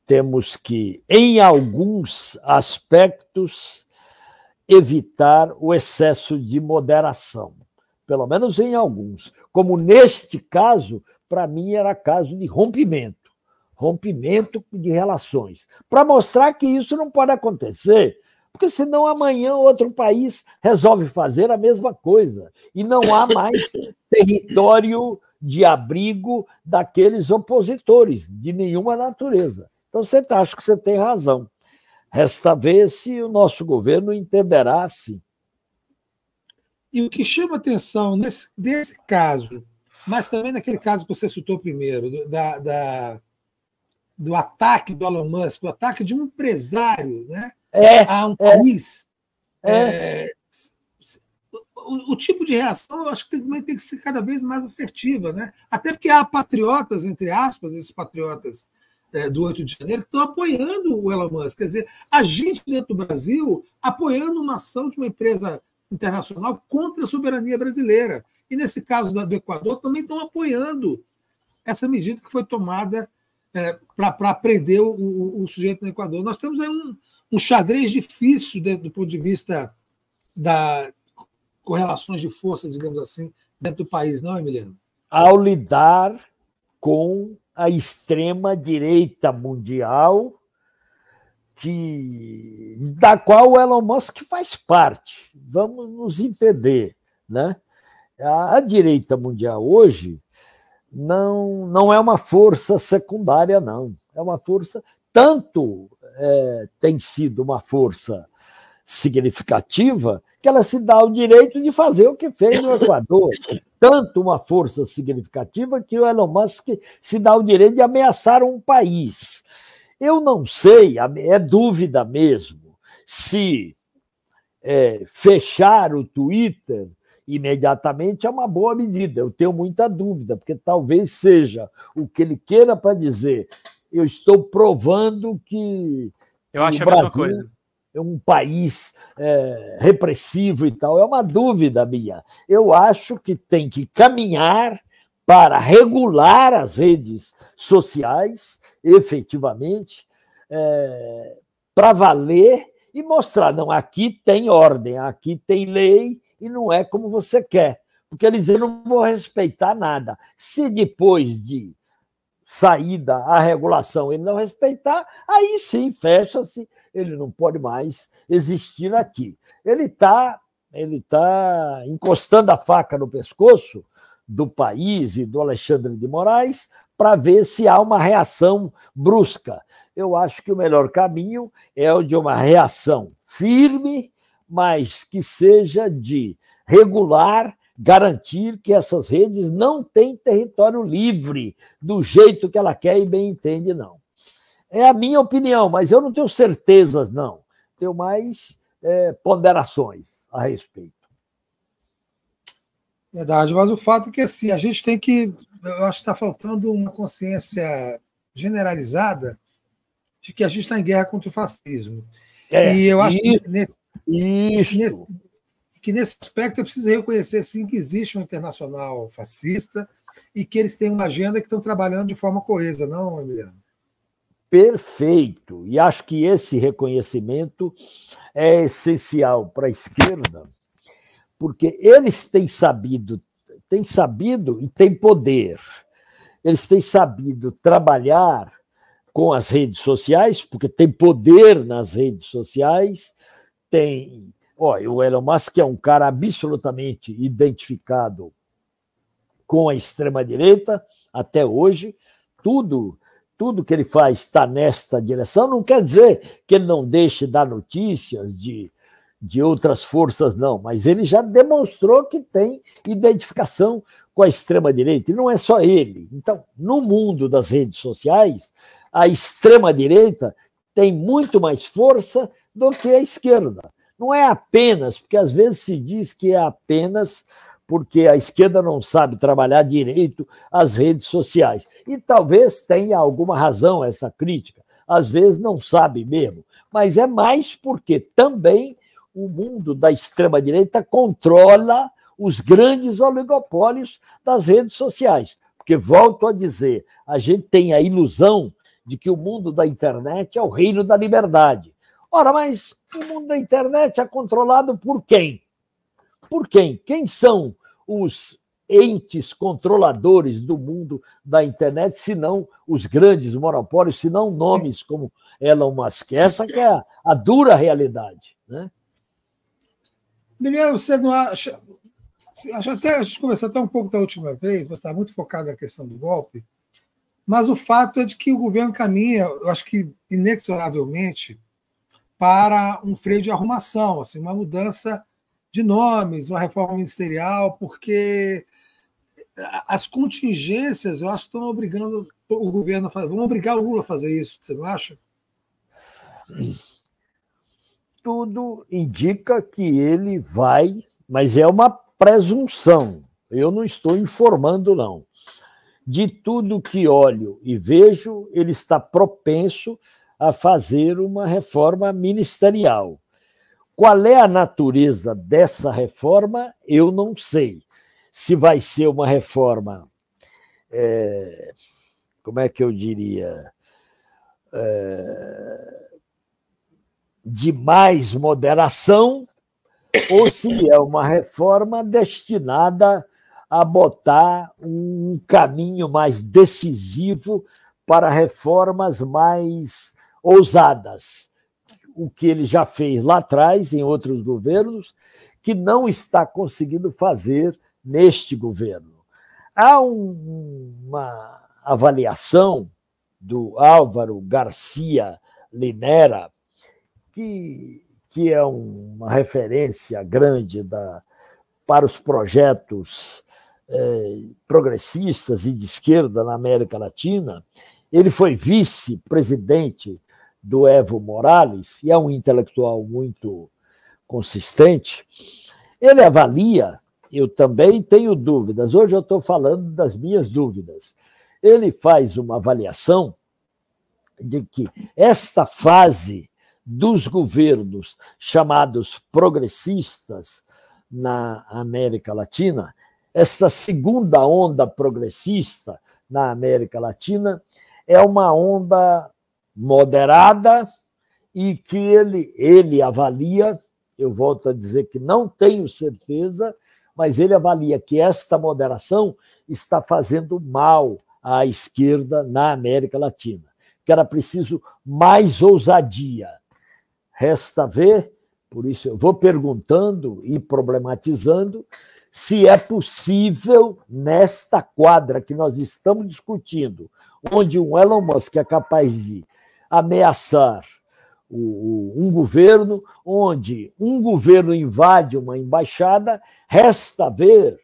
D: temos que, em alguns aspectos, evitar o excesso de moderação, pelo menos em alguns. Como neste caso, para mim era caso de rompimento rompimento de relações para mostrar que isso não pode acontecer. Porque senão amanhã outro país resolve fazer a mesma coisa e não há mais território de abrigo daqueles opositores, de nenhuma natureza. Então, você tá, acha que você tem razão. Resta ver se o nosso governo entenderá assim.
B: E o que chama atenção nesse, caso, mas também naquele caso que você citou primeiro, do, da, da, do ataque do Elon Musk, o ataque de um empresário né, é, a um é, país. É. é o, o, tipo de reação eu acho que também tem que ser cada vez mais assertiva, né? Até porque há patriotas, entre aspas, esses patriotas é, do 8 de janeiro, que estão apoiando o Elon Musk. Quer dizer, a gente dentro do Brasil apoiando uma ação de uma empresa internacional contra a soberania brasileira. E nesse caso do Equador, também estão apoiando essa medida que foi tomada é, para prender o, o, o, sujeito no Equador. Nós temos aí um, um xadrez difícil dentro
D: do ponto de vista da, correlações de força, digamos assim, dentro do país, não, Emiliano? Ao lidar com a extrema-direita mundial, que, da qual o Elon Musk faz parte, vamos nos entender. Né? A, a direita mundial hoje não, não é uma força secundária, não. É uma força, tanto é, tem sido uma força significativa que ela se dá o direito de fazer o que fez no Equador. Tanto uma força significativa que o Elon Musk se dá o direito de ameaçar um país. Eu não sei, é dúvida mesmo, se é, fechar o Twitter imediatamente é uma boa medida. Eu tenho muita dúvida, porque talvez seja o que ele queira para dizer. Eu estou provando que. Eu acho a Brasil, mesma coisa. É um país é, repressivo e tal. É uma dúvida minha. Eu acho que tem que caminhar para regular as redes sociais, efetivamente, é, para valer e mostrar: não, aqui tem ordem, aqui tem lei e não é como você quer. Porque eles dizem: não vou respeitar nada. Se depois de saída a regulação ele não respeitar, aí sim fecha-se ele não pode mais existir aqui. Ele está ele tá encostando a faca no pescoço do país e do Alexandre de Moraes para ver se há uma reação brusca. Eu acho que o melhor caminho é o de uma reação firme, mas que seja de regular, garantir que essas redes não têm território livre do jeito que ela quer e bem entende, não. É a minha opinião, mas eu não tenho certezas, não. Tenho mais é, ponderações a respeito. Verdade, mas
B: o fato é que assim, a gente tem que. Eu acho que está faltando uma consciência generalizada de que a gente está em guerra contra o fascismo. É, e eu acho isso, que nesse, nesse, que nesse aspecto é preciso reconhecer sim que existe um internacional fascista e que eles têm uma agenda que estão trabalhando de forma coesa, não, Emiliano?
D: perfeito. E acho que esse reconhecimento é essencial para a esquerda, porque eles têm sabido, têm sabido e têm poder. Eles têm sabido trabalhar com as redes sociais, porque tem poder nas redes sociais, tem. Olha, o Elon Musk é um cara absolutamente identificado com a extrema-direita até hoje. Tudo tudo que ele faz está nesta direção, não quer dizer que ele não deixe dar notícias de, de outras forças, não, mas ele já demonstrou que tem identificação com a extrema-direita, e não é só ele. Então, no mundo das redes sociais, a extrema-direita tem muito mais força do que a esquerda. Não é apenas, porque às vezes se diz que é apenas porque a esquerda não sabe trabalhar direito as redes sociais. E talvez tenha alguma razão essa crítica, às vezes não sabe mesmo, mas é mais porque também o mundo da extrema-direita controla os grandes oligopólios das redes sociais. Porque, volto a dizer, a gente tem a ilusão de que o mundo da internet é o reino da liberdade. Ora, mas o mundo da internet é controlado por quem? por quem? Quem são os entes controladores do mundo da internet, se não os grandes monopólios, se não nomes como Elon Musk? Essa que é a, a dura realidade. Né? Miguel, você não acha. Até, a gente conversou até um
B: pouco da última vez, você está muito focado na questão do golpe, mas o fato é de que o governo caminha, eu acho que inexoravelmente, para um freio de arrumação, assim, uma mudança de nomes, uma reforma ministerial, porque eh, as contingências, eu acho estão obrigando o governo a fazer. Vão obrigar o Lula a fazer isso, você não acha?
D: Tudo indica que ele vai, mas é uma presunção. Eu não estou informando, não. De tudo que olho e vejo, ele está propenso a fazer uma reforma ministerial. Qual é a natureza dessa reforma? Eu não sei. Se vai ser uma reforma, é, como é que eu diria, é, de mais moderação, ou se é uma reforma destinada a botar um caminho mais decisivo para reformas mais ousadas o que ele já fez lá atrás, em outros governos, que não está conseguindo fazer neste governo. Há um, uma avaliação do Álvaro Garcia Linera, que, que é uma referência grande da, para os projetos eh, progressistas e de esquerda na América Latina. Ele foi vice-presidente do Evo Morales, e é um intelectual muito consistente, ele avalia, eu também tenho dúvidas, hoje eu estou falando das minhas dúvidas, ele faz uma avaliação de que esta fase dos governos chamados progressistas na América Latina, esta segunda onda progressista na América Latina é uma onda moderada e que ele, ele avalia, eu volto a dizer que não tenho certeza, mas ele avalia que esta moderação está fazendo mal à esquerda na América Latina, que era preciso mais ousadia. Resta ver, por isso eu vou perguntando e problematizando se é possível, nesta quadra que nós estamos discutindo, onde um Elon Musk é capaz de ameaçar o, o, um governo, onde um governo invade uma embaixada, resta ver,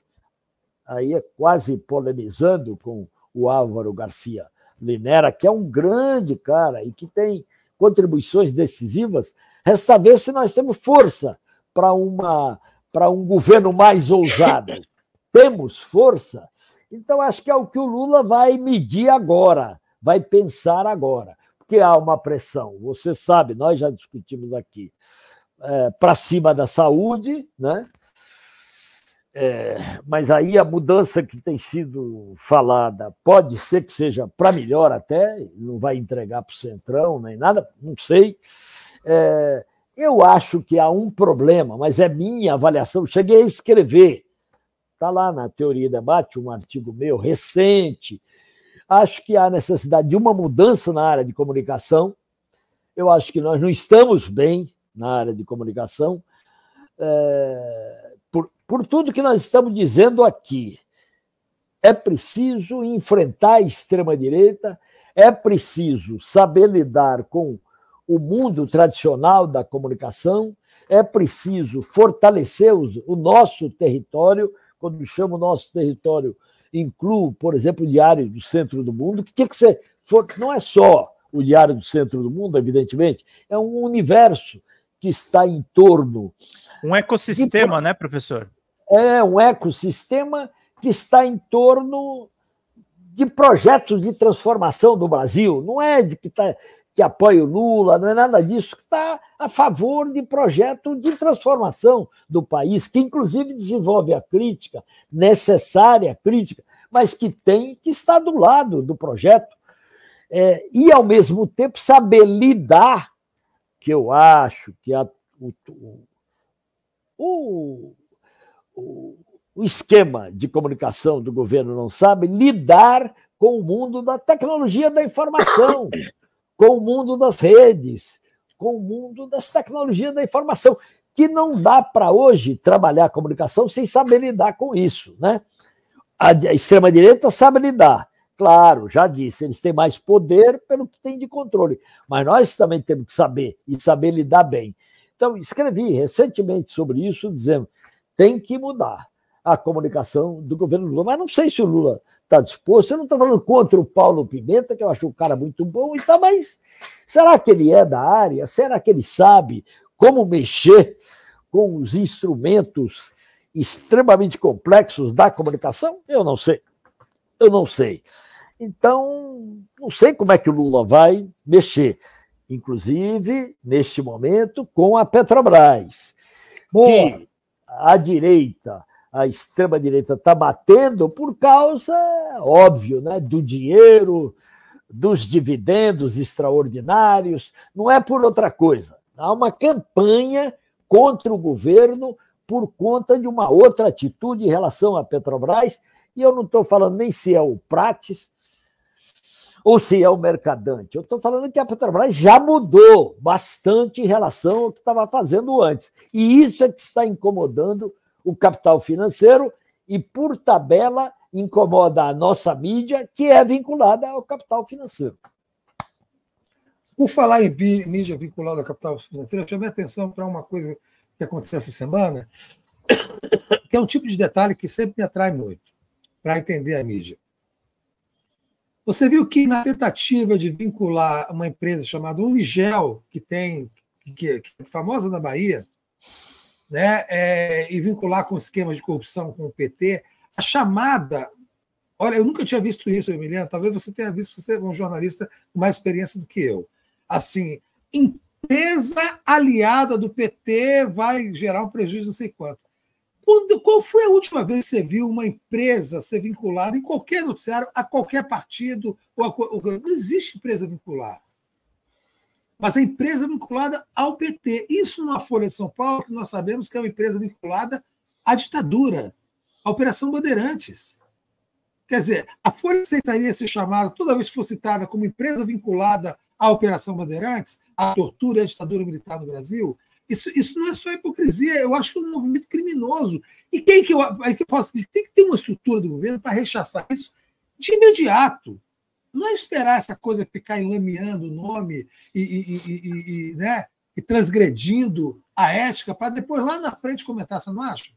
D: aí é quase polemizando com o Álvaro Garcia Linera, que é um grande cara e que tem contribuições decisivas, resta ver se nós temos força para uma para um governo mais ousado. temos força? Então, acho que é o que o Lula vai medir agora, vai pensar agora que há uma pressão? Você sabe, nós já discutimos aqui, é, para cima da saúde, né? É, mas aí a mudança que tem sido falada pode ser que seja para melhor até, não vai entregar para o Centrão nem nada, não sei. É, eu acho que há um problema, mas é minha avaliação. Cheguei a escrever, está lá na Teoria e Debate, um artigo meu recente, Acho que há necessidade de uma mudança na área de comunicação. Eu acho que nós não estamos bem na área de comunicação. É, por, por tudo que nós estamos dizendo aqui, é preciso enfrentar a extrema-direita, é preciso saber lidar com o mundo tradicional da comunicação, é preciso fortalecer o nosso território. Quando chamo o nosso território, incluo, por exemplo, o Diário do Centro do Mundo, que tinha que ser. For, não é só o Diário do Centro do Mundo, evidentemente, é um universo que está em torno.
A: Um ecossistema, e, né, professor?
D: É um ecossistema que está em torno de projetos de transformação do Brasil, não é de que está que apoia o Lula, não é nada disso, que está a favor de projeto de transformação do país, que inclusive desenvolve a crítica, necessária crítica, mas que tem que estar do lado do projeto é, e, ao mesmo tempo, saber lidar, que eu acho que a, o, o, o, o esquema de comunicação do governo não sabe, lidar com o mundo da tecnologia da informação, com o mundo das redes, com o mundo das tecnologias da informação, que não dá para hoje trabalhar a comunicação sem saber lidar com isso, né? A extrema-direita sabe lidar, claro, já disse, eles têm mais poder pelo que têm de controle, mas nós também temos que saber e saber lidar bem. Então, escrevi recentemente sobre isso, dizendo: tem que mudar a comunicação do governo Lula. Mas não sei se o Lula está disposto. Eu não estou falando contra o Paulo Pimenta, que eu acho o cara muito bom e tal, mas será que ele é da área? Será que ele sabe como mexer com os instrumentos extremamente complexos da comunicação? Eu não sei. Eu não sei. Então, não sei como é que o Lula vai mexer, inclusive, neste momento, com a Petrobras. Boa. Que a direita a extrema-direita está batendo por causa, óbvio, né, do dinheiro, dos dividendos extraordinários, não é por outra coisa. Há uma campanha contra o governo por conta de uma outra atitude em relação à Petrobras, e eu não estou falando nem se é o Prates ou se é o Mercadante. Eu estou falando que a Petrobras já mudou bastante em relação ao que estava fazendo antes. E isso é que está incomodando o capital financeiro e, por tabela, incomoda a nossa mídia, que é vinculada ao capital financeiro. Por falar em mídia vinculada ao capital financeiro, eu chamei a atenção para uma coisa
B: que aconteceu essa semana, que é um tipo de detalhe que sempre me atrai muito para entender a mídia. Você viu que na tentativa de vincular uma empresa chamada Unigel, que tem que, que é famosa na Bahia, né, é, e vincular com esquemas de corrupção com o PT, a chamada. Olha, eu nunca tinha visto isso, Emiliano. Talvez você tenha visto, você é um jornalista com mais experiência do que eu. Assim, empresa aliada do PT vai gerar um prejuízo não sei quanto. Quando, qual foi a última vez que você viu uma empresa ser vinculada em qualquer noticiário a qualquer partido? Ou a, ou, não existe empresa vinculada mas a empresa vinculada ao PT. Isso numa Folha de São Paulo, que nós sabemos que é uma empresa vinculada à ditadura, à Operação Bandeirantes. Quer dizer, a Folha aceitaria ser chamada, toda vez que for citada como empresa vinculada à Operação Bandeirantes, à tortura e à ditadura militar no Brasil? Isso, isso não é só hipocrisia, eu acho que é um movimento criminoso. E quem que eu, aí que eu faço? Tem que ter uma estrutura do governo para rechaçar isso de imediato. Não é esperar essa coisa ficar enlameando o nome e, e, e, e né, e transgredindo a ética para depois lá na frente comentar, você não acha?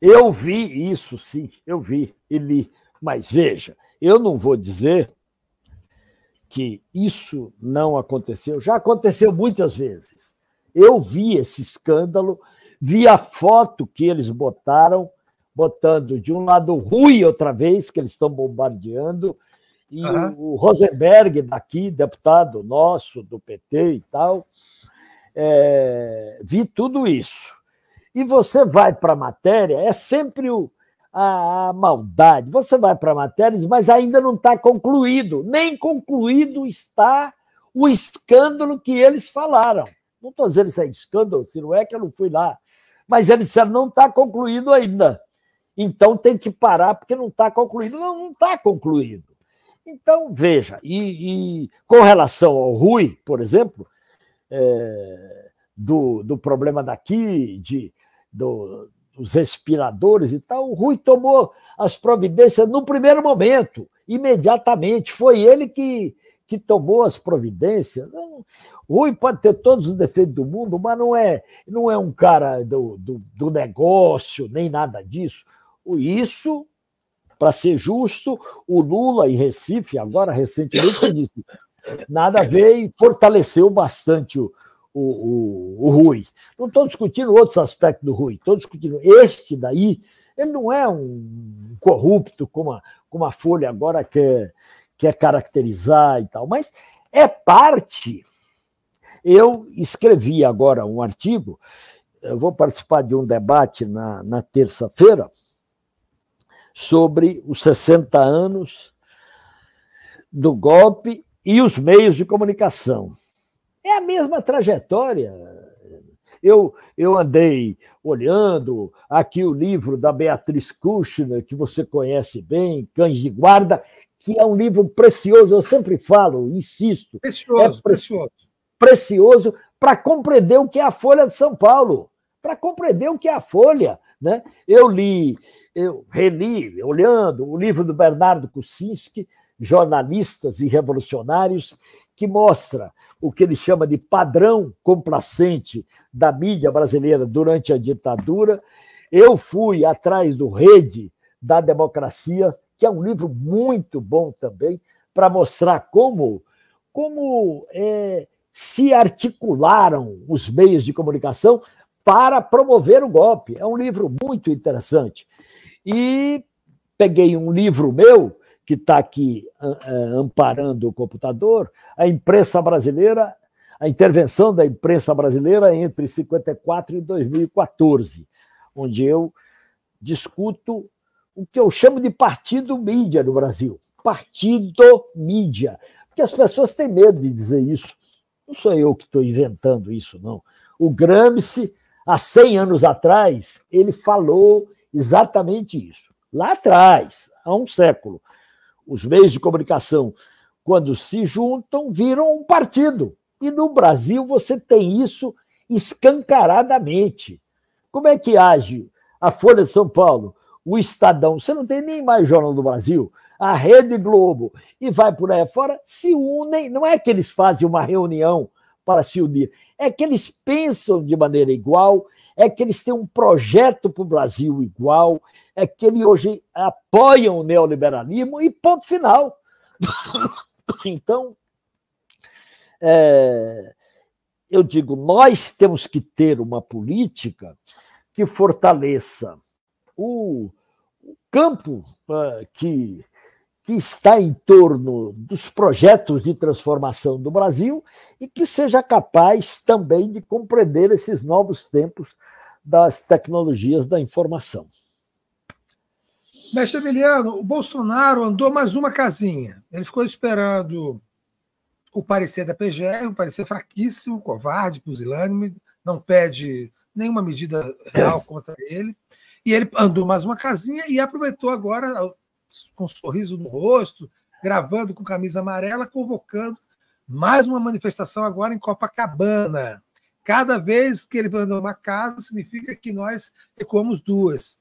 D: Eu vi isso, sim, eu vi e li. Mas veja, eu não vou dizer que isso não aconteceu. Já aconteceu muitas vezes. Eu vi esse escândalo, vi a foto que eles botaram, botando de um lado o Rui outra vez, que eles estão bombardeando, e uhum. o Rosenberg daqui, deputado nosso do PT e tal, é, vi tudo isso. E você vai para a matéria, é sempre o, a, a, maldade. Você vai para a matéria, mas ainda não está concluído, nem concluído está o escândalo que eles falaram. Não estou dizendo isso é escândalo, se não é que eu não fui lá. Mas eles disseram, não está concluído ainda. Então tem que parar, porque não está concluído. Não, não está concluído. Então, veja, e, e com relação ao Rui, por exemplo, é, do, do problema daqui, de, do, dos respiradores e tal, o Rui tomou as providências no primeiro momento, imediatamente. Foi ele que, que tomou as providências. Não, Rui pode ter todos os defeitos do mundo, mas não é, não é um cara do, do, do negócio, nem nada disso. Isso para ser justo, o Lula em Recife, agora recentemente, disse nada a ver e fortaleceu bastante o, o, o, o Rui. Não estou discutindo outros aspectos do Rui, estou discutindo este daí. Ele não é um corrupto como a, como a Folha agora quer, quer caracterizar e tal, mas é parte. Eu escrevi agora um artigo, eu vou participar de um debate na, na terça-feira, sobre os 60 anos do golpe e os meios de comunicação. É a mesma trajetória. Eu, eu andei olhando aqui o livro da Beatriz Kushner, que você conhece bem, Cães de Guarda, que é um livro precioso, eu sempre falo, insisto. É precioso, é precioso. Precioso para compreender o que é a Folha de São Paulo, para compreender o que é a Folha, né? Eu li, eu reli, olhando, o livro do Bernardo Kuczynski, Jornalistas e Revolucionários, que mostra o que ele chama de padrão complacente da mídia brasileira durante a ditadura. Eu fui atrás do Rede da Democracia, que é um livro muito bom também, para mostrar como, como é, se articularam os meios de comunicação para promover o golpe. É um livro muito interessante. E peguei um livro meu, que está aqui ah, ah, amparando o computador, a imprensa brasileira, a intervenção da imprensa brasileira entre 1954 e 2014, onde eu discuto o que eu chamo de partido mídia no Brasil. Partido mídia. Porque as pessoas têm medo de dizer isso. Não sou eu que estou inventando isso, não. O Gramsci há 100 anos atrás, ele falou exatamente isso. Lá atrás, há um século, os meios de comunicação, quando se juntam, viram um partido. E no Brasil você tem isso escancaradamente. Como é que age a Folha de São Paulo, o Estadão? Você não tem nem mais Jornal do Brasil, a Rede Globo, e vai por aí fora, se unem. Não é que eles fazem uma reunião para se unir. É que eles pensam de maneira igual, é que eles têm um projeto para o Brasil igual, é que eles hoje apoiam o neoliberalismo e ponto final. então, é, eu digo, nós temos que ter uma política que fortaleça o, campo é, que que está em torno dos projetos de transformação do Brasil e que seja capaz também de compreender esses novos tempos das tecnologias da informação. Mestre Emiliano, o
B: Bolsonaro andou mais uma casinha. Ele ficou esperando o parecer da PGR, um parecer fraquíssimo, covarde, pusilânime, não pede nenhuma medida real contra ele. E ele andou mais uma casinha e aproveitou agora com um sorriso no rosto, gravando com camisa amarela, convocando mais uma manifestação agora em Copacabana. Cada vez que ele planta uma casa, significa que nós recuamos duas.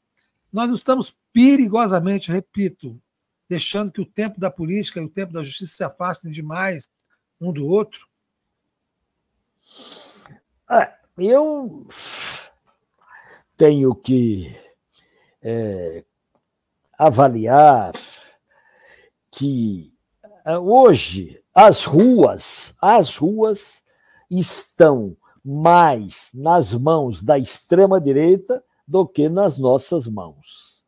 B: Nós não estamos perigosamente, repito, deixando que o tempo da política e o tempo da justiça se afastem demais um do outro?
D: É, eu tenho que é, avaliar que eh, hoje as ruas, as ruas estão mais nas mãos da extrema direita do que nas nossas mãos.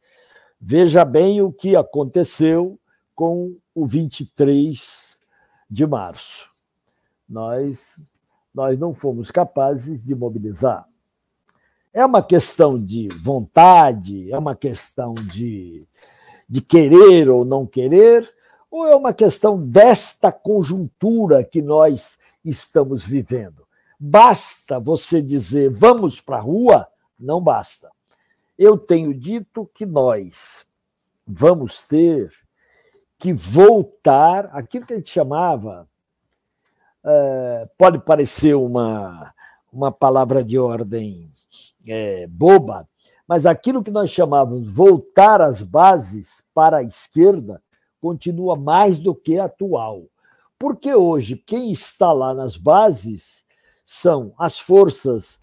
D: Veja bem o que aconteceu com o 23 de março. Nós nós não fomos capazes de mobilizar é uma questão de vontade, é uma questão de, de querer ou não querer, ou é uma questão desta conjuntura que nós estamos vivendo? Basta você dizer vamos para a rua? Não basta. Eu tenho dito que nós vamos ter que voltar aquilo que a gente chamava. É, pode parecer uma, uma palavra de ordem é, boba, mas aquilo que nós chamávamos voltar às bases para a esquerda continua mais do que atual. Porque hoje quem está lá nas bases são as forças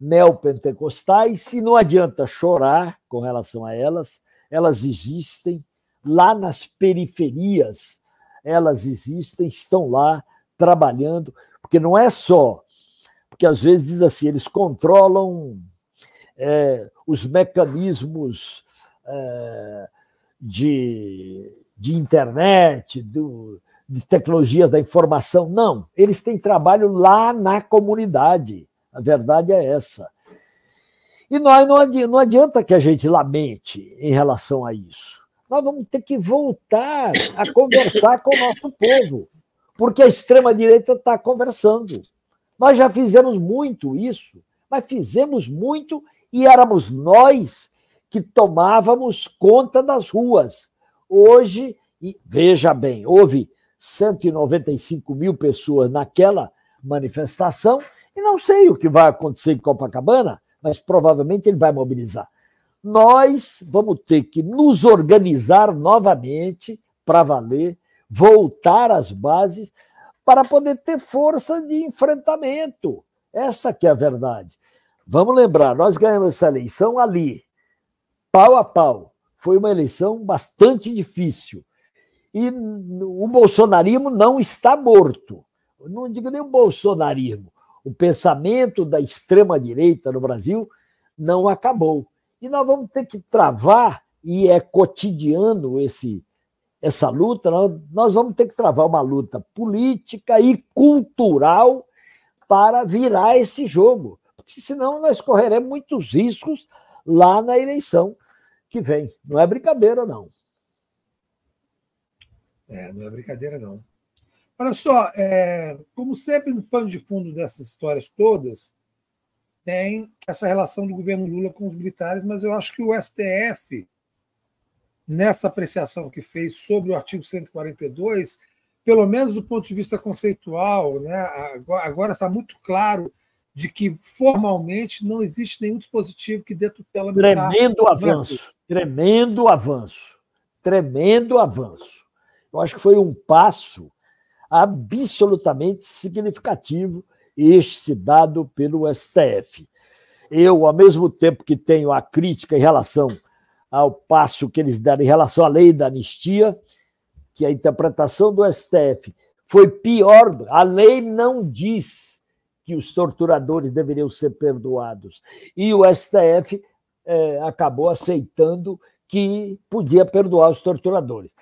D: neopentecostais, e não adianta chorar com relação a elas, elas existem lá nas periferias, elas existem, estão lá trabalhando, porque não é só, porque às vezes diz assim, eles controlam é, os mecanismos é, de, de internet, do, de tecnologia da informação. Não, eles têm trabalho lá na comunidade. A verdade é essa. E nós não adianta, não adianta que a gente lamente em relação a isso. Nós vamos ter que voltar a conversar com o nosso povo, porque a extrema-direita está conversando. Nós já fizemos muito isso, mas fizemos muito e éramos nós que tomávamos conta das ruas. Hoje, veja bem, houve 195 mil pessoas naquela manifestação, e não sei o que vai acontecer em Copacabana, mas provavelmente ele vai mobilizar. Nós vamos ter que nos organizar novamente para valer, voltar às bases, para poder ter força de enfrentamento. Essa que é a verdade. Vamos lembrar, nós ganhamos essa eleição ali, pau a pau. Foi uma eleição bastante difícil. E o bolsonarismo não está morto. Não digo nem o bolsonarismo. O pensamento da extrema-direita no Brasil não acabou. E nós vamos ter que travar, e é cotidiano esse, essa luta, nós vamos ter que travar uma luta política e cultural para virar esse jogo porque senão nós correremos muitos riscos lá na eleição que vem. Não é brincadeira, não.
B: É, não é brincadeira, não.
D: Olha só, é, como
B: sempre, no pano de fundo dessas histórias todas, tem essa relação do governo Lula com os militares, mas eu acho que o STF, nessa apreciação que fez sobre o artigo 142, pelo menos do ponto de vista conceitual, né, agora, agora está muito claro de que formalmente não existe nenhum dispositivo
D: que dê tutela militar. Tremendo é avanço, assim. tremendo avanço, tremendo avanço. Eu acho que foi um passo absolutamente significativo este dado pelo STF. Eu, ao mesmo tempo que tenho a crítica em relação ao passo que eles deram em relação à lei da anistia, que a interpretação do STF foi pior, a lei não diz que os torturadores deveriam ser perdoados. E o STF eh, é, acabou aceitando que podia perdoar os torturadores.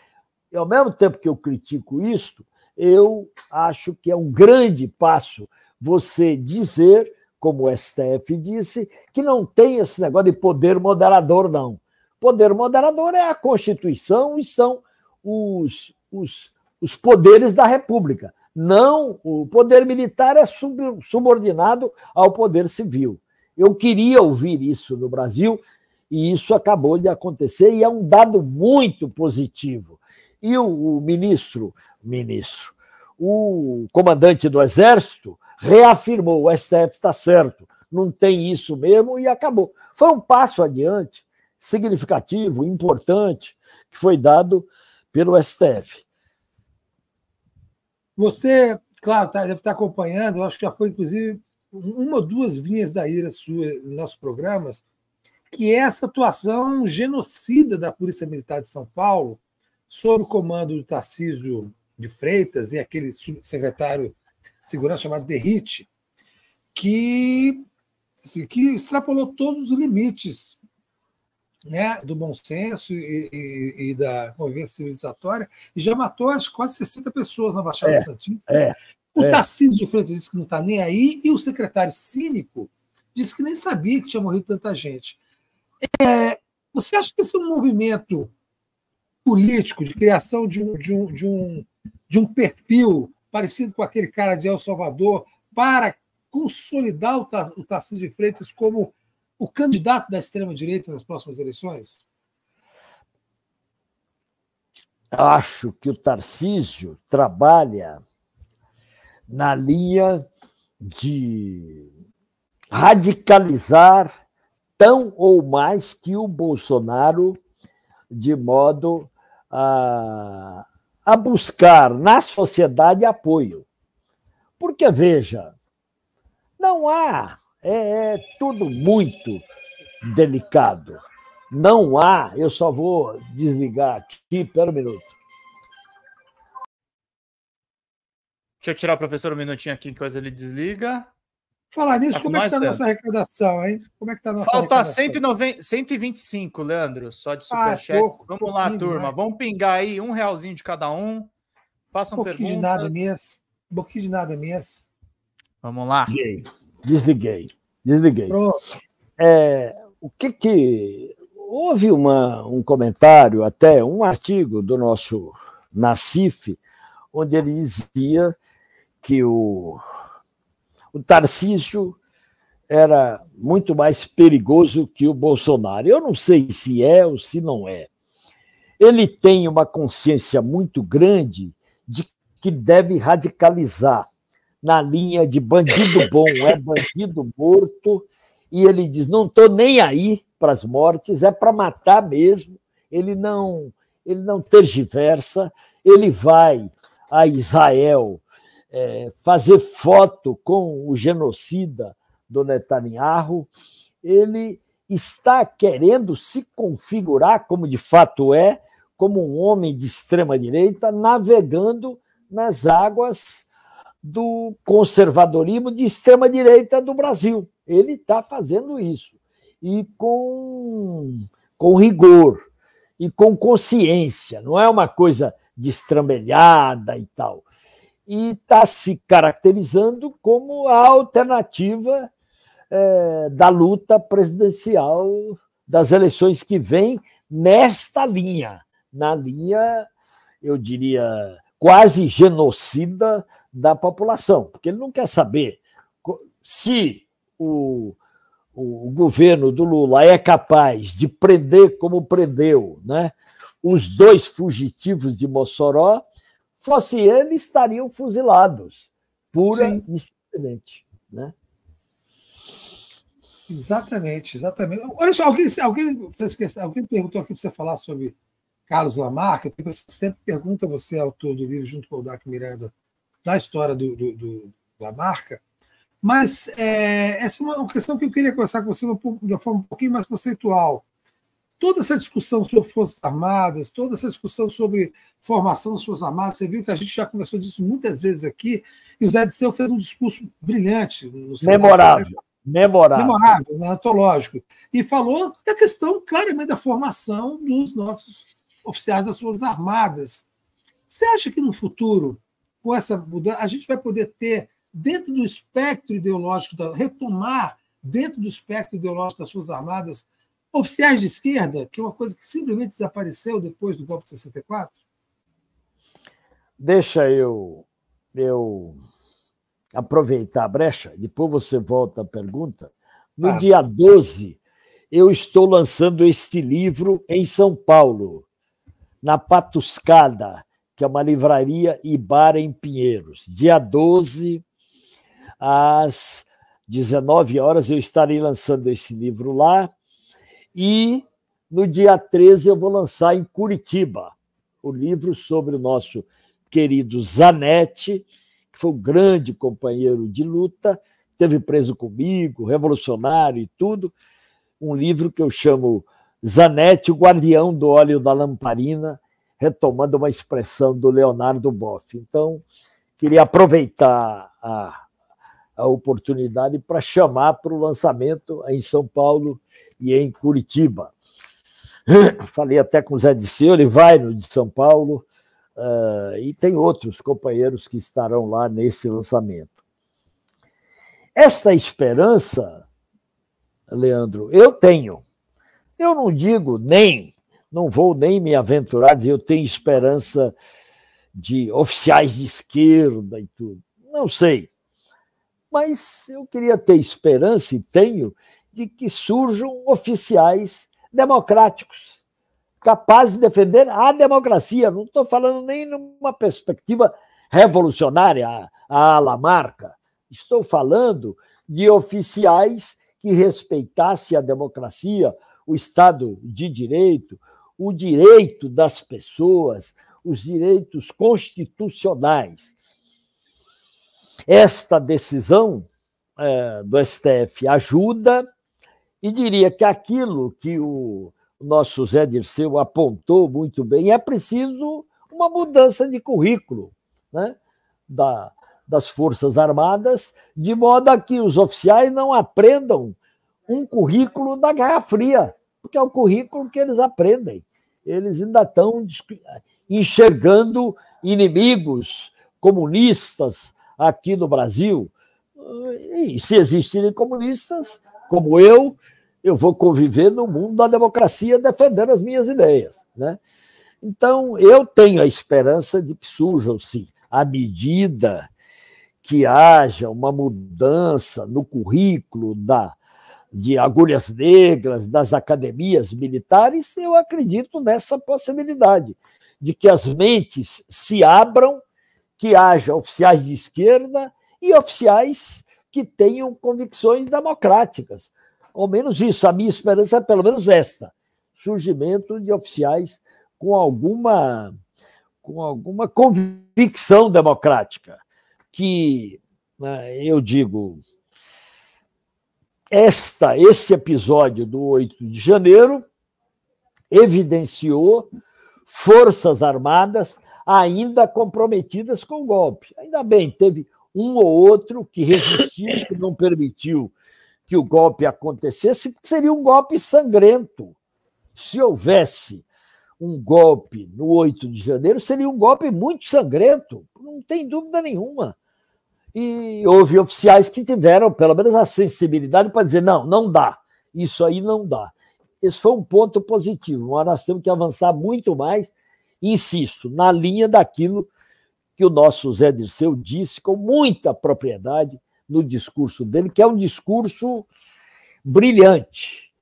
D: E, ao mesmo tempo que eu critico isto, eu acho que é um grande passo você dizer, como o STF disse, que não tem esse negócio de poder moderador, não. Poder moderador é a Constituição e são os, os, os poderes da República. Não, o poder militar é subordinado ao poder civil. Eu queria ouvir isso no Brasil e isso acabou de acontecer e é um dado muito positivo. E o, o ministro, ministro, o comandante do Exército reafirmou: o STF está certo, não tem isso mesmo e acabou. Foi um passo adiante, significativo, importante, que foi dado pelo STF. Você, claro, tá, deve estar
B: acompanhando, acho que já foi, inclusive, uma ou duas vinhas da ira sua em nossos programas, que é essa atuação genocida da Polícia Militar de São Paulo, sob o comando do Tarcísio de Freitas e aquele secretário de segurança chamado Derrite, que, assim, que extrapolou todos os limites né, do bom senso e, e, e, da convivência civilizatória, e já matou acho, quase 60 pessoas na Baixada é, Santista. É, o é. Tarcísio Freitas disse que não está nem aí, e o secretário cínico disse que nem sabia que tinha morrido tanta gente. É, você acha que esse é um movimento político de criação de um, de um, de um, de um perfil parecido com aquele cara de El Salvador para consolidar o, Tarcísio o Tarcísio Freitas como o candidato da extrema-direita nas próximas eleições?
D: Acho que o Tarcísio trabalha na linha de radicalizar tão ou mais que o Bolsonaro, de modo a, a buscar na sociedade apoio. Porque, veja, não há é, é tudo muito delicado. Não há, eu só vou desligar aqui, pera um minuto.
A: Deixa eu tirar o professor um minutinho aqui enquanto ele desliga. Falar nisso, tá como é que está a nossa
B: arrecadação, hein? Como é que está a nossa Falta
A: 190, 125, Leandro, só de ah, superchat. Ah, Vamos lá, turma. Vamos pingar aí um realzinho de cada um. Façam um pouquinho perguntas. de nada mesmo.
B: Um pouquinho de nada mesmo.
D: Vamos lá. E aí? Desliguei. Desliguei. É, o que que. Houve uma, um comentário, até um artigo do nosso Nacif, onde ele dizia que o, o Tarcísio era muito mais perigoso que o Bolsonaro. Eu não sei se é ou se não é. Ele tem uma consciência muito grande de que deve radicalizar na linha de bandido bom, é bandido morto, e ele diz: não estou nem aí para as mortes, é para matar mesmo. Ele não, ele não tergiversa, ele vai a Israel é, fazer foto com o genocida do Netanyahu, ele está querendo se configurar, como de fato é, como um homem de extrema-direita navegando nas águas do conservadorismo de extrema-direita do Brasil. Ele está fazendo isso. E com, com rigor, e com consciência, não é uma coisa destrambelhada e tal. E está se caracterizando como a alternativa é, da luta presidencial das eleições que vem nesta linha, na linha, eu diria, quase genocida da população, porque ele não quer saber se o, o governo do Lula é capaz de prender como prendeu né, os dois fugitivos de Mossoró, fosse eles, estariam fuzilados, pura Sim. e simplesmente. Né? Exatamente, exatamente.
B: Olha só, alguém, alguém, fez questão, alguém perguntou aqui para você falar sobre Carlos Lamarca, que sempre pergunta você, é autor do livro, junto com o Dark Miranda, da história do, do, do da marca, mas é, essa é uma questão que eu queria conversar com você de uma forma um pouquinho mais conceitual. Toda essa discussão sobre Forças Armadas, toda essa discussão sobre formação das Forças Armadas, você viu que a gente já conversou disso muitas vezes aqui, e o Zé de Seu fez um discurso brilhante. Memorável.
D: Memorável. Memorável,
B: né? antológico. E falou da questão, claramente, da formação dos nossos oficiais das Forças Armadas. Você acha que no futuro com essa mudança, a gente vai poder ter, dentro do espectro ideológico, da, retomar dentro do espectro ideológico das Forças Armadas oficiais de esquerda, que é uma coisa que simplesmente desapareceu depois do golpe de 64?
D: Deixa eu, eu aproveitar a brecha, depois você volta à pergunta. No ah. dia 12, eu estou lançando este livro em São Paulo, na Patuscada, que é uma livraria e bar em Pinheiros. Dia 12, às 19 horas, eu estarei lançando esse livro lá. E no dia 13, eu vou lançar em Curitiba o livro sobre o nosso querido Zanetti, que foi um grande companheiro de luta, teve preso comigo, revolucionário e tudo. Um livro que eu chamo Zanetti, o Guardião do Óleo da Lamparina, retomando uma expressão do Leonardo Boff. Então, queria aproveitar a, a oportunidade para chamar para o lançamento em São Paulo e em Curitiba. Falei até com o Zé de Seul ele vai no de São Paulo, uh, e tem outros companheiros que estarão lá nesse lançamento. Esta esperança, Leandro, eu tenho. Eu não digo nem não vou nem me aventurar dizer eu tenho esperança de oficiais de esquerda e tudo. Não sei. Mas eu queria ter esperança, e tenho, de que surjam oficiais democráticos, capazes de defender a democracia. Não estou falando nem numa perspectiva revolucionária, a Alamarca. Estou falando de oficiais que respeitassem a democracia, o Estado de Direito, o direito das pessoas, os direitos constitucionais. Esta decisão é, do STF ajuda, e diria que aquilo que o nosso Zé Dirceu apontou muito bem, é preciso uma mudança de currículo né, da, das Forças Armadas, de modo a que os oficiais não aprendam um currículo da Guerra Fria, porque é o currículo que eles aprendem. Eles ainda estão enxergando inimigos comunistas aqui no Brasil. E se existirem comunistas, como eu, eu vou conviver no mundo da democracia defendendo as minhas ideias. Né? Então, eu tenho a esperança de que surjam, sim, à medida que haja uma mudança no currículo da de agulhas negras, das academias militares, eu acredito nessa possibilidade de que as mentes se abram, que haja oficiais de esquerda e oficiais que tenham convicções democráticas. Ao menos isso, a minha esperança é pelo menos esta: surgimento de oficiais com alguma com alguma convicção democrática, que né, eu digo esta, este episódio do 8 de janeiro evidenciou forças armadas ainda comprometidas com o golpe. Ainda bem, teve um ou outro que resistiu, que não permitiu que o golpe acontecesse, porque seria um golpe sangrento. Se houvesse um golpe no 8 de janeiro, seria um golpe muito sangrento, não tem dúvida nenhuma e houve oficiais que tiveram pelo menos a sensibilidade para dizer: não, não dá, isso aí não dá. Esse foi um ponto positivo. nós temos que avançar muito mais, insisto, na linha daquilo que o nosso Zé Dirceu disse com muita propriedade no discurso dele, que é um discurso brilhante,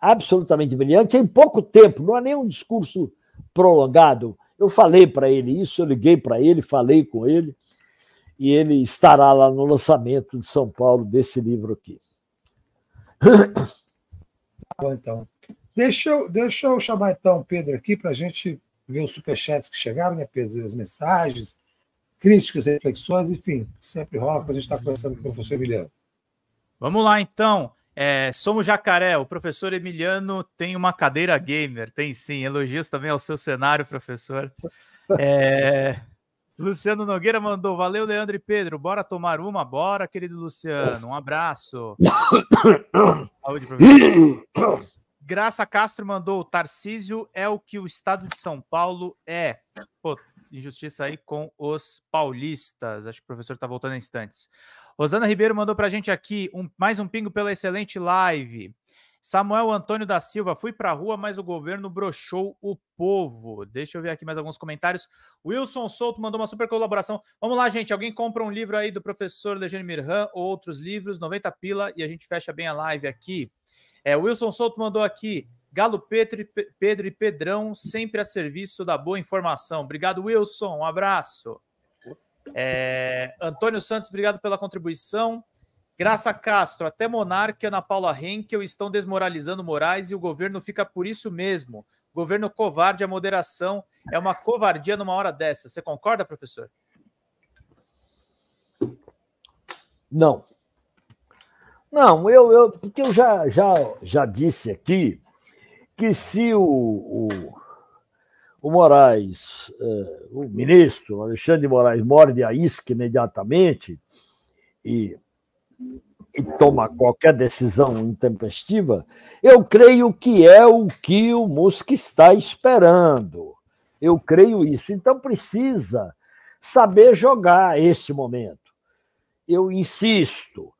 D: absolutamente brilhante, em pouco tempo, não é nem um discurso prolongado. Eu falei para ele isso, eu liguei para ele, falei com ele e ele estará lá no lançamento de São Paulo desse livro aqui.
B: Bom, então. Deixa eu, deixa eu chamar então o Pedro aqui para a gente ver os superchats que chegaram, né, Pedro? As mensagens, críticas, reflexões, enfim, sempre rola para a gente estar tá conversando com o professor Emiliano. Vamos lá, então.
A: É, somos Jacaré, o professor Emiliano tem uma cadeira gamer, tem sim. Elogios também ao seu cenário, professor.
D: É,
A: Luciano Nogueira mandou, valeu Leandro e Pedro, bora tomar uma, bora querido Luciano, um abraço. Saúde pra
D: você.
A: Graça Castro mandou, Tarcísio é o que o estado de São Paulo é. Pô, injustiça aí com os paulistas. Acho que o professor tá voltando em instantes. Rosana Ribeiro mandou pra gente aqui um, mais um pingo pela excelente live. Samuel Antônio da Silva, fui para a rua, mas o governo brochou o povo. Deixa eu ver aqui mais alguns comentários. Wilson Souto mandou uma super colaboração. Vamos lá, gente. Alguém compra um livro aí do professor Legênio Mirhan ou outros livros, 90 pila, e a gente fecha bem a live aqui. É, Wilson Souto mandou aqui. Galo Pedro, Pedro e Pedrão, sempre a serviço da boa informação. Obrigado, Wilson. Um abraço. É, Antônio Santos, obrigado pela contribuição. Graça Castro, até Monarca e Ana Paula Henkel estão desmoralizando Moraes e o governo fica por isso mesmo. Governo covarde, a moderação é uma covardia numa hora dessa. Você concorda, professor?
D: Não. Não, eu, eu porque eu já, já, já disse aqui que se o, o, o Moraes, eh, o ministro Alexandre de Moraes, morde a isca imediatamente e e toma qualquer decisão intempestiva, eu creio que é o que o Musk está esperando. Eu creio isso. Então precisa saber jogar esse momento. Eu insisto,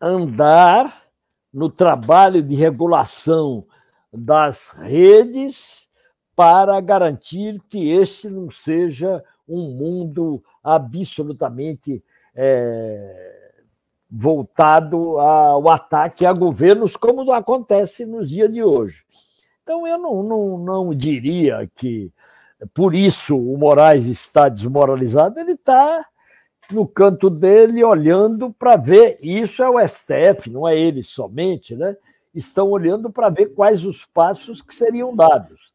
D: andar no trabalho de regulação das redes para garantir que este não seja um mundo absolutamente é, voltado ao ataque a governos, como acontece nos dias de hoje. Então, eu não, não, não diria que por isso o Moraes está desmoralizado, ele está no canto dele olhando para ver. Isso é o STF, não é ele somente, né? Estão olhando para ver quais os passos que seriam dados.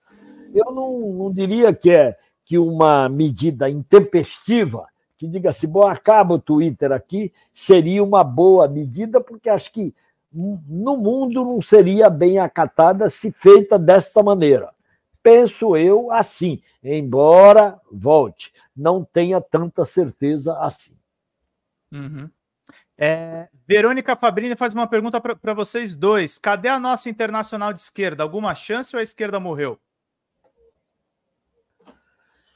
D: Eu não, não diria que é que uma medida intempestiva que diga assim: bom, acaba o Twitter aqui, seria uma boa medida, porque acho que no mundo não seria bem acatada se feita desta maneira. Penso eu assim, embora volte, não tenha tanta certeza assim.
C: Uhum.
A: É, Verônica Fabrini faz uma pergunta para vocês dois: cadê a nossa internacional de esquerda? Alguma chance ou a esquerda morreu?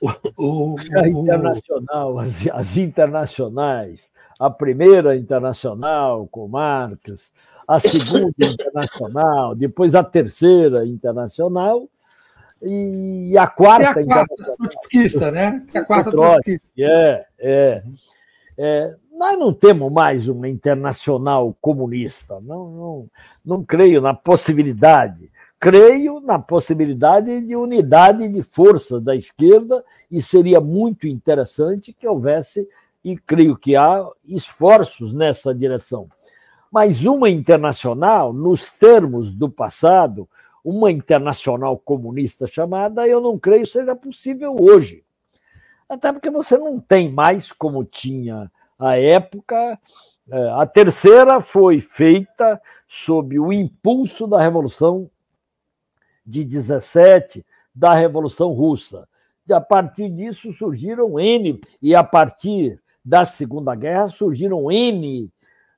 D: O, o, a internacional, as, as, internacionais, a primeira internacional com Marx, a segunda internacional, depois a terceira internacional e a quarta e a quarta é trotskista, né? E é a quarta trotskista. É, é, é, Nós não temos mais uma internacional comunista, não, não, não creio na possibilidade creio na possibilidade de unidade de força da esquerda e seria muito interessante que houvesse, e creio que há, esforços nessa direção. Mas uma internacional, nos termos do passado, uma internacional comunista chamada, eu não creio seja possível hoje. Até porque você não tem mais, como tinha a época, é, a terceira foi feita sob o impulso da Revolução de 17 da Revolução Russa. E a partir disso surgiram N, e a partir da Segunda Guerra surgiram N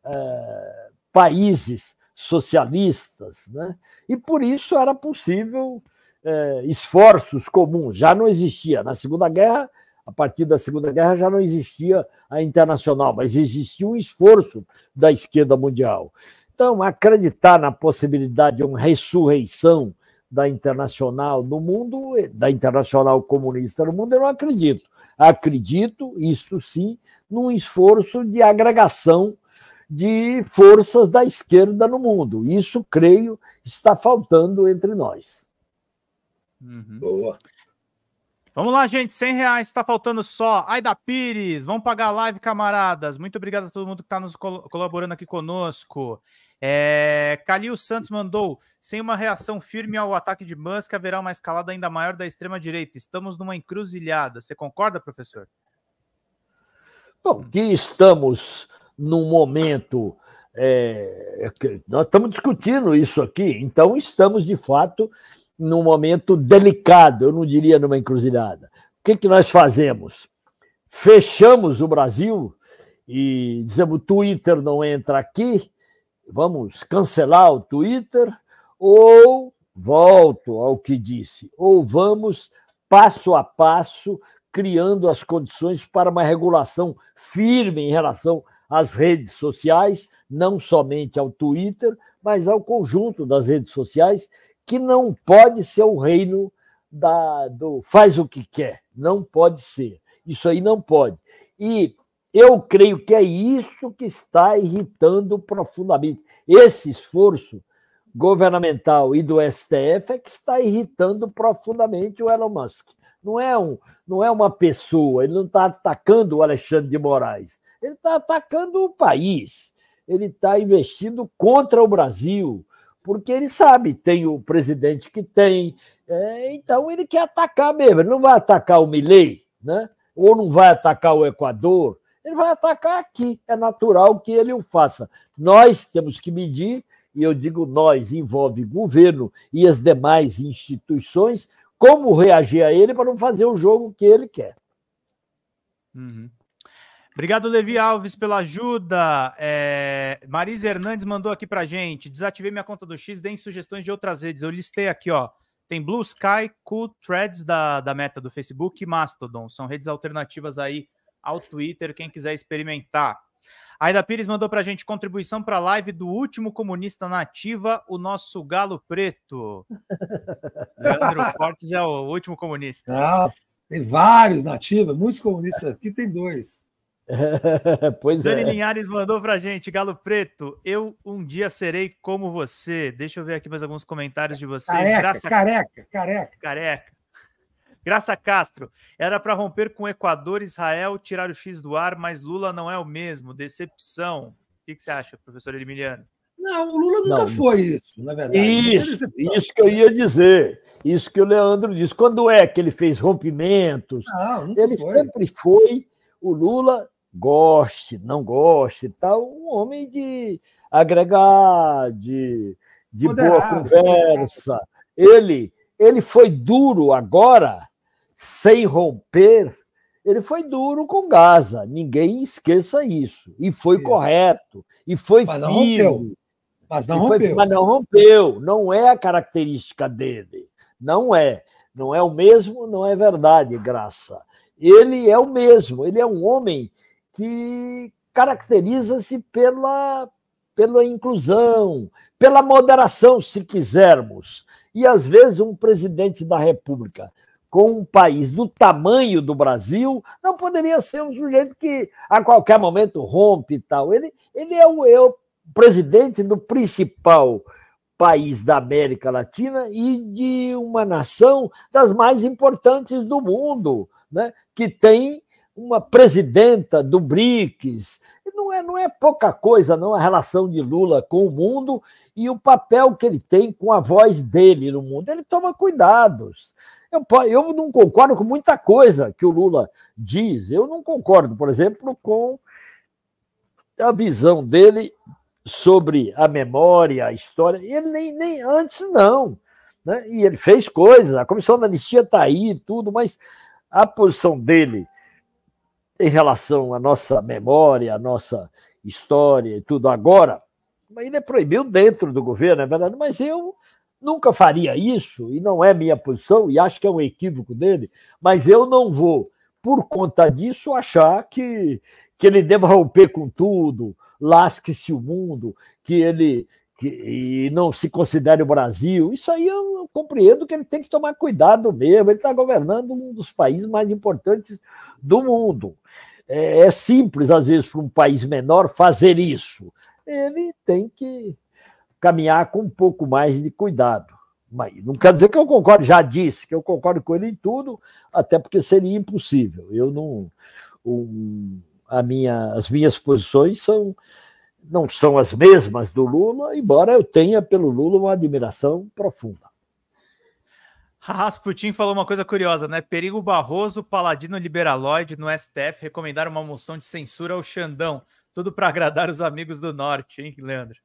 D: eh, países socialistas. Né? E por isso era possível eh, esforços comuns. Já não existia. Na Segunda Guerra, a partir da Segunda Guerra, já não existia a internacional, mas existia um esforço da esquerda mundial. Então, acreditar na possibilidade de uma ressurreição da internacional no mundo, da internacional comunista no mundo, eu não acredito. Acredito, isto sim, num esforço de agregação de forças da esquerda no mundo. Isso, creio, está faltando entre nós.
A: Uhum. Boa. Vamos lá, gente. 100 reais está faltando só. Aida Pires, vamos pagar a live, camaradas. Muito obrigado a todo mundo que está nos colaborando aqui conosco. É, Calil Santos mandou: sem uma reação firme ao ataque de Musk, haverá uma escalada ainda maior da extrema-direita. Estamos numa encruzilhada. Você concorda, professor?
D: Bom, que estamos num momento. É, nós estamos discutindo isso aqui, então estamos de fato num momento delicado, eu não diria numa encruzilhada. O que, que nós fazemos? Fechamos o Brasil e dizemos: o Twitter não entra aqui, vamos cancelar o Twitter ou volto ao que disse, ou vamos passo a passo criando as condições para uma regulação firme em relação às redes sociais, não somente ao Twitter, mas ao conjunto das redes sociais, que não pode ser o reino da, do faz o que quer, não pode ser. Isso aí não pode. E eu creio que é isso que está irritando profundamente. Esse esforço governamental e do STF é que está irritando profundamente o Elon Musk. Não é, um, não é uma pessoa, ele não está atacando o Alexandre de Moraes, ele está atacando o país, ele está investindo contra o Brasil, porque ele sabe, tem o presidente que tem, é, então ele quer atacar mesmo, ele não vai atacar o Milley, né? ou não vai atacar o Equador, ele vai atacar aqui. É natural que ele o faça. Nós temos que medir, e eu digo nós, envolve governo e as demais instituições, como reagir a ele para não fazer o jogo que ele quer.
A: Uhum. Obrigado, Levi Alves, pela ajuda. É... Marisa Hernandes mandou aqui para gente. Desativei minha conta do X, deem sugestões de outras redes. Eu listei aqui, ó. Tem Blue Sky, Cool Threads da, da meta do Facebook e Mastodon. São redes alternativas aí ao Twitter, quem quiser experimentar. Aida Pires mandou para a gente contribuição para a live do último comunista nativa, o nosso Galo Preto. Leandro Fortes é o último comunista.
B: não tem vários nativos, muitos comunistas aqui, tem dois. pois Dani é.
A: Linhares mandou para a gente, Galo Preto, eu um dia serei como você. Deixa eu ver aqui mais alguns comentários de vocês. Careca, Graça... careca, careca. Careca. Graça Castro, era para romper com Equador, Israel, tirar o X do ar, mas Lula não é o mesmo. Decepção. O que, que você acha, professor Emiliano?
B: Não,
D: o Lula nunca não. foi isso, na verdade. Isso, isso que eu ia dizer. Isso que o Leandro disse. Quando é que ele fez rompimentos? Não, ele foi. sempre foi o Lula, goste, não goste, tal, um homem de agregar, de, de boa conversa. Ele, ele foi duro agora sem romper, ele foi duro com Gaza, ninguém esqueça isso. E foi correto, e foi mas firme. Rompeu. Mas não foi, rompeu. mas não rompeu, não é a característica dele. Não é. Não é o mesmo, não é verdade, graça. Ele é o mesmo, ele é um homem que caracteriza-se pela, pela inclusão, pela moderação, se quisermos. E às vezes um presidente da República com um país do tamanho do Brasil, não poderia ser um sujeito que a qualquer momento rompe e tal. Ele, ele é, o, é o presidente do principal país da América Latina e de uma nação das mais importantes do mundo, né? que tem uma presidenta do BRICS, não é, não é pouca coisa, não, a relação de Lula com o mundo e o papel que ele tem com a voz dele no mundo. Ele toma cuidados. Eu, eu não concordo com muita coisa que o Lula diz. Eu não concordo, por exemplo, com a visão dele sobre a memória, a história. Ele nem, nem antes não. Né? E ele fez coisas, a comissão da anistia está aí, tudo, mas a posição dele em relação à nossa memória, à nossa história e tudo agora, ele é proibido dentro do governo, é verdade, mas eu nunca faria isso, e não é minha posição, e acho que é um equívoco dele, mas eu não vou, por conta disso, achar que, que ele deva romper com tudo, lasque-se o mundo, que ele e não se considere o Brasil. Isso aí eu, eu compreendo que ele tem que tomar cuidado mesmo. Ele está governando um dos países mais importantes do mundo. É, é simples, às vezes, para um país menor fazer isso. Ele tem que caminhar com um pouco mais de cuidado. Mas não quer dizer que eu concordo, já disse que eu concordo com ele em tudo, até porque seria impossível. Eu não. Um, a minha, as minhas posições são não são as mesmas do Lula, embora eu tenha pelo Lula uma admiração profunda.
A: Rasputin falou uma coisa curiosa, né? Perigo Barroso, Paladino Liberaloide no STF recomendar uma moção de censura ao Xandão. Tudo para agradar os amigos do Norte, hein, Leandro?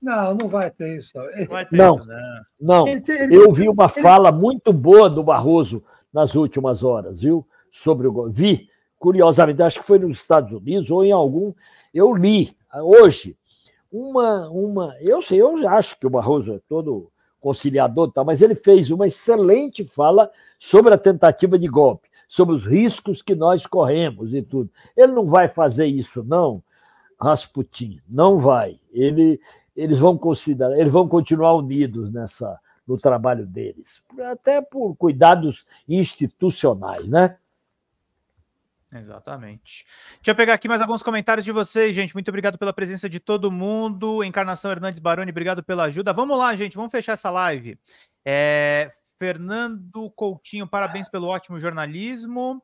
B: Não, não vai ter isso. Não, vai ter não, isso, né? não. Eu vi uma fala
D: muito boa do Barroso nas últimas horas, viu? Sobre o vi, curiosamente, acho que foi nos Estados Unidos ou em algum eu li hoje uma. uma eu, eu acho que o Barroso é todo conciliador, tá, mas ele fez uma excelente fala sobre a tentativa de golpe, sobre os riscos que nós corremos e tudo. Ele não vai fazer isso, não, Rasputin, não vai. Ele, eles vão considerar, eles vão continuar unidos nessa no trabalho deles, até por cuidados institucionais, né?
A: Exatamente. Deixa eu pegar aqui mais alguns comentários de vocês, gente. Muito obrigado pela presença de todo mundo. Encarnação Hernandes Baroni, obrigado pela ajuda. Vamos lá, gente, vamos fechar essa live. É, Fernando Coutinho, parabéns pelo ótimo jornalismo.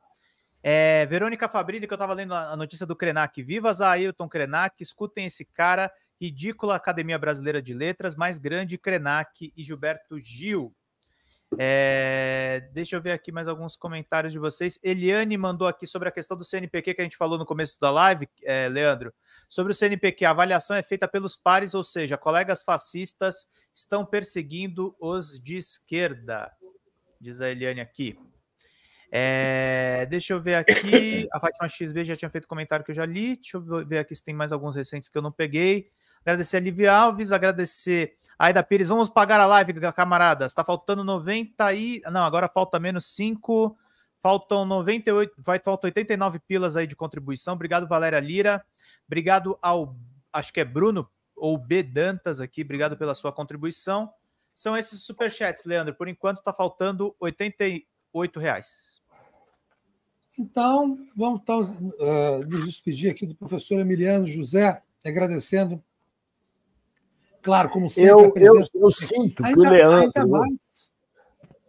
A: É, Verônica Fabrini, que eu estava lendo a notícia do Krenak. Vivas a Ayrton Krenak, escutem esse cara. Ridícula Academia Brasileira de Letras, mais grande Krenak e Gilberto Gil. É, deixa eu ver aqui mais alguns comentários de vocês. Eliane mandou aqui sobre a questão do CNPq que a gente falou no começo da live, é, Leandro. Sobre o CNPq, a avaliação é feita pelos pares, ou seja, colegas fascistas estão perseguindo os de esquerda, diz a Eliane aqui. É, deixa eu ver aqui. A Fátima XB já tinha feito comentário que eu já li. Deixa eu ver aqui se tem mais alguns recentes que eu não peguei. Agradecer a Livia Alves, agradecer Aida Pires, vamos pagar a live, camaradas. Está faltando 90 e. Não, agora falta menos 5. Faltam 98, vai faltar 89 pilas aí de contribuição. Obrigado, Valéria Lira. Obrigado ao, acho que é Bruno ou B Dantas aqui. Obrigado pela sua contribuição. São esses superchats, Leandro. Por enquanto está faltando 88 reais.
B: Então, vamos uh, nos despedir aqui do professor Emiliano José, agradecendo claro, como sempre. Eu, eu, eu sinto ainda,
D: que o Leandro. Mais...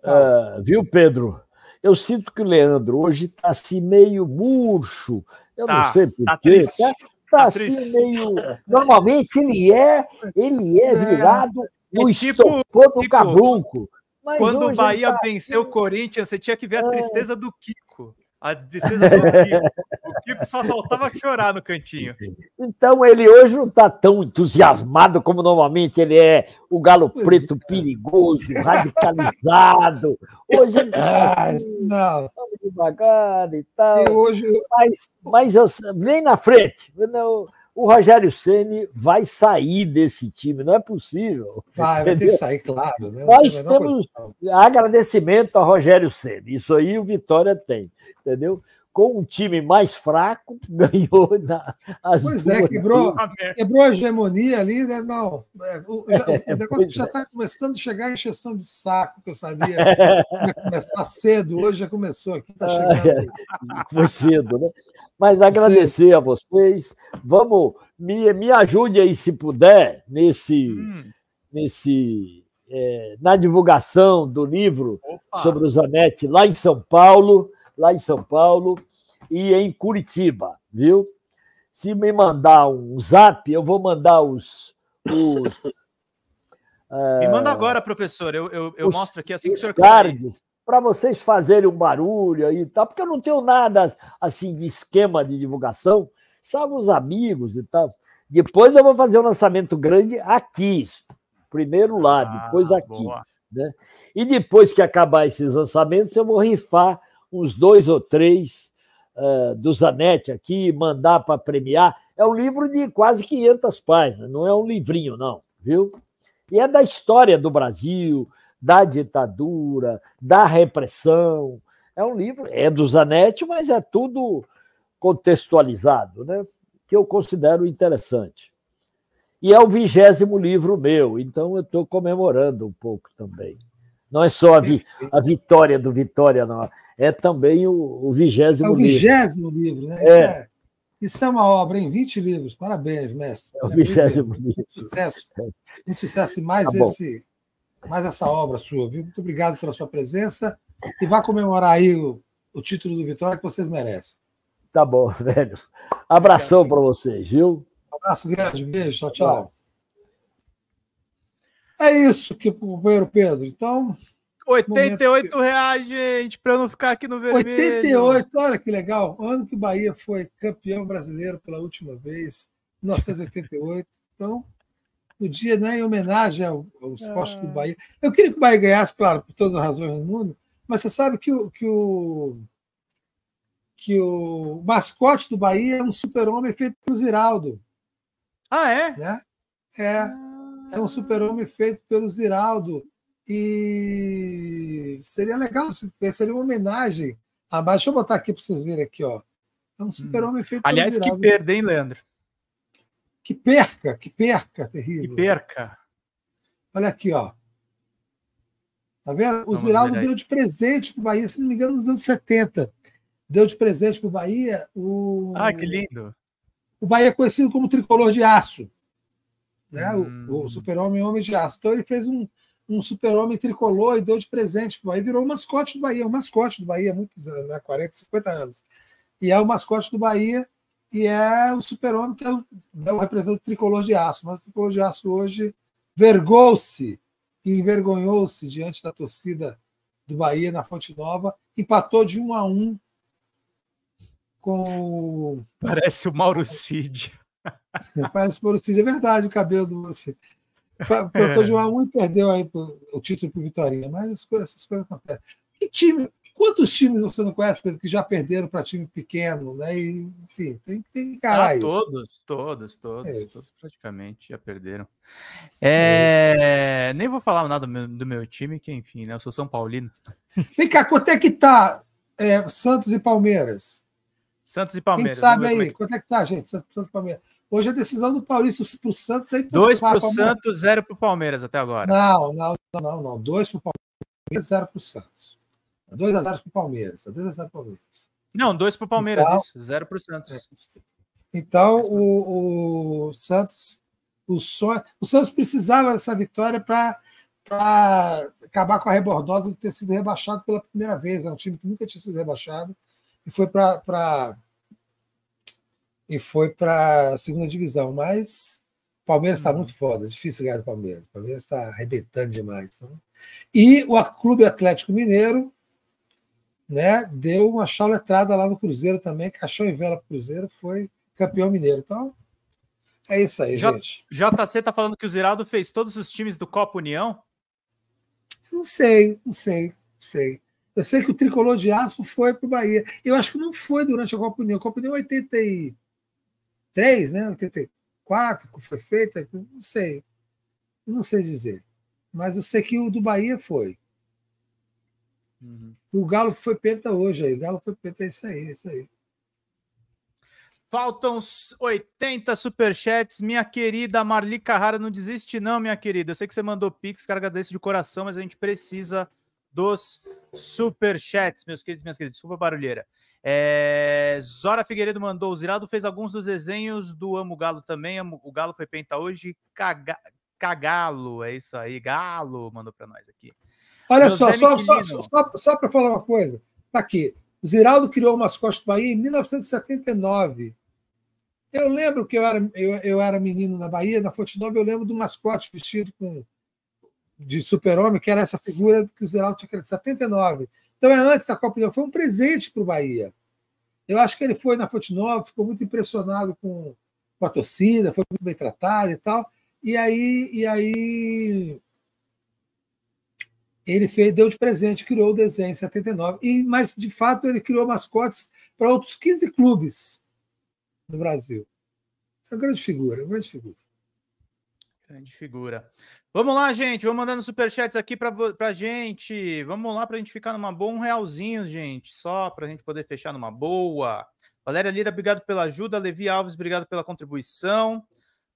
D: Uh, viu, Pedro? Eu sinto que o Leandro hoje está assim meio murcho. Eu tá, não sei porquê. Tá, tá, tá, tá assim meio. Normalmente ele é, ele é, é. virado é, no tipo, estopor do tipo, Mas quando o Bahia tá
A: venceu assim o assim... Corinthians, você tinha que ver a é. tristeza é... do Kiko. A tristeza do Kiko. O Kiko só faltava chorar no cantinho.
D: Então ele hoje não está tão entusiasmado como normalmente ele é. O galo preto é. perigoso, radicalizado. Hoje ele tá ah, assim, não. devagar e tal. E hoje... Mas, mas eu, vem na frente. não o Rogério Ceni vai sair desse time, não é possível. Vai, vai ter que sair, claro.
B: Né? Nós temos
D: condição. agradecimento a Rogério Ceni, isso aí o Vitória tem, entendeu? com um time mais fraco, ganhou na, as Pois é, duas. é, quebrou, quebrou a hegemonia ali, né? Não,
B: é, o, já, é, o negócio já está é. Tá começando a chegar a encheção de saco, que eu sabia. Ia começar cedo, hoje já começou aqui, está ah, chegando. É.
D: Foi cedo, né? Mas agradecer Sim. a vocês. Vamos, me, me ajude aí, se puder, nesse. Hum. nesse na divulgação do livro Opa. sobre o Zanetti lá em São Paulo lá em São Paulo e em Curitiba, viu? Se me mandar um zap, eu vou mandar os. os é, me manda eh, agora,
A: professor. Eu, eu, eu os, mostro aqui assim que o senhor para
D: vocês fazerem um barulho aí e tal, porque eu não tenho nada assim de esquema de divulgação, salvo os amigos e tal. Depois eu vou fazer um lançamento grande aqui, primeiro lá, ah, depois aqui. Né? E depois que acabar esses lançamentos, eu vou rifar uns dois ou três uh, do Zanetti aqui, mandar para premiar. É um livro de quase 500 páginas, não é um livrinho, não, viu? E é da história do Brasil, da ditadura, da repressão. É um livro, é do Zanetti, mas é tudo contextualizado, né? que eu considero interessante. E é o vigésimo livro meu, então eu estou comemorando um pouco também. Não é só a, vi, a vitória do Vitória, não. É também o vigésimo livro. É o vigésimo
B: livro, livro né? É. Isso, é, isso é uma obra em 20 livros. Parabéns, mestre. É o vigésimo livro. Muito sucesso. Muito sucesso e mais, tá esse, mais essa obra sua, viu? Muito obrigado pela sua presença e vá comemorar aí o, o título
D: do Vitória que vocês merecem. Tá bom, velho. Abração para vocês, viu? Um abraço grande, beijo, tchau, tchau. É isso que o
B: companheiro Pedro. Então.
A: 88 momento... reais, gente, para eu não ficar aqui no vermelho. 88,
B: olha que legal. Ano que Bahia foi campeão brasileiro pela última vez, 1988. então, o dia né, em homenagem aos ah. postos é. do Bahia. Eu queria que o Bahia ganhasse, claro, por todas as razões do mundo, mas você sabe que o, que o, que o mascote do Bahia é um super-homem feito por Ziraldo. Ah, é? Né? É. Ah é um super-homem feito pelo Ziraldo. E seria legal, seria uma homenagem. Ah, mas deixa eu botar aqui para vocês verem aqui, ó. É um hum. super-homem hum. feito Aliás, que perda, hein, Leandro? Que perca, que perca, terrível. Que perca. Olha aqui, ó. Tá vendo? O Vamos Ziraldo deu de presente para o Bahia, se não me engano, nos anos 70. Deu de presente para o Bahia o. Ah, que lindo! O Bahia é conhecido como tricolor de aço. Né? Hum. O, o hum. super-homem homem de aço. Então ele fez um, um super-homem tricolor e deu de presente. Aí virou o mascote do Bahia, o mascote do Bahia há muitos anos, né? 40, 50 anos. E é o mascote do Bahia e é o super-homem que é o, é o representante do tricolor de aço. Mas o tricolor de aço hoje vergou-se e envergonhou-se diante da torcida do Bahia na Fonte Nova, empatou de um a um com.
A: Parece o Mauro Cid.
B: Parece o Borussia, é verdade o cabelo do Borussia. Plantou de 1 perdeu aí o título para o Vitória. mas essas coisas, essas coisas acontecem. Que time, quantos times você não conhece Pedro, que já perderam para time pequeno, né? E, enfim, tem, tem que encarar ah, todos,
A: isso. Todos,
B: todos, é todos,
A: praticamente já perderam.
B: É... é nem vou falar nada do
A: meu, do meu, time, que enfim, né? Eu sou São Paulino.
B: Vem cá, quanto é que tá é, Santos e Palmeiras?
A: Santos e Palmeiras. Quem sabe aí? É que...
B: Quanto é que tá, gente? Santos e Palmeiras. Hoje a decisão do Paulista para o Santos aí. Dois para o Santos,
A: zero para o Palmeiras até agora. Não,
B: não, não, não. Dois para o Palmeiras, zero para o Santos. Dois a zero para o Palmeiras. Dois a zero para o Palmeiras.
A: Não, dois para o Palmeiras, então, isso. Zero para o Santos. É.
B: então o, o, Santos, o sonho, o Santos precisava dessa vitória para acabar com a rebordosa de ter sido rebaixado pela primeira vez. É um time que nunca tinha sido rebaixado e foi para e foi para a segunda divisão, mas o Palmeiras está uhum. muito foda, é difícil ganhar o Palmeiras. O Palmeiras está arrebentando demais. Né? E o Clube Atlético Mineiro né, deu uma chaletrada lá no Cruzeiro também, cachou em vela para o Cruzeiro, foi campeão mineiro. Então, é isso aí, J gente.
A: JC está falando que o Ziraldo fez todos os times do Copa União?
B: Não sei, não sei, não sei. Eu sei que o tricolor de aço foi para o Bahia. Eu acho que não foi durante a Copa União. A Copa União 83, é né? 84, que foi feita, não sei. não sei dizer. Mas eu sei que o do Bahia foi. Uhum. O Galo foi penta hoje aí. O Galo foi penta, é isso aí, é isso aí. Faltam
A: 80 superchats. Minha querida Marli Carrara, não desiste, não, minha querida. Eu sei que você mandou pix, cara, agradeço de coração, mas a gente precisa dos superchats, meus queridos, minhas queridas. Desculpa a barulheira. É... Zora Figueiredo mandou. O Ziraldo fez alguns dos desenhos do Amo Galo também. O Galo foi penta hoje. Caga... Cagalo, é isso aí. Galo mandou para
B: nós aqui. Olha só, só, só, só, só para falar uma coisa. Tá aqui. Ziraldo criou o mascote do Bahia em 1979. Eu lembro que eu era, eu, eu era menino na Bahia, na Fonte Nova, eu lembro do mascote vestido com de super-homem, que era essa figura que o Zeraldo tinha criado, 79. Então é antes da Copa do Mundo, foi um presente para o Bahia. Eu acho que ele foi na Fonte Nova, ficou muito impressionado com, com a torcida, foi muito bem tratado e tal. E aí, e aí ele fez, deu de presente, criou o desenho em 79. E, mas, de fato, ele criou mascotes para outros 15 clubes no Brasil. É uma grande figura, uma grande figura.
A: Grande figura. Vamos lá, gente. Vou mandando superchats aqui pra, pra gente. Vamos lá pra gente ficar numa boa, um realzinho, gente. Só pra gente poder fechar numa boa. Valéria Lira, obrigado pela ajuda. Levi Alves, obrigado pela contribuição.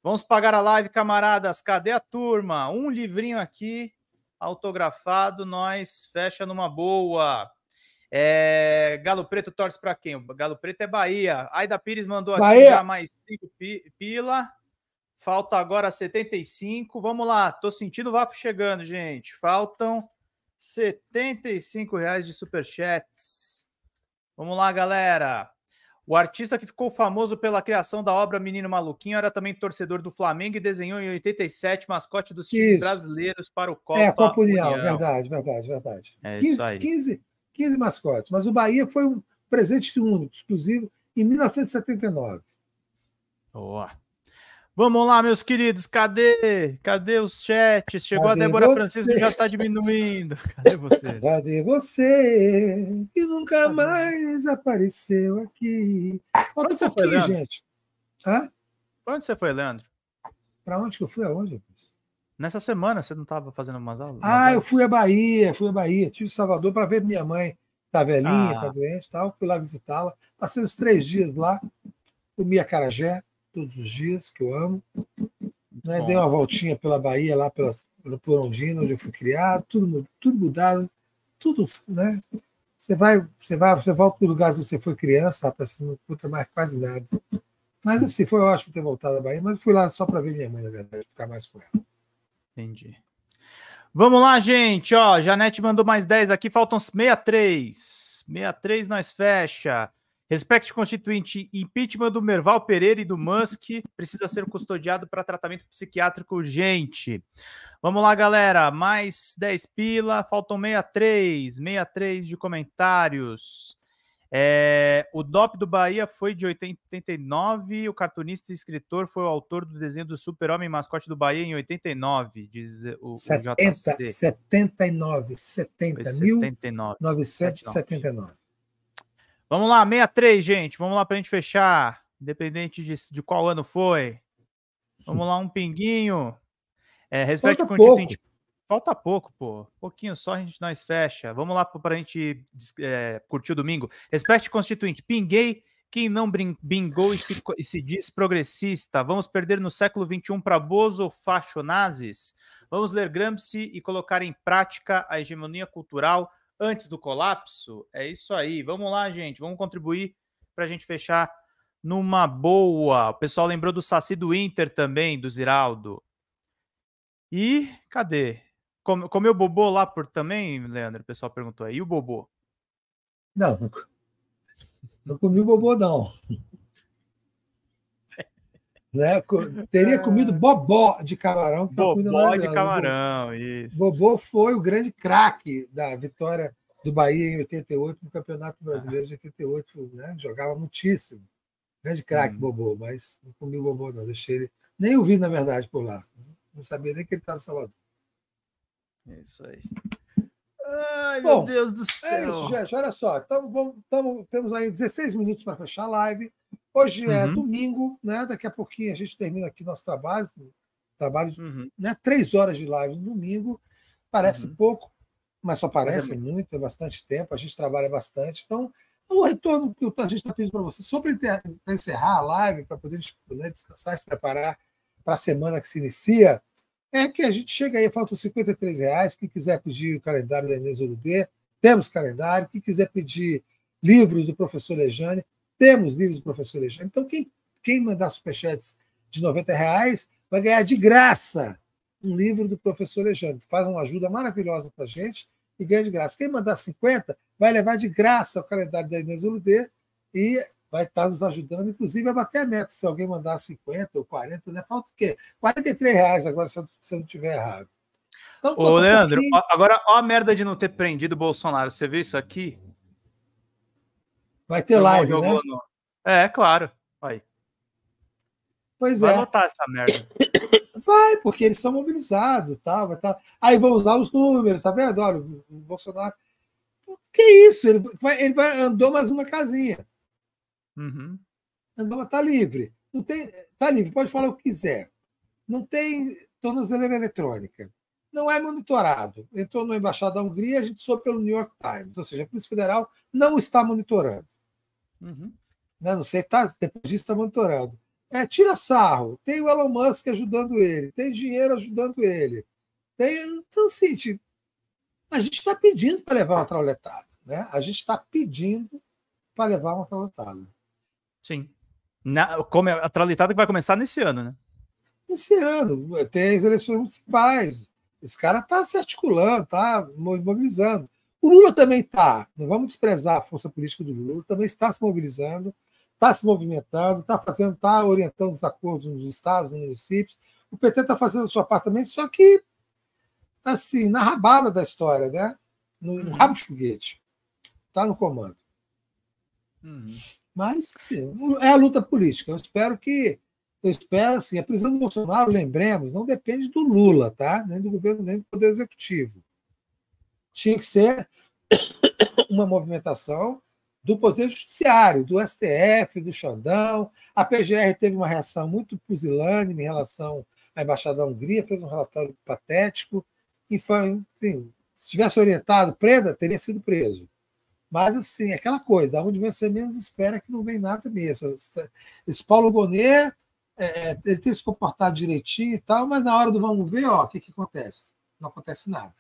A: Vamos pagar a live, camaradas. Cadê a turma? Um livrinho aqui, autografado, nós fecha numa boa. É... Galo Preto torce para quem? O Galo Preto é Bahia. Aida Pires mandou aqui Bahia. mais cinco pila. Falta agora 75. Vamos lá, tô sentindo o vapo chegando, gente. Faltam 75 reais de superchats. Vamos lá, galera. O artista que ficou famoso pela criação da obra Menino Maluquinho era também torcedor do Flamengo e desenhou em 87 mascote dos times brasileiros para o Copa. É, Copa União, União.
B: verdade, verdade, verdade. É 15, 15, 15 mascotes, mas o Bahia foi um presente único, exclusivo, em 1979. Boa.
A: Vamos lá, meus queridos, cadê? Cadê os chats? Chegou cadê a Débora você? Francisco já está
B: diminuindo. Cadê você? Cadê você que nunca cadê? mais apareceu aqui? onde você foi, Leandro? gente. Hã? Pra onde você foi, Leandro? Para onde que eu fui? Aonde?
A: Nessa semana você não estava fazendo umas aulas? Ah, eu
B: fui à Bahia, fui à Bahia, tive Salvador para ver minha mãe. Tá velhinha, tá ah. doente, tal. Fui lá visitá-la. Passei os três dias lá, comi a carajé todos os dias, que eu amo. Né? Dei uma voltinha pela Bahia, lá pela, por Ondina, onde eu fui criado, tudo, tudo mudado, tudo, né? Você vai, você vai, você volta para o lugar onde você foi criança, rapaz, você não encontra mais quase nada. Mas assim, foi ótimo ter voltado à Bahia, mas fui lá só para ver minha mãe, na verdade, ficar mais com ela. Entendi. Vamos lá,
A: gente. Ó, Janete mandou mais 10 aqui, faltam 63. 63 nós fecha. Respect constituinte, impeachment do Merval Pereira e do Musk precisa ser custodiado para tratamento psiquiátrico urgente. Vamos lá, galera. Mais 10 pila, faltam 63, 63 de comentários. É, o DOP do Bahia foi de 89, o cartunista e escritor foi o autor do desenho do Super-Homem Mascote do Bahia em 89, diz o, 70, o JC.
B: 79, 70, 79. 1979.
A: Vamos lá, 63, gente. Vamos lá para a gente fechar, independente de, de qual ano foi. Vamos lá, um pinguinho. É, respeito Falta pouco. Gente... Falta pouco, pô. Pouquinho só a gente nós fecha. Vamos lá para a gente é, curtir o domingo. Respeite Constituinte. Pinguei quem não bingou e se, e se, diz progressista. Vamos perder no século XXI para Bozo fashionazes. Vamos ler Gramsci e colocar em prática a hegemonia cultural antes do colapso? É isso aí. Vamos lá, gente. Vamos contribuir para a gente fechar numa boa. O pessoal lembrou do Saci do Inter também, do Ziraldo. E cadê? Come, comeu Bobô lá por também, Leandro? O pessoal perguntou aí. E o Bobô?
B: Não, não comi o Bobô, não. Né? Teria comido é. bobó de camarão. Tá bobó de né? camarão, isso. Bobó foi o grande craque da vitória do Bahia em 88, no Campeonato ah. Brasileiro de 88, né? Jogava muitíssimo. Grande craque, hum. Bobô, mas não comi o Bobô, não. Deixei ele. Nem ouvi, na verdade, por lá. Não sabia nem que ele estava em Salvador. É isso aí. Ai, Bom, meu Deus do céu. É isso, gente. Olha só. Tamo, tamo, temos aí 16 minutos para fechar a live. Hoje é uhum. é domingo, né? Daqui a pouquinho a gente termina aqui nosso trabalho, trabalho de uhum. né? três horas de live no domingo. Parece uhum. pouco, mas só é parece é muito, é bastante tempo, a gente trabalha bastante. Então, o é retorno que a gente está pedindo para você, só para encerrar a live, para poder né, descansar, se preparar para a semana que se inicia, é que a gente chega aí, faltam 53 reais. Quem quiser pedir o calendário da Inês Oludê, temos calendário. Quem quiser pedir livros do professor Lejane, temos livros do professor Alexandre. Então, quem, quem mandar superchats de 90 reais vai ganhar de graça um livro do professor Alexandre. Faz uma ajuda maravilhosa para a gente e ganha de graça. Quem mandar 50 vai levar de graça o calendário da Inês Oludê e vai estar tá nos ajudando, inclusive, a bater a meta. Se alguém mandar 50 ou 40, né? Falta o quê? 43 reais agora, se eu, se eu não estiver errado. Então, Ô, Leandro, um
A: agora ó a merda de não ter prendido o Bolsonaro. Você viu isso aqui?
B: Vai ter Meu live, né?
A: É, claro. vai. Pois vai é. Vai votar essa merda.
B: Vai, porque eles são mobilizados e tal. Vai estar. Tá- Aí vão usar os números, tá vendo? Olha, o Bolsonaro. Então, que isso? Ele vai, ele vai andou mais uma casinha. Uhum. Andou, tá livre. Não tem, tá livre, pode falar o que quiser. Não tem tornozeleira eletrônica. Não é monitorado. Entrou na Embaixada da Hungria, a gente soube pelo New York Times. Ou seja, a Polícia Federal não está monitorando. Uhum. Né? Não sei, tá, depois disso está monitorando. É, tira sarro. Tem o Elon Musk ajudando ele, tem dinheiro ajudando ele. Tem, então, assim, tipo, a gente está pedindo para levar uma trauletada. Né? A gente está pedindo para levar uma trauletada. Sim.
A: Na, como é a trauletada que vai começar nesse ano,
B: né? nesse ano. Tem as eleições municipais. Esse cara está se articulando, está mobilizando. O Lula também está, não vamos desprezar a força política do Lula, também está se mobilizando, está se movimentando, está fazendo, está orientando os acordos nos estados, nos municípios. O PT está fazendo a sua parte também, só que assim, na rabada da história, né? No, no uhum. rabo de foguete. Está no comando. Uhum. Mas assim, é a luta política. Eu espero que. Eu espero, assim, a prisão do Bolsonaro, lembremos, não depende do Lula, tá? Nem do governo, nem do Poder Executivo tinha que ser uma movimentação do Poder Judiciário, do STF, do Xandão. A PGR teve uma reação muito pusilânime em relação à Embaixada da Hungria, fez um relatório patético. Enfim, se tivesse orientado, Preda teria sido preso. Mas, assim, aquela coisa, da onde você menos espera que não vem nada mesmo. Esse Paulo Bonet, é, é, ele tem se comportado direitinho e tal, mas na hora do vamos ver, ó, o que, que acontece? Não acontece nada.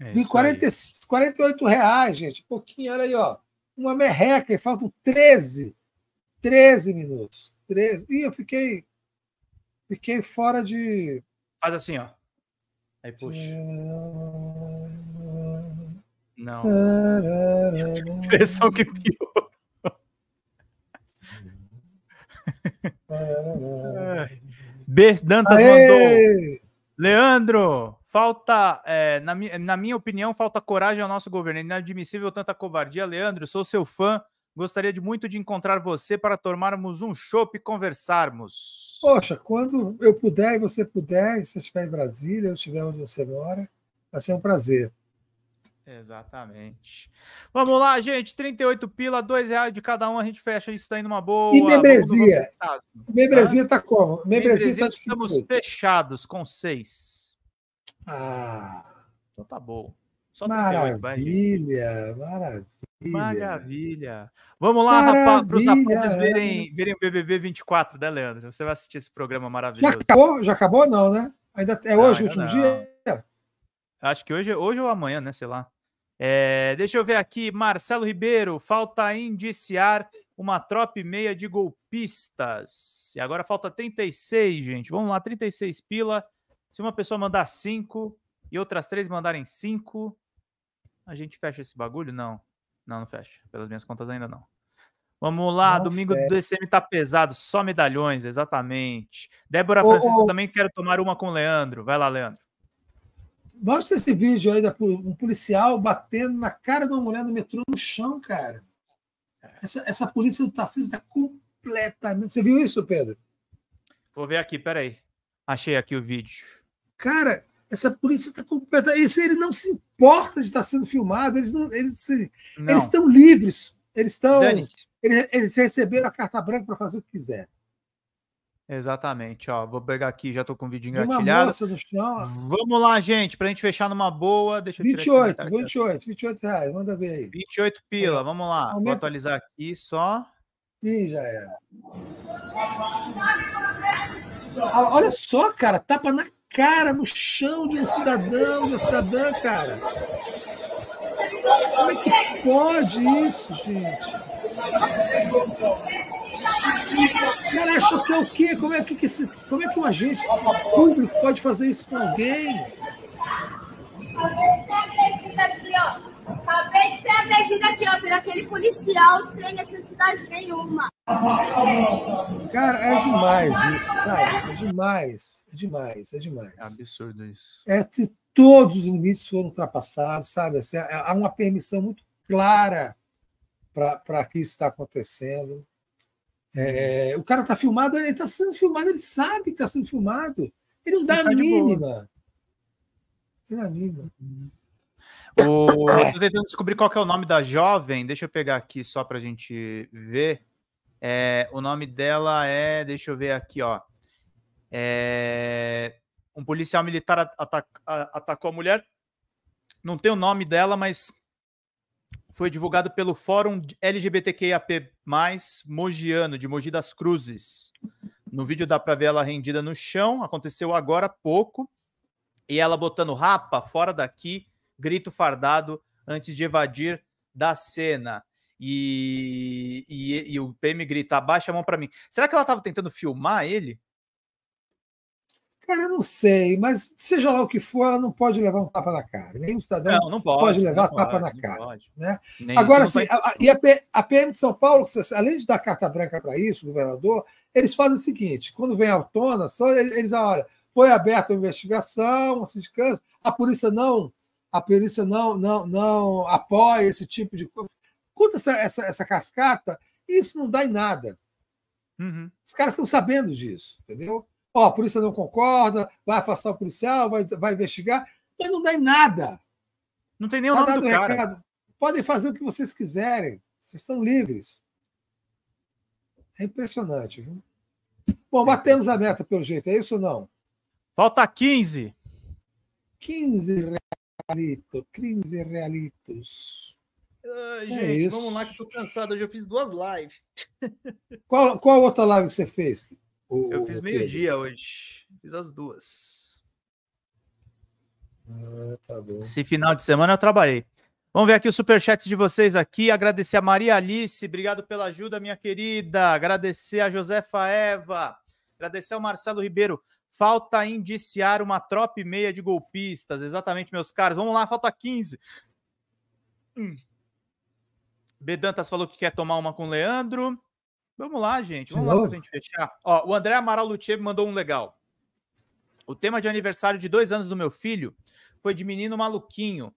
B: É de 40, 48 reais, gente. Pouquinho, olha aí, ó. Uma merreca e faltam 13. 13 minutos. 13. Ih, eu fiquei. Fiquei fora de. Faz assim, ó. Aí puxa. Não. A
C: impressão que pior.
A: Dantas Aê! mandou. Leandro, Falta, é, na, na, minha opinião, falta coragem ao nosso governo. É inadmissível tanta covardia. Leandro, sou seu fã. Gostaria de muito de encontrar você para tomarmos um chopp e conversarmos.
B: Poxa, quando eu puder e você puder, se estiver em Brasília, eu estiver onde você mora, vai ser um prazer.
A: Exatamente. Vamos lá, gente. 38 pila, dois reais de cada um, a gente fecha isso aí numa boa. E membresia?
B: Membresia tá como? Membresia, membresia tá estamos
A: fechados com seis. Ah! Então tá bom. Só
B: maravilha, maravilha.
A: Maravilha. Vamos lá, rapaz, para os rapazes verem, verem o BBB 24, né, Leandro? Você vai assistir esse programa maravilhoso. Já
B: acabou? Já acabou? Não, né? Ainda é hoje, o último não. dia?
A: Acho que hoje, é, hoje ou amanhã, né? Sei lá. É, deixa eu ver aqui. Marcelo Ribeiro, falta indiciar uma tropa e meia de golpistas. E agora falta 36, gente. Vamos lá, 36 pila. Se uma pessoa mandar cinco e outras três mandarem cinco, a gente fecha esse bagulho? Não. Não, não fecha. Pelas minhas contas ainda não. Vamos lá, não domingo fecha. do DCM tá pesado, só medalhões, exatamente. Débora ô, Francisco ô, também quero tomar uma com o Leandro. Vai lá, Leandro.
B: Mostra esse vídeo aí, da, um policial batendo na cara de uma mulher no metrô no chão, cara. Essa, essa polícia do Tarcísio tá completamente. Você viu isso, Pedro?
A: Vou ver aqui, peraí. Achei aqui o vídeo.
B: Cara, essa polícia está completa. Isso, ele não se importa de estar sendo filmado, eles não, eles, não. eles estão livres. Eles estão. Eles, eles receberam a carta branca para fazer o que quiser.
A: Exatamente, ó. Vou pegar aqui, já tô com o vídeo engatilhado. Uma no
B: chão. Vamos lá,
A: gente, pra gente fechar numa boa. Deixa eu 28, 28, 28 reais, manda ver aí. 28 pila, vamos lá. Aumenta. Vou atualizar aqui só. Ih, já era.
D: Olha
B: só, cara, tapa na cara no chão de um cidadão, de uma cidadã, cara.
C: Como é que
B: pode isso, gente?
C: cara é que
B: é o quê? Como é que, que esse, como é que um agente público pode fazer isso com alguém? É aqui, ó. Acabei de ser agredida aqui, ó, por aquele policial sem necessidade nenhuma. Cara, é demais isso, sabe? É demais, é demais, é demais. É absurdo isso. É que todos os limites foram ultrapassados, sabe? Assim, há uma permissão muito clara para que isso está acontecendo. É, o cara está filmado, ele está sendo filmado, ele sabe que está sendo filmado. Ele não dá ele a tá mínima. Ele dá a mínima. Uhum.
A: O... É. Tô tentando descobrir qual é o nome da jovem. Deixa eu pegar aqui só pra gente ver. É, o nome dela é. Deixa eu ver aqui, ó. É, um policial militar atacou a mulher. Não tem o nome dela, mas foi divulgado pelo Fórum LGBTQIAP+, Mogiano, de Mogi das Cruzes. No vídeo dá para ver ela rendida no chão, aconteceu agora há pouco, e ela botando rapa, fora daqui, grito fardado antes de evadir da cena. E, e, e o PM grita, abaixa a mão para mim. Será que ela estava tentando filmar ele?
B: Cara, eu não sei, mas seja lá o que for, ela não pode levar um tapa na cara. o cidadão não, não pode, pode, levar não tapa pode, na cara. Né? Agora, assim, e a, a, PM de São Paulo, além de dar carta branca para isso, governador, eles fazem o seguinte: quando vem a tona, só eles, olha, foi aberta a investigação, um sindicância, a polícia não a perícia não, não, não apoia esse tipo de coisa. Conta essa, essa, essa cascata isso não dá em nada. Uhum. Os caras estão sabendo disso, entendeu? Ó, a polícia não concorda, vai afastar o policial, vai, vai investigar, mas não dá em nada. Não tem nenhum tá do recado. Podem fazer o que vocês quiserem, vocês estão livres. É impressionante, viu? Bom, batemos a meta pelo jeito, é isso ou não? Falta 15. 15 realito, 15 realitos. Ai, é gente, é vamos lá
A: que eu tô cansado. Hoje eu fiz duas lives.
B: Qual, qual outra live que você fez?
A: O, eu fiz meio-dia hoje. Fiz as duas. Ah, tá bom. Esse final de semana eu trabalhei. Vamos ver aqui os superchats de vocês aqui. Agradecer a Maria Alice, obrigado pela ajuda, minha querida. Agradecer a Josefa Eva. Agradecer ao Marcelo Ribeiro. Falta indiciar uma tropa e meia de golpistas. Exatamente, meus caros. Vamos lá, falta 15. Hum. Bedantas falou que quer tomar uma com o Leandro. Vamos lá, gente. Vamos lá pra gente fechar. Ó, o André Amaral Luthier mandou um legal. O tema de aniversário de dois anos do meu filho foi de menino maluquinho.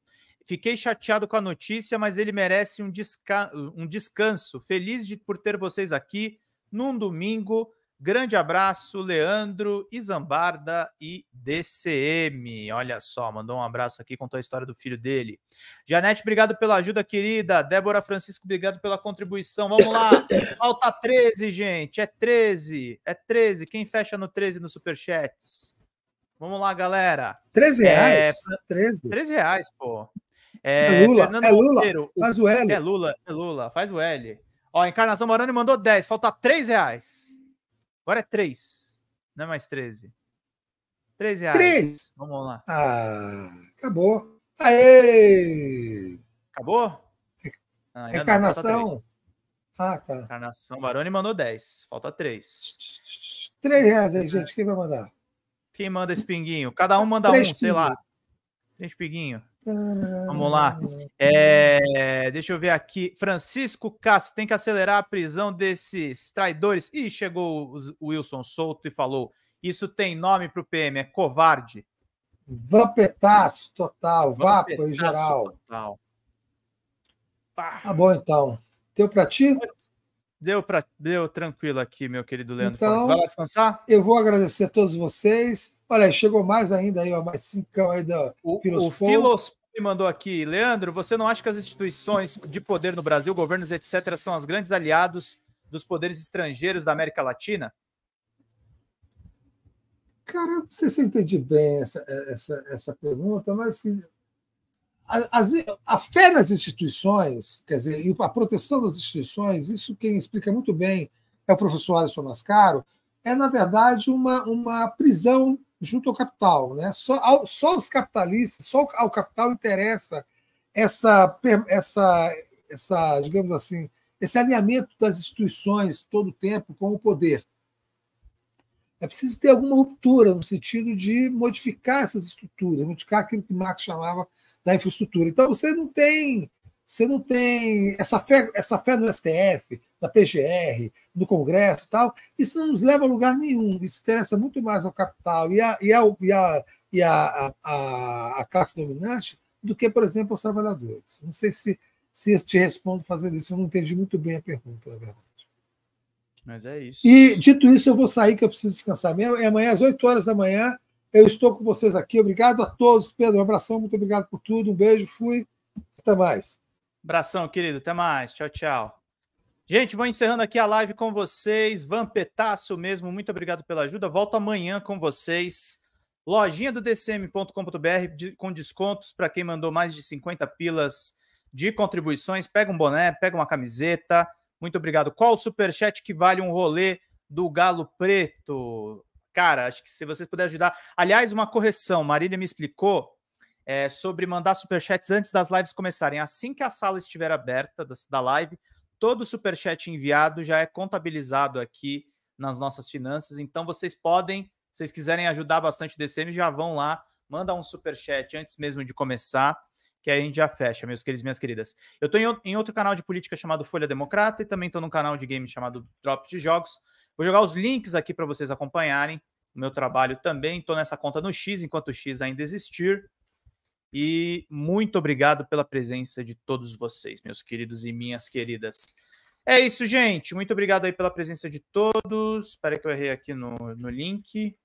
A: Fiquei chateado com a notícia, mas ele merece um, desca um descanso. Feliz de, por ter vocês aqui num domingo Grande abraço, Leandro, Izambarda e DCM. Olha só, mandou um abraço aqui, contou a história do filho dele. Janete, obrigado pela ajuda, querida. Débora Francisco, obrigado pela contribuição. Vamos lá, falta 13, gente. É 13, é 13. Quem fecha no 13 no Superchats? Vamos lá, galera. 13 é, reais? É, 13. 13 reais,
B: pô. É, é Lula, Fernando é Lula. Monteiro, faz o L. É Lula,
A: é Lula, faz o L. Ó, Encarnação Morano mandou 10, falta 3 reais. Agora é 3, não é mais 13. 13 reais.
B: 3. Vamos lá. Ah, acabou. Aê! Acabou? É
A: ah, Encarnação. ah, tá. Encarnação Baroni mandou 10. Falta 3.
B: 3 reais aí, gente. Quem vai mandar?
A: Quem manda esse pinguinho? Cada um manda três um, pinguinho. sei lá. Tem espiguinho. Vamos lá. É, deixa eu ver aqui. Francisco Castro tem que acelerar a prisão desses traidores. E chegou o Wilson Souto e falou: Isso tem nome para o PM, é covarde.
B: Vapetaço total, vapo em geral. Total. Tá bom, então. Deu para ti?
A: Deu, pra, deu tranquilo aqui, meu querido Leandro. Então, Vai lá
B: descansar? Eu vou agradecer a todos vocês. Olha, chegou mais ainda aí, ó, mais aí da o, Filospol.
A: O mandou aqui, Leandro, você não acha que as instituições de poder no Brasil, governos, etc., são os grandes aliados dos poderes estrangeiros da América Latina?
B: Cara, não sei se eu entendi bem essa, é, essa, essa pergunta, mas assim, a, a, a, fé nas instituições, quer dizer, e a proteção das instituições, isso quem explica muito bem é o professor Alisson Mascaro, é, na verdade, uma, uma prisão junto ao capital. Né? Só, ao, só os capitalistas, só ao capital interessa essa, essa, essa, digamos assim, esse alinhamento das instituições todo o tempo com o poder. É preciso ter alguma ruptura no sentido de modificar essas estruturas, modificar aquilo que Marx chamava da infraestrutura. Então você não tem, você não tem essa fé, essa fé no STF, na PGR, no Congresso e tal, isso não nos leva a lugar nenhum. Isso interessa muito mais ao capital e à e a, e a, e a, a, a classe dominante do que, por exemplo, aos trabalhadores. Não sei se, se eu te respondo fazendo isso, eu não entendi muito bem a pergunta, na verdade.
A: Mas é isso. E
B: dito isso, eu vou sair, que eu preciso descansar. É amanhã às 8 horas da manhã. Eu estou com vocês aqui. Obrigado a todos, Pedro. Um abração, muito obrigado por tudo. Um beijo, fui. Até mais.
A: Abração, querido. Até mais. Tchau, tchau. Gente, vou encerrando aqui a live com vocês. Vampetaço mesmo, muito obrigado pela ajuda. Volto amanhã com vocês. Lojinha do DCM.com.br com descontos para quem mandou mais de 50 pilas de contribuições. Pega um boné, pega uma camiseta. Muito obrigado. Qual o superchat que vale um rolê do Galo Preto? Cara, acho que se vocês puderem ajudar. Aliás, uma correção: Marília me explicou é, sobre mandar superchats antes das lives começarem. Assim que a sala estiver aberta da live, todo superchat enviado já é contabilizado aqui nas nossas finanças. Então vocês podem, se vocês quiserem ajudar bastante o DCM, já vão lá, manda um superchat antes mesmo de começar, que aí a gente já fecha, meus queridos e minhas queridas. Eu estou em outro canal de política chamado Folha Democrata e também estou num canal de games chamado Drops de Jogos. Vou jogar os links aqui para vocês acompanharem o meu trabalho também. Estou nessa conta no X, enquanto o X ainda existir. E muito obrigado pela presença de todos vocês, meus queridos e minhas queridas. É isso, gente. Muito obrigado aí pela presença de todos. Espera que eu errei aqui no, no link.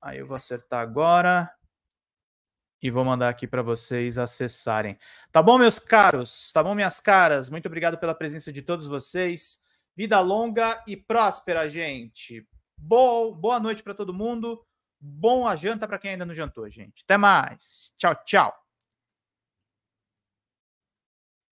A: Aí eu vou acertar agora e vou mandar aqui para vocês acessarem. Tá bom, meus caros? Tá bom, minhas caras? Muito obrigado pela presença de todos vocês. Vida longa e próspera, gente. Boa, boa noite para todo mundo. Bom a janta para quem ainda não jantou, gente. Até mais. Tchau, tchau.